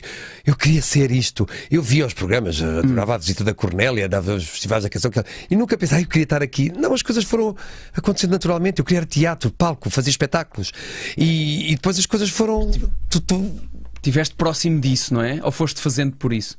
eu queria ser isto. Eu via os programas, eh, adorava a visita da Cornélia, dava os festivais da canção, e nunca pensei, ai, eu queria estar aqui. Não, as coisas foram acontecendo naturalmente. Eu queria teatro, palco, fazer espetáculos. E, e depois as coisas foram. Tu, tu... Tiveste próximo disso, não é? Ou foste fazendo por isso?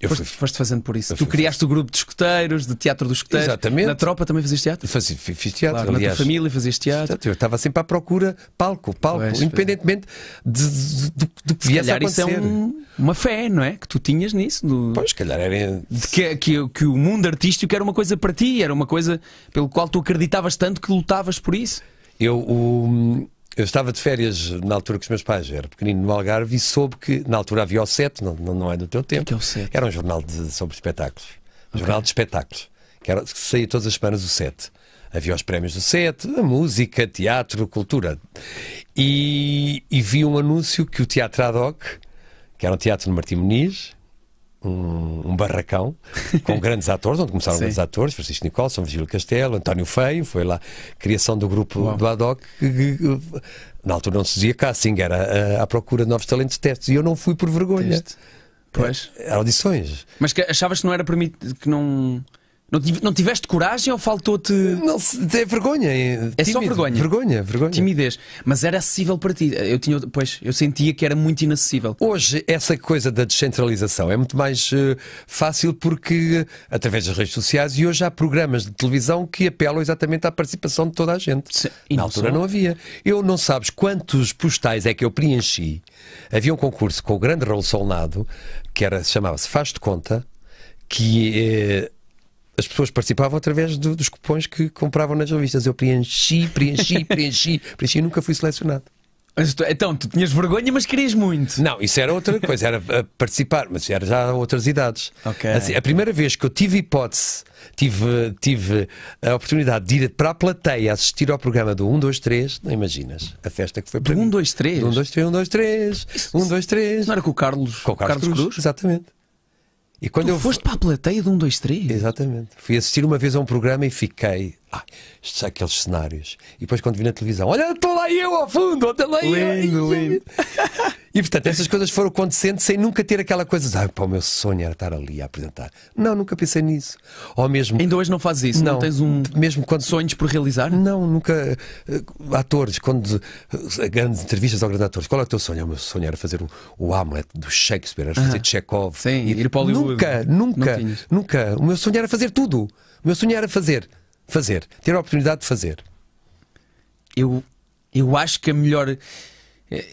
Eu foste, fui... foste fazendo por isso. Eu tu fui... criaste o grupo de escuteiros, de teatro dos escuteiros. Exatamente. Na tropa também fazias teatro? Faz, fiz, teatro, claro, aliás. Na tua família fazias teatro. Eu estava sempre à procura palco, palco, pois, é. independentemente de, do que viesse a acontecer. Isso é um, uma fé, não é? Que tu tinhas nisso. Do... Pois, calhar era... Que, que, que o mundo artístico era uma coisa para ti, era uma coisa pelo qual tu acreditavas tanto que lutavas por isso. Eu... O eu estava de férias na altura que os meus pais, eram pequenino no Algarve, e soube que na altura havia o Sete, não, não é do teu tempo. O que é o Era um jornal de, sobre espetáculos. Um okay. jornal de espetáculos. Que, era, que saía todas as semanas o Sete. Havia os prémios do Sete, música, teatro, cultura. E, e vi um anúncio que o Teatro Ad Hoc, que era um teatro no Martim Muniz, um, um barracão com <laughs> grandes atores, onde começaram Sim. grandes atores, Francisco Nicolau, São Virgílio Castelo, António Feio, foi lá criação do grupo Uau. do ADOC, que, na altura não se dizia casting, era a eh, procura de novos talentos testes, e eu não fui por vergonha. Teste. Pois. É, audições. Mas que achavas que não era permitido, que não... Não, tiveste coragem ou faltou-te. Não, é vergonha. É, é só vergonha. Vergonha, vergonha. Timidez. Mas era acessível para ti. Eu tinha, pois, eu sentia que era muito inacessível. Hoje, essa coisa da descentralização é muito mais uh, fácil porque, eh, através das redes sociais, e hoje há programas de televisão que apelam exatamente à participação de toda a gente. Sim, e Na não altura não havia. Eu não sabes quantos postais é que eu preenchi. Havia um concurso com o grande Raul Solnado, que era, chamava-se Faz de Conta, que. Eh, as pessoas participavam através do, dos cupons que compravam nas revistas. Eu preenchi, preenchi, <laughs> preenchi, preenchi e nunca fui selecionado. Então, tu tinhas vergonha, mas querias muito. Não, isso era outra coisa, era eh, participar, mas era já a outras idades. Okay. Assim, a primeira vez que eu tive hipótese, tive, tive a oportunidade de ir para a plateia assistir ao programa do 1, 2, 3, não imaginas a festa que foi para do mim. 1, 2, 3? Do 1, 2, 3, 1, 2, 3, 1, 2, 3. Não era com o Carlos, com o Carlos, Carlos Cruz, Cruz? Exatamente. E quando tu eu foste para a plateia de 1, 2, 3? Exatamente. Fui assistir uma vez a um programa e fiquei ah, isto são aqueles cenários. E depois, quando vi na televisão, olha, estou lá eu ao fundo, estou lá lindo, eu. Lindo. E portanto, essas coisas foram acontecendo sem nunca ter aquela coisa de, ah, o meu sonho era estar ali a apresentar. Não, nunca pensei nisso. Ou mesmo. Ainda hoje não fazes isso? Não, não tens um. Mesmo quando. Sonhos por realizar? Não, nunca. Eh, atores, quando. Eh, grandes entrevistas ao grande atores, qual é o teu sonho? O meu sonho era fazer o, o Hamlet do Shakespeare, era fazer Chekhov. Sim, ir, ir para o Hollywood. Nunca, nunca, nunca. O meu sonho era fazer tudo. O meu sonho era fazer Fazer. Ter a oportunidade de fazer. Eu, eu acho que a melhor. Eh,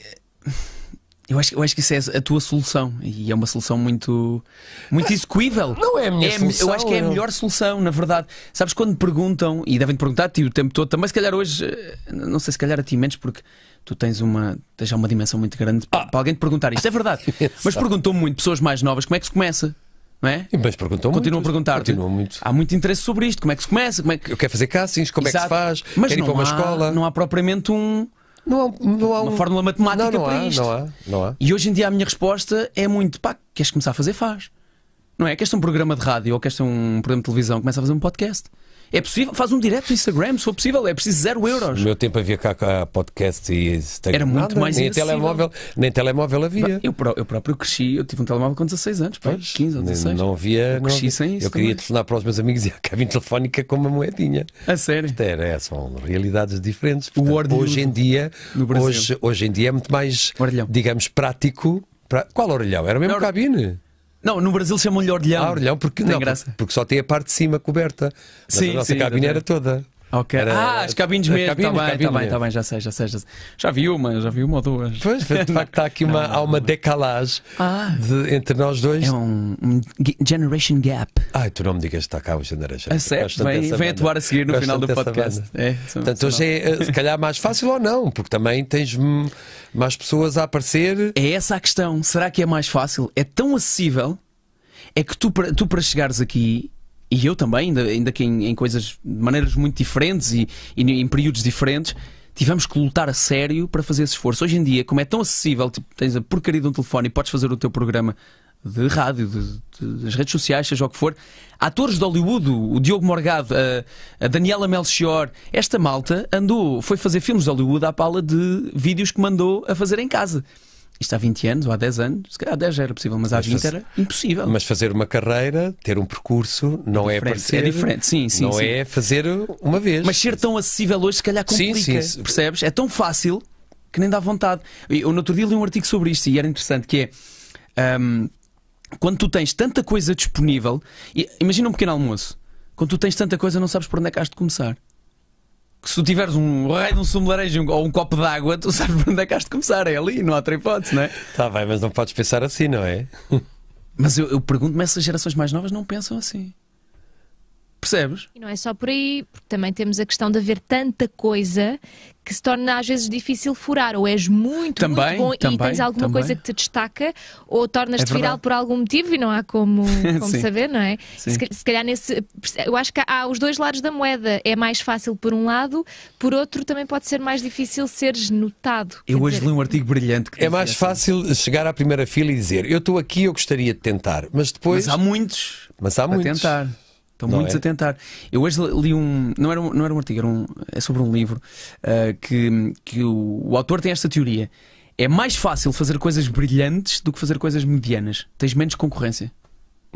eu acho, eu acho que isso é a tua solução e é uma solução muito, muito execuível. Não é a minha é, solução. Eu acho que é a melhor solução, na verdade. Sabes, quando perguntam, e devem perguntar-te o tempo todo, também se calhar hoje, eh, não sei se calhar a ti menos, porque tu tens uma tens já uma dimensão muito grande ah. para alguém te perguntar isto. É verdade. <laughs> Mas perguntou muito pessoas mais novas como é que se começa. Não é? Mas perguntam Continuam muito, a perguntar. Continuam muito. Há muito interesse sobre isto. Como é que se começa? Como é que... Eu quero fazer castings, como Exato. é que se faz? Mas quero ir para uma há, escola. Não há propriamente um. Não há, não há um... uma fórmula matemática não, não para há, isto. Não há, não há. E hoje em dia a minha resposta é muito: pá, queres começar a fazer? Faz. Não é? Queres ter um programa de rádio ou queres ter um programa de televisão? Começa a fazer um podcast. É possível? Faz um direto no Instagram, se for possível. É preciso zero euros. No meu tempo havia cá, cá podcast e Instagram. Era muito mais nem telemóvel Nem telemóvel havia. Eu, eu, próprio cresci, eu tive um telemóvel com 16 anos, pá, 15 ou 16. Não havia. Eu cresci não, sem isso. Eu queria também. telefonar para os meus amigos e a cabine telefónica com uma moedinha. A sério? Portanto, era, é, são realidades diferentes. Portanto, o hoje em dia, hoje, hoje em dia é muito mais, digamos, prático. Pra... Qual orelhão? Era mesmo Or... cabine. Não, no Brasil chamam-lhe ordelhão. Ah, ordelhão, porque, não, porque, porque, só tem a parte de cima coberta. Mas sim, a nossa sim, cabine era toda. Ok. Era, ah, as cabines mesmo. Está bem, está bem, tá bem, já sei, já sei, já sei. Já vi uma, já vi uma ou duas. Pois, de facto, <laughs> está aqui uma, não, não, há uma decalagem ah, de, entre nós dois. É um, um, Generation Gap. Ai, tu não me digas que está cá o Generation Gap. certo, vem, vem atuar a seguir no Gosto final do podcast. É, Portanto, hoje é, se calhar, mais fácil ou não, porque também tens mais pessoas a aparecer. É essa a questão. Será que é mais fácil? É tão acessível é que tu, tu para chegares aqui e eu também, ainda, ainda que em, em, coisas de maneiras muito diferentes e, e, em períodos diferentes, tivemos que lutar a sério para fazer esse esforço. Hoje em dia, como é tão acessível, tipo, tens a porcaria de um telefone e podes fazer o teu programa de rádio, de, de, das redes sociais, seja o que for, atores de Hollywood, o Diogo Morgado, a, a, Daniela Melchior, esta malta andou, foi fazer filmes de Hollywood à pala de vídeos que mandou a fazer em casa. Isto há 20 anos ou há 10 anos, se calhar há 10 era possível, mas há mas 20 faz... era impossível. Mas fazer uma carreira, ter um percurso, não é diferente, é aparecer. É diferente, sim, sim. Não sim. é fazer uma vez. Mas ser tão acessível hoje, se calhar complica, sim, sim. percebes? É tão fácil que nem dá vontade. Eu no outro dia li um artigo sobre isto e era interessante, que é... Um, quando tu tens tanta coisa disponível, imagina um pequeno almoço, quando tu tens tanta coisa não sabes por onde é que has de começar que se tu tiveres um raio de um sumo de laranja ou um copo de água, tu sabes para onde é que has de começar, é ali, não há outra hipótese, não é? Está bem, mas não podes pensar assim, não é? mas eu, eu pergunto-me se as gerações mais novas não pensam assim. Percebes? E não é só por aí, porque também temos a questão de haver tanta coisa que se torna às vezes difícil furar. Ou és muito, também, muito bom também, e tens alguma também. coisa que te destaca, ou tornas-te é viral por algum motivo e não há como, <laughs> como saber, não é? Se, calhar nesse. Eu acho que há os dois lados da moeda. É mais fácil por um lado, por outro também pode ser mais difícil seres notado. Eu hoje dizer... li um artigo brilhante que É mais assim. fácil chegar à primeira fila e dizer eu estou aqui, eu gostaria de tentar, mas depois. Mas há muitos. Mas há muitos. tentar. Estão muitos é? a tentar. Eu hoje li um. Não era um, não era um artigo, era um, é sobre um livro uh, que, que o, o autor tem esta teoria. É mais fácil fazer coisas brilhantes do que fazer coisas medianas. Tens menos concorrência.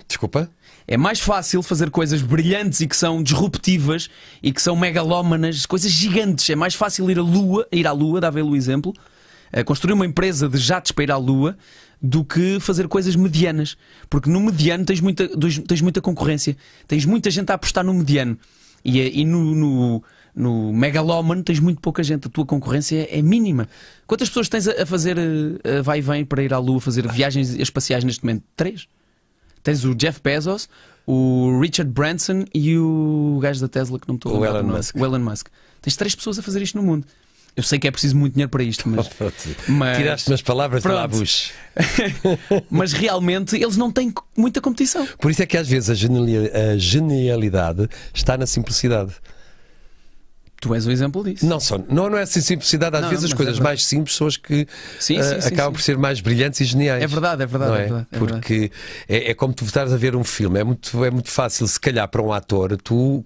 Desculpa? É mais fácil fazer coisas brilhantes e que são disruptivas e que são megalómanas, coisas gigantes. É mais fácil ir à Lua, ir à Lua, dá ele o exemplo, ah, construir uma empresa de jatos para ir à Lua, do que fazer coisas medianas. Porque no mediano tens muita, tens muita concorrência. Tens muita gente a apostar no mediano. E, eh, e no, no, no megalómano tens muito pouca gente. A tua concorrência é, é mínima. Quantas pessoas tens a, fazer eh, a vai e vem para ir à Lua fazer viagens espaciais neste momento? Três. Tens o Jeff Bezos, o Richard Branson e o gajo da Tesla que não estou a O Elon Musk. O Elon Musk. Tens três pessoas a fazer isto no mundo. Eu sei que é preciso muito dinheiro para isto, mas. <laughs> mas Tiraste as palavras pronto. da Bush. <laughs> mas realmente eles não têm muita competição. Por isso é que às vezes a, a genialidade está na simplicidade. Tu és o exemplo disso. Não só, não, não é assim simplicidade. Às não, vezes as é coisas é mais simples são as que sim, sim, uh, sim, acabam por ser mais brilhantes e geniais. É verdade, é verdade. É? É verdade é Porque é, é, como tu estás a ver um filme. É muito, é muito fácil, se calhar, para um ator, tu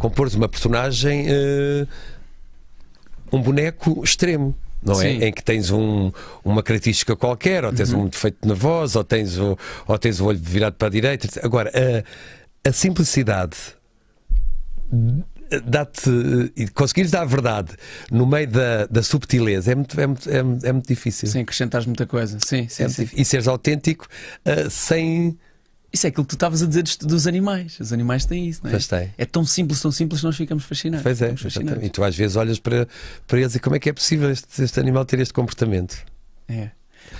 compores uma personagem. Uh, um boneco extremo. Não é? Em que tens um, uma característica qualquer, ou tens uhum. um defeito na voz, ou tens, o, ou tens o olho virado para a direita. Agora, a, a simplicidade dá-te e conseguires dar a verdade no meio da, da subtileza é muito, é, muito, é, muito, é muito difícil. Sim, acrescentares muita coisa. Sim, sim, é sim. E seres autêntico uh, sem isso é aquilo que tu estavas a dizer dos animais. Os animais têm isso, não é? Pois tem. É tão simples, tão simples que nós ficamos fascinados. Pois é, fascinados. e tu às vezes olhas para, para eles e como é que é possível este, este animal ter este comportamento? É.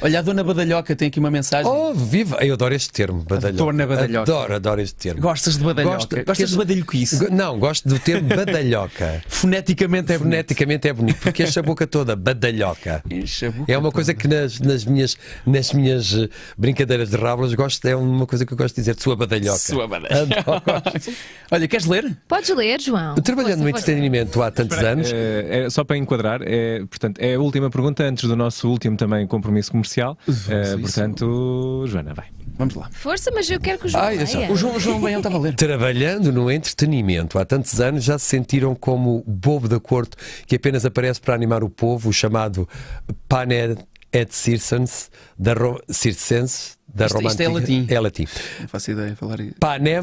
Olha, a Dona Badalhoca tem aqui uma mensagem. Oh, viva! Eu adoro este termo, Badalhoca. Dona Badalhoca. Adoro, adoro este termo. Gostas de Badalhoca? Gosto, Gostas de badalhoquice? Não, gosto do termo <laughs> Badalhoca. Foneticamente é bonito. Foneticamente é bonito, porque enche a boca toda, Badalhoca. Enche a boca É uma toda. coisa que nas, nas, minhas, nas minhas eh, brincadeiras de rábulas gosto, é uma coisa que eu gosto de dizer, sua Badalhoca. Sua Badalhoca. <laughs> Olha, queres ler? Podes ler, João. Trabalhando no entretenimento há tantos Espera, anos. É, é, só para enquadrar, é, portanto, é a última pergunta antes do nosso último também compromisso comercial. Uh, portanto, Joana, vai. Vamos lá. Força, mas eu quero que o João. Ai, o João, João Baião estava a ler. Trabalhando no entretenimento, há tantos anos já se sentiram como bobo da corte que apenas aparece para animar o povo, o chamado panem et Circenses, da, Ro... Circenses, da isto, Roma isto é latim. É latim. Não faço ideia falar. Panem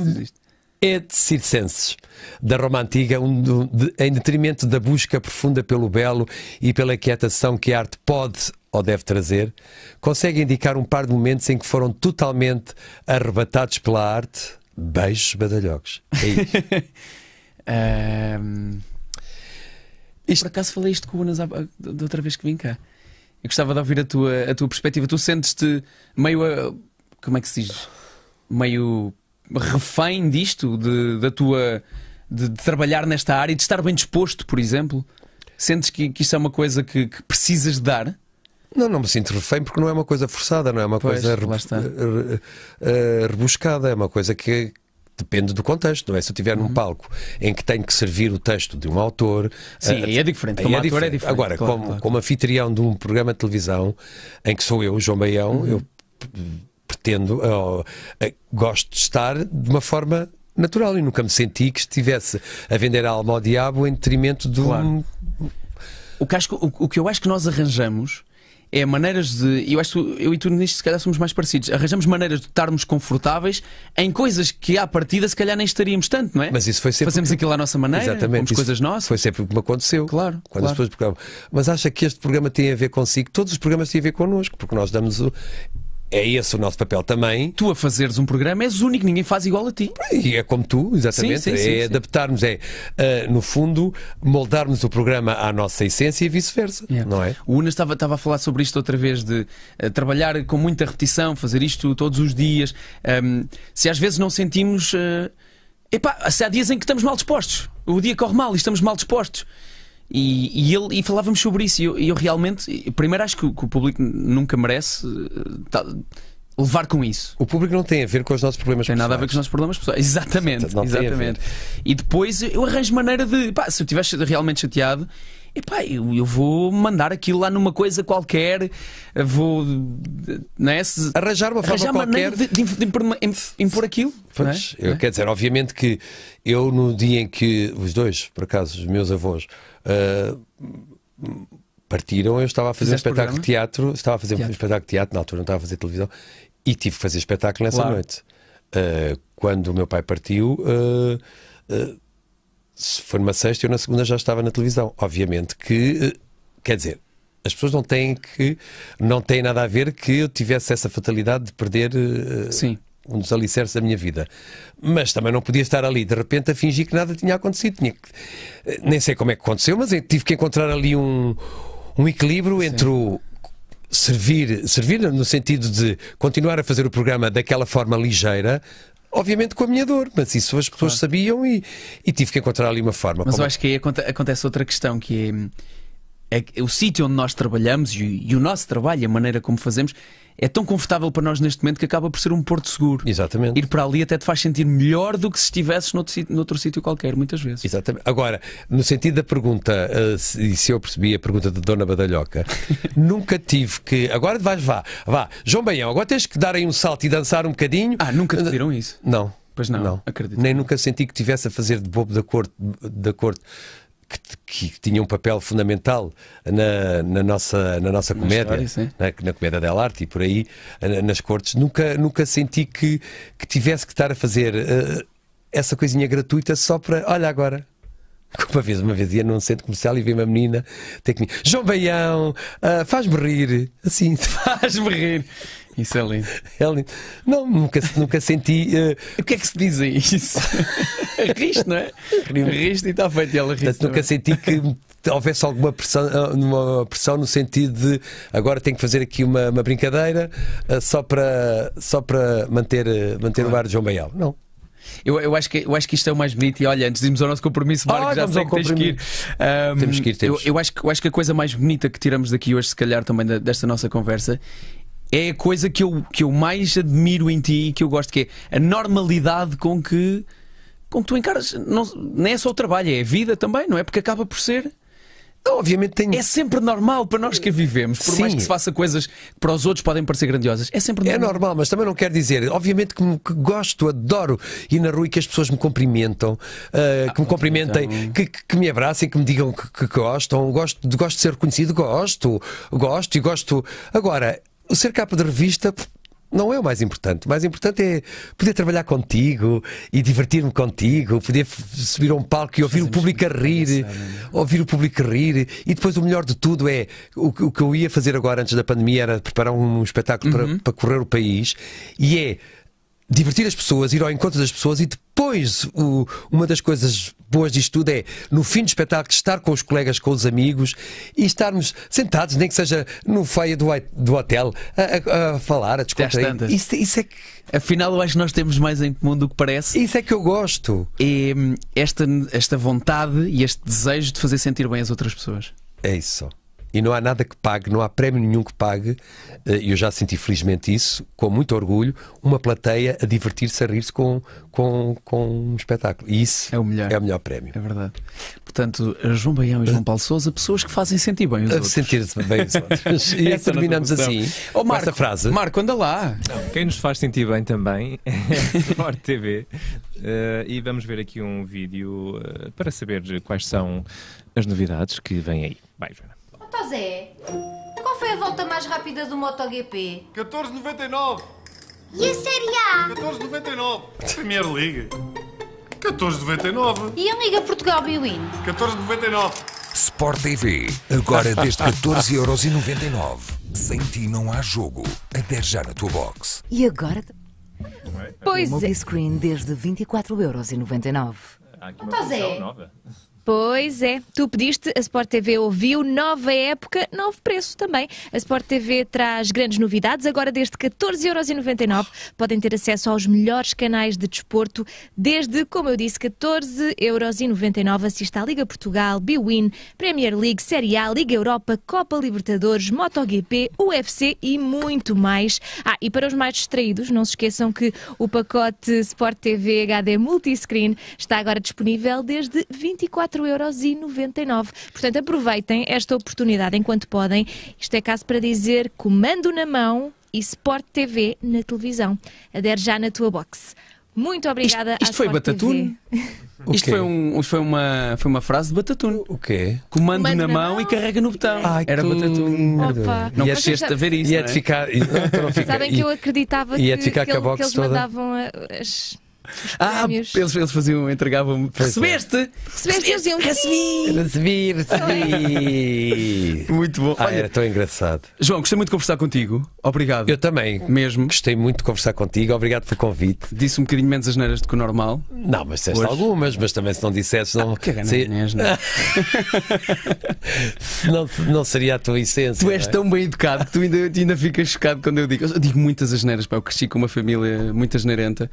et de circenses da Roma Antiga, um, de, em detrimento da busca profunda pelo belo e pela quietação que a arte pode ou deve trazer, consegue indicar um par de momentos em que foram totalmente arrebatados pela arte. Beijos, badalhocos. É isso. um... <laughs> Isto... Por acaso falei isto com o Unas ah, da outra vez que vim cá. Eu gostava de ouvir a tua, a tua perspectiva. Tu sentes-te meio. A... Como é que se diz? Meio refém disto, de, da tua. De, de, trabalhar nesta área, de estar bem disposto, por exemplo? Sentes que, que isto é uma coisa que, que precisas de dar? Não, não me sinto refém porque não é uma coisa forçada, não é uma pois, coisa re, re, eh, rebuscada, é uma coisa que, depende do contexto, não é? Se eu estiver uhum. num palco em que tenho que servir o texto de um autor. Eh, Sim, aí é diferente. Como é é diferente. Agora, claro, como, claro. como anfitrião de um programa de televisão em que sou eu, João Baião, uhum. eu pretendo, ou, eh, gosto de estar de uma forma natural e nunca me senti que estivesse a vender a alma ao diabo em detrimento de claro. um. O que, acho, o, o que eu acho que nós arranjamos é maneiras de. Eu acho que eu e tu nisto se calhar somos mais parecidos. Arranjamos maneiras de estarmos confortáveis em coisas que à partida se calhar nem estaríamos tanto, não é? Mas isso foi sempre. Fazemos aquilo à nossa maneira, Exatamente, coisas nossas. Foi sempre o que me aconteceu. Claro. Quando claro. as pessoas. Mas acha que este programa tem a ver consigo? Todos os programas têm a ver connosco, porque nós damos o é esse o nosso papel também. Tu a fazeres um programa és único, ninguém faz igual a ti. E é como tu, exatamente. Sim, sim, é sim, é adaptarmos, é, uh, no fundo, moldarmos o programa à nossa essência e vice-versa, yeah. É. não é? O Unas estava, estava a falar sobre isto outra vez, de uh, trabalhar com muita repetição, fazer isto todos os dias. Um, se às vezes não sentimos... Uh, epá, se há dias em que estamos mal dispostos. O dia corre mal e estamos mal dispostos. E, e, ele, e falávamos sobre isso. E eu, eu realmente, primeiro, acho que o, que o público nunca merece. Tá, levar com isso. O público não tem a ver com os nossos problemas tem pessoais. Tem nada a ver com os nossos problemas pessoais. Exatamente, exatamente. E depois eu arranjo maneira de, pá, se eu estivesse realmente chateado, epá, eu, eu vou mandar aquilo lá numa coisa qualquer, vou não né, Se, arranjar uma forma arranjar qualquer de, de, de, impor, de, impor, aquilo. Pois, é? eu, é? Quer dizer, obviamente que eu no dia em que os dois, por acaso, os meus avós. Uh, partiram, eu estava a fazer Fizeste um espetáculo de teatro, estava a fazer teatro. um espetáculo de teatro, na altura não estava a fazer televisão, e tive que fazer espetáculo nessa claro. noite. Uh, quando o meu pai partiu, uh, uh, se for uma sexta, eu na segunda já estava na televisão. Obviamente que, eh, quer dizer, as pessoas não têm que, não têm nada a ver que eu tivesse essa fatalidade de perder eh, Sim. um dos alicerces da minha vida. Mas também não podia estar ali, de repente, a fingir que nada tinha acontecido. Tinha que, eh, nem sei como é que aconteceu, mas tive que encontrar ali um, um equilíbrio Sim. entre o servir, servir no sentido de continuar a fazer o programa daquela forma ligeira, obviamente com a minha dor, mas isso as pessoas claro. sabiam e, e, tive que encontrar ali uma forma. Mas eu é acho que aí acontece outra questão que é, é, é o sítio onde nós trabalhamos e, e, o nosso trabalho, a maneira como fazemos, é tão confortável para nós neste momento que acaba por ser um porto seguro. Exatamente. Ir para ali até te faz sentir melhor do que se estivesses noutro, noutro sítio qualquer, muitas vezes. Exatamente. Agora, no sentido da pergunta, eh, e se, eu percebi a pergunta de Dona Badalhoca, <laughs> nunca tive que. Agora vais, vá, vá. João Baião, agora tens que dar aí um salto e dançar um bocadinho. Ah, nunca te pediram isso? Não. Pois não, não. acredito. Nem nunca senti que estivesse a fazer de bobo da corte, da corte que, que, tinha um papel fundamental na, na nossa, na nossa na comédia, história, na, né, na, comédia dela arte e por aí, nas cortes, nunca, nunca senti que, que tivesse que estar a fazer uh, essa coisinha gratuita só para. Olha agora. <laughs> Uma vez, uma vez ia num centro comercial e vi uma menina ter que me. João Baião, uh, faz-me rir. Assim, <laughs> faz-me rir. Isso é lindo. <laughs> É lindo. Não, nunca, nunca senti. Uh... O que é que se diz a isso? <laughs> Riste, não é? Riste e está feito. E ela riste. Nunca é? senti que houvesse alguma pressão, eh, uma pressão no sentido de agora tenho que fazer aqui uma, uma brincadeira uh, só para, só para manter, manter claro. o ar de João Baial. Não. Eu, eu, acho que, eu acho que isto é o mais bonito. E olha, antes de irmos ao nosso compromisso, Marcos, ah, já sei que tens que ir. Um, temos que ir, temos. Eu, eu, acho que, eu acho que a coisa mais bonita que tiramos daqui hoje, se calhar, também da, desta nossa conversa, é a coisa que eu, que eu mais admiro em ti e que eu gosto, que é a normalidade com que, com que tu encaras. Não, é só o trabalho, é a vida também, não é? Porque acaba por ser. obviamente tenho... É sempre normal para nós que vivemos, por Sim. mais que se faça coisas que para os outros podem parecer grandiosas. É sempre é normal. É normal, mas também não quer dizer. Obviamente que, me, que gosto, adoro ir na rua e que as pessoas me cumprimentam, uh, que me ah, cumprimentem, então... que, que, me abracem, que me digam que, que, gostam. Gosto, gosto de ser reconhecido, gosto, gosto e gosto. Agora, o ser capa de revista não é o mais importante. O mais importante é poder trabalhar contigo e divertir-me contigo, poder subir a um palco e ouvir Fazemos o público a rir, é? ouvir o público a rir. E depois o melhor de tudo é o, o que eu ia fazer agora antes da pandemia era preparar um espetáculo uhum. para, para correr o país e é divertir as pessoas, ir ao encontro das pessoas e depois o, uma das coisas boas disto tudo é, no fim do espetáculo, estar com os colegas, com os amigos e estarmos sentados, nem que seja no faia do, do hotel, a, a, a falar, a discutir Isso, isso é que... Afinal, eu acho que nós temos mais em comum do que parece. Isso é que eu gosto. E hum, esta, esta vontade e este desejo de fazer sentir bem as outras pessoas. É isso. E não há nada que pague, não há prémio nenhum que pague, eh, e eu já senti felizmente isso, com muito orgulho, uma plateia a divertir-se, a rir-se com, com, com um espetáculo. E isso é o melhor, é o melhor prémio. É verdade. Portanto, eh, João Baião e João Paulo Souza, pessoas que fazem sentir bem os outros. Sentir-se bem os outros. <laughs> e terminamos assim oh, Marco, esta frase. Marco, anda lá. Não, quem nos faz sentir bem também <laughs> é a Sport TV. Uh, eh, e vamos ver aqui um vídeo uh, para saber quais são as novidades que vêm aí. Bye, Joana. Então, Zé, qual foi a volta mais rápida do MotoGP? 14,99. E a Série A? 14,99. Premier League. 14,99. E a Liga Portugal Biwin? 14,99. Sport TV, agora desde 14,99€. Sem ti não há jogo. Até já na tua box. E agora? Pois é. Mobile Screen desde 24,99€. Há aqui uma então, Zé. nova. Pois é, tu pediste, a Sport TV ouviu, nova época, novo preço também. A Sport TV traz grandes novidades, agora desde 14,99€ podem ter acesso aos melhores canais de desporto, desde, como eu disse, 14,99€ assista à Liga Portugal, Bwin, Premier League, Série A, Liga Europa, Copa Libertadores, MotoGP, UFC e muito mais. Ah, e para os mais distraídos, não se esqueçam que o pacote Sport TV HD Multiscreen está agora disponível desde 24 4,99€. Portanto, aproveitem esta oportunidade enquanto podem. Isto é caso para dizer comando na mão e Sport TV na televisão. Adere já na tua box. Muito obrigada Isto, isto foi Batatune? Isto foi, um, foi, uma, foi uma frase de Batatune. O quê? Comando, Comando na, na mão, mão, e carrega no botão. Ai, Era Batatune. Não é conseguiste ver isso. E é? é? ficar. Sabem que eu acreditava é que, que, que, que eles toda... mandavam as. Ah, eles, eles faziam, entregavam-me. É. Recebeste? Recebeste? Recebeste? Recebi! Recebi, recebi! muito bom. Ah, Olha, era tão engraçado. João, gostei muito de conversar contigo. Obrigado. Eu também. Mesmo. Gostei muito de conversar contigo. Obrigado pelo convite. Disse um bocadinho menos as neiras do que o normal. Não, mas disseste Hoje. algumas, mas também se não dissesse. Não... Ah, que se... É? <laughs> Não, não, seria a tua essência. Tu és é? tão bem educado que tu ainda, ainda ficas chocado quando eu digo. Eu digo muitas asneiras, pá. Eu cresci com uma família muito asneirenta,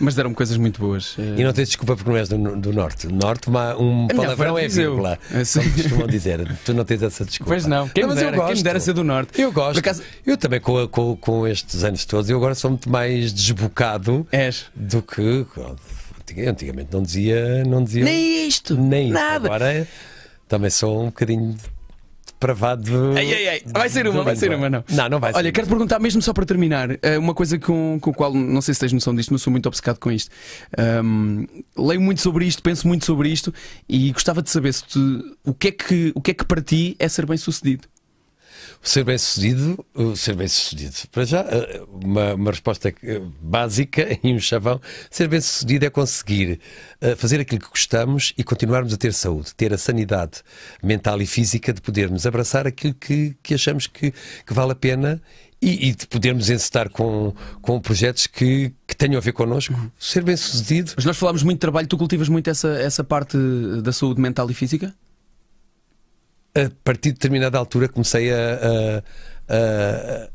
mas deram-me coisas muito boas. E não tens desculpa porque não és do, do Norte. Norte, uma, um palavrão é vírgula. Assim. É como costumam dizer. <laughs> Tu não tens essa desculpa. Pois não. Quem, não, mas dera, eu gosto. quem me dera ser do Norte. Eu gosto. Acaso, eu também com, com, com estes anos todos, eu agora sou muito mais desbocado és. do que... Antigamente não dizia... Não dizia nem isto. Nem isto. Nada. Agora também sou um bocadinho pravado. Ei, ei, ei. Vai ser uma, vai ser uma, não. Não, não vai ser. Olha, quero perguntar, mesmo só para terminar, eh, uma coisa com, com a qual não sei se tens noção disto, mas sou muito obcecado com isto. Um, leio muito sobre isto, penso muito sobre isto e gostava de saber se tu, o, que é que, o que é que para ti é ser bem sucedido. Ser bem-sucedido, uh, ser bem-sucedido. Para já, uh, uma, uma, resposta uh, básica <laughs> e um chavão. Ser bem-sucedido é conseguir fazer aquilo que gostamos e continuarmos a ter saúde, ter a sanidade mental e física de podermos abraçar aquilo que, que achamos que, que vale a pena e, e, de podermos encetar com, com projetos que, que tenham a ver connosco, ser bem sucedido. Mas nós falámos muito de trabalho, tu cultivas muito essa, essa parte da saúde mental e física? a partir de determinada altura comecei a, a,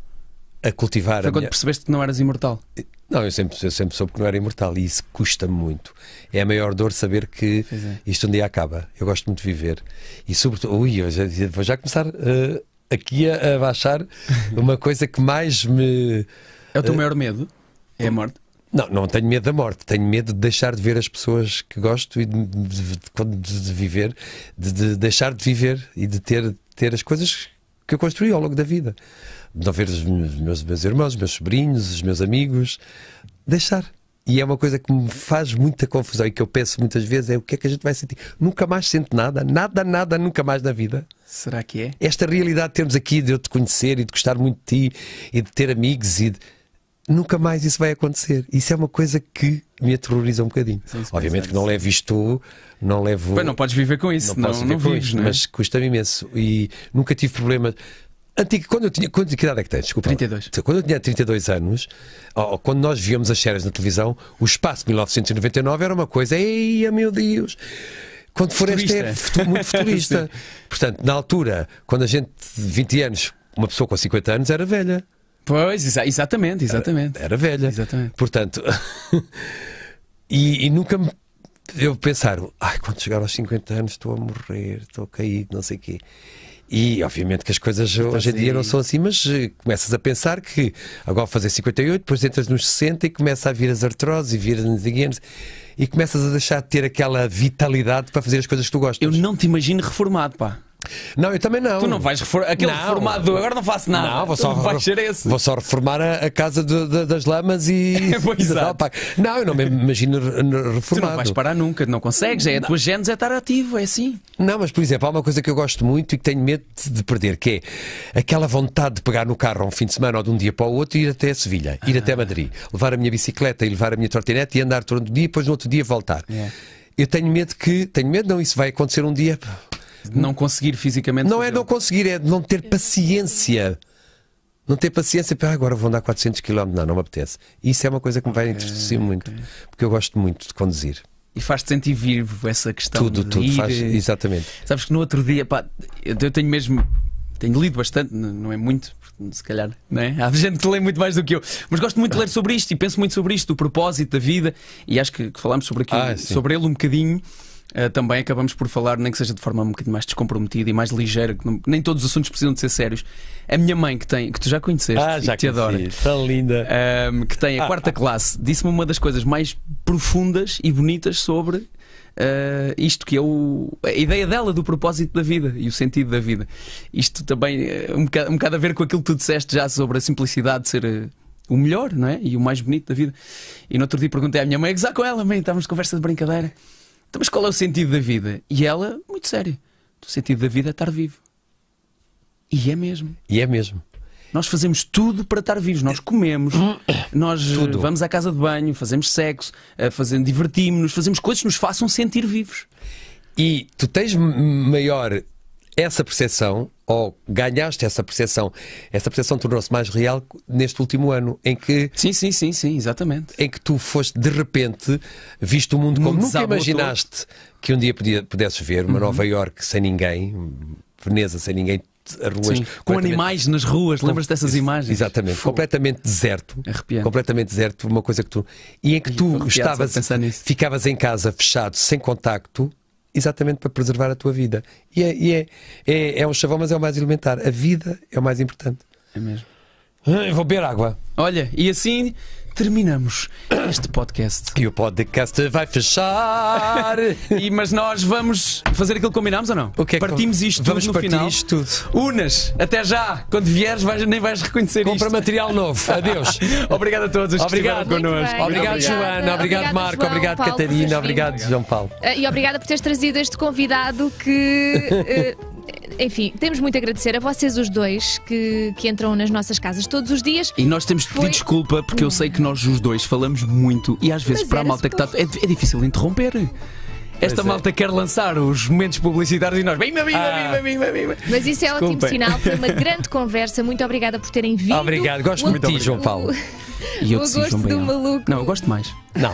a, a cultivar. Foi a quando minha... percebeste que não eras imortal? Não, eu sempre, eu sempre soube que não era imortal e isso custa muito. É a maior dor saber que é. isto um dia acaba. Eu gosto muito de viver. E sobretudo. Ui, eu já, vou já começar uh, aqui a, a baixar <laughs> uma coisa que mais me. É o teu uh, maior medo? É a morte? Não, não tenho medo da morte, tenho medo de deixar de ver as pessoas que gosto e de, de, de, de viver, de, deixar de viver e de ter, ter as coisas que eu construí ao longo da vida. De não ver os meus, meus irmãos, os meus sobrinhos, os meus amigos. Deixar. E é uma coisa que me faz muita confusão e que eu penso muitas vezes é o que é que a gente vai sentir. Nunca mais sente nada, nada, nada, nunca mais na vida. Será que é? Esta realidade que temos aqui de eu te conhecer e de gostar muito de ti e de ter amigos e de nunca mais isso vai acontecer. Isso é uma coisa que me aterroriza um bocadinho. Sim, Obviamente que não levo isto, não levo. Pois não podes viver com isso, não, não, não, vives, né? mas custa-me imenso. E nunca tive problemas. Antigo, quando eu tinha. Quando, que idade é que tens? Desculpa. 32. Quando eu tinha 32 anos, ou, quando nós víamos as séries na televisão, o espaço de 1999 era uma coisa. Eia, oh, meu Deus! Quando for este esta é futu, muito futurista. <laughs> Portanto, na altura, quando a gente, 20 anos, uma pessoa com 50 anos era velha. Pois, exa exatamente, exatamente. Era, era, velha. Exatamente. Portanto, <laughs> e, e, nunca me. Eu pensaram, ai, quando chegar aos 50 anos estou a morrer, estou caído, não sei o quê. E obviamente que as coisas então, hoje em dia não assim. são assim, mas eh, começas a pensar que agora fazer 58, depois entras nos 60 e começa a vir as artroses e vir as nidiguenes e começas a deixar de ter aquela vitalidade para fazer as coisas que tu gostas. Eu não te imagino reformado, pá. Não, eu também não. Tu não vais reformar. Aquele não. reformado, agora não faço nada. Não, vou só, não ser esse. Vou só reformar a, a casa de, de, das lamas e. <laughs> pois é. Não, eu não me imagino reformado. Tu não vais parar nunca, não consegues. É, não. A tua genes é estar ativo, é assim. Não, mas por exemplo, há uma coisa que eu gosto muito e que tenho medo de perder, que é aquela vontade de pegar no carro um fim de semana ou de um dia para o outro e ir até a Sevilha, ir até até ah. Madrid, levar a minha bicicleta e levar a minha trotinete e andar durante o dia e depois no outro dia voltar. É. Eu tenho medo que. Tenho medo, não, isso vai acontecer um dia. Não conseguir fisicamente. Não é não conseguir, é não ter paciência. Não ter paciência para ah, agora vou andar 400 km. Não, não me apetece. Isso é uma coisa que me vai okay, entristecer okay. muito, porque eu gosto muito de conduzir. E faz-te sentir vivo essa questão. Tudo, de tudo. Ir. Faz, eh, exatamente. Sabes que no outro dia, pá, eu tenho mesmo. Tenho lido bastante, não é muito, se calhar, não é? Há gente que lê muito mais do que eu, mas gosto muito de ler ah. sobre isto e penso muito sobre isto, o propósito da vida, e acho que, que falámos sobre, aquilo, ah, sobre ele um bocadinho. Eh, também acabamos por falar, nem que seja de forma um bocadinho mais descomprometida e mais ligeira, que não, nem todos os assuntos precisam de ser sérios. A minha mãe, que tem, que tu já conheceste ah, já te adora, tão linda, ehm, que tem a ah, quarta ah, classe, disse-me uma das coisas mais profundas e bonitas sobre Uh, isto que é o, a ideia dela do propósito da vida e o sentido da vida. Isto também eh, um, bocado, um bocado a ver com aquilo que tu disseste já sobre a simplicidade de ser o melhor não é? e o mais bonito da vida. E no outro dia perguntei à minha mãe, é a com ela, mãe, estávamos de conversa de brincadeira. Então, mas qual é o sentido da vida? E ela, muito sério, o sentido da vida é estar vivo. E é mesmo. E é mesmo. Nós fazemos tudo para estar vivos. Nós comemos, <coughs> nós eh, tudo. vamos à casa de banho, fazemos sexo, eh, fazemos, divertimos-nos, fazemos coisas que nos façam sentir vivos. E tu tens maior essa percepção ou ganhaste essa percepção, essa percepção tornou-se mais real neste último ano, em que... Sim, sim, sim, sim, exatamente. Em que tu foste, de repente, visto o mundo como Nunca imaginaste que um dia podia, pudesses ver, uma uhum. Nova York sem ninguém, Veneza sem ninguém, ruas... Sim, com animais nas ruas, lembras dessas imagens? Exatamente, completamente deserto. Arrepiante. Completamente deserto, uma coisa que tu... E em que tu estavas, ficavas em casa, fechado, sem contacto exatamente para preservar a tua vida. E é, e é, é, é um chavão, mas é o mais elementar. A vida é o mais importante. É mesmo. Eu vou beber água. Olha, e assim terminamos este podcast. E o podcast vai fechar. <laughs> e, mas nós vamos fazer aquilo que combinámos ou não? O que é que Partimos isto vamos tudo no final. Isto tudo. Unas, até já. Quando vieres, vais, nem vais reconhecer Compra isto. material novo. Adeus. <laughs> obrigado a todos. Obrigado connosco. Obrigado, obrigado, Joana. Obrigado, obrigado Marco. João, obrigado, Paulo, Catarina. Obrigado, João Paulo. Eh, e obrigada por teres trazido este convidado que. Uh, enfim, temos muito a agradecer a vocês os dois que, que entram nas nossas casas todos os dias. E nós temos de pedir Foi... desculpa porque eu sei que nós os dois falamos muito e às vezes Mas para a malta que está. É, é difícil interromper. Esta pois é. malta é. quer lançar os momentos publicitários e nós. Bimba, bimba, ah. bimba, bima, Mas isso é ótimo sinal. Foi uma <laughs> grande conversa. Muito obrigada por terem vindo. Obrigado, gosto muito de ti, João Paulo. O... <laughs> E eu o gosto do maluco. Não, eu gosto mais. Não.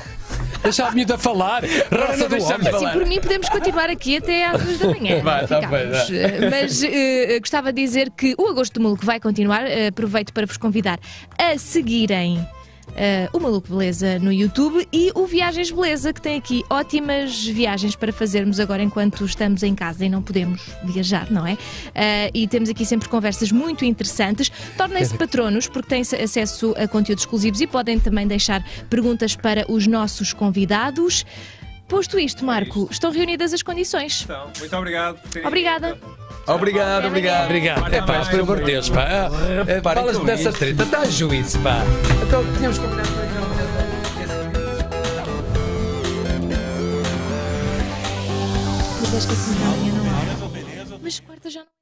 Deixa a miúda falar. Raça do homem. Assim, por mim, podemos continuar aqui até às duas da manhã. <laughs> Vai, tá bem, eh, Mas uh, gostava de dizer que o Agosto do Maluco vai continuar. Uh, aproveito para vos convidar a seguirem uh, o Maluco Beleza no YouTube e o Viagens Beleza, que tem aqui ótimas viagens para fazermos agora enquanto estamos em casa e não podemos viajar, não é? Uh, e temos aqui sempre conversas muito interessantes. Tornem-se patronos porque têm acesso a conteúdos exclusivos e podem também deixar perguntas para os nossos convidados. Posto isto, Marco, estão reunidas as condições. Então, muito obrigado. Por Obrigada. Obrigado, obrigado. Obrigado. É pá, pelo amor de Deus, pá. É, eh, Falas-me dessa treta, dá juízo, pá. Então, tínhamos combinado para Mas esta semana não há. É. Mas quarta já não.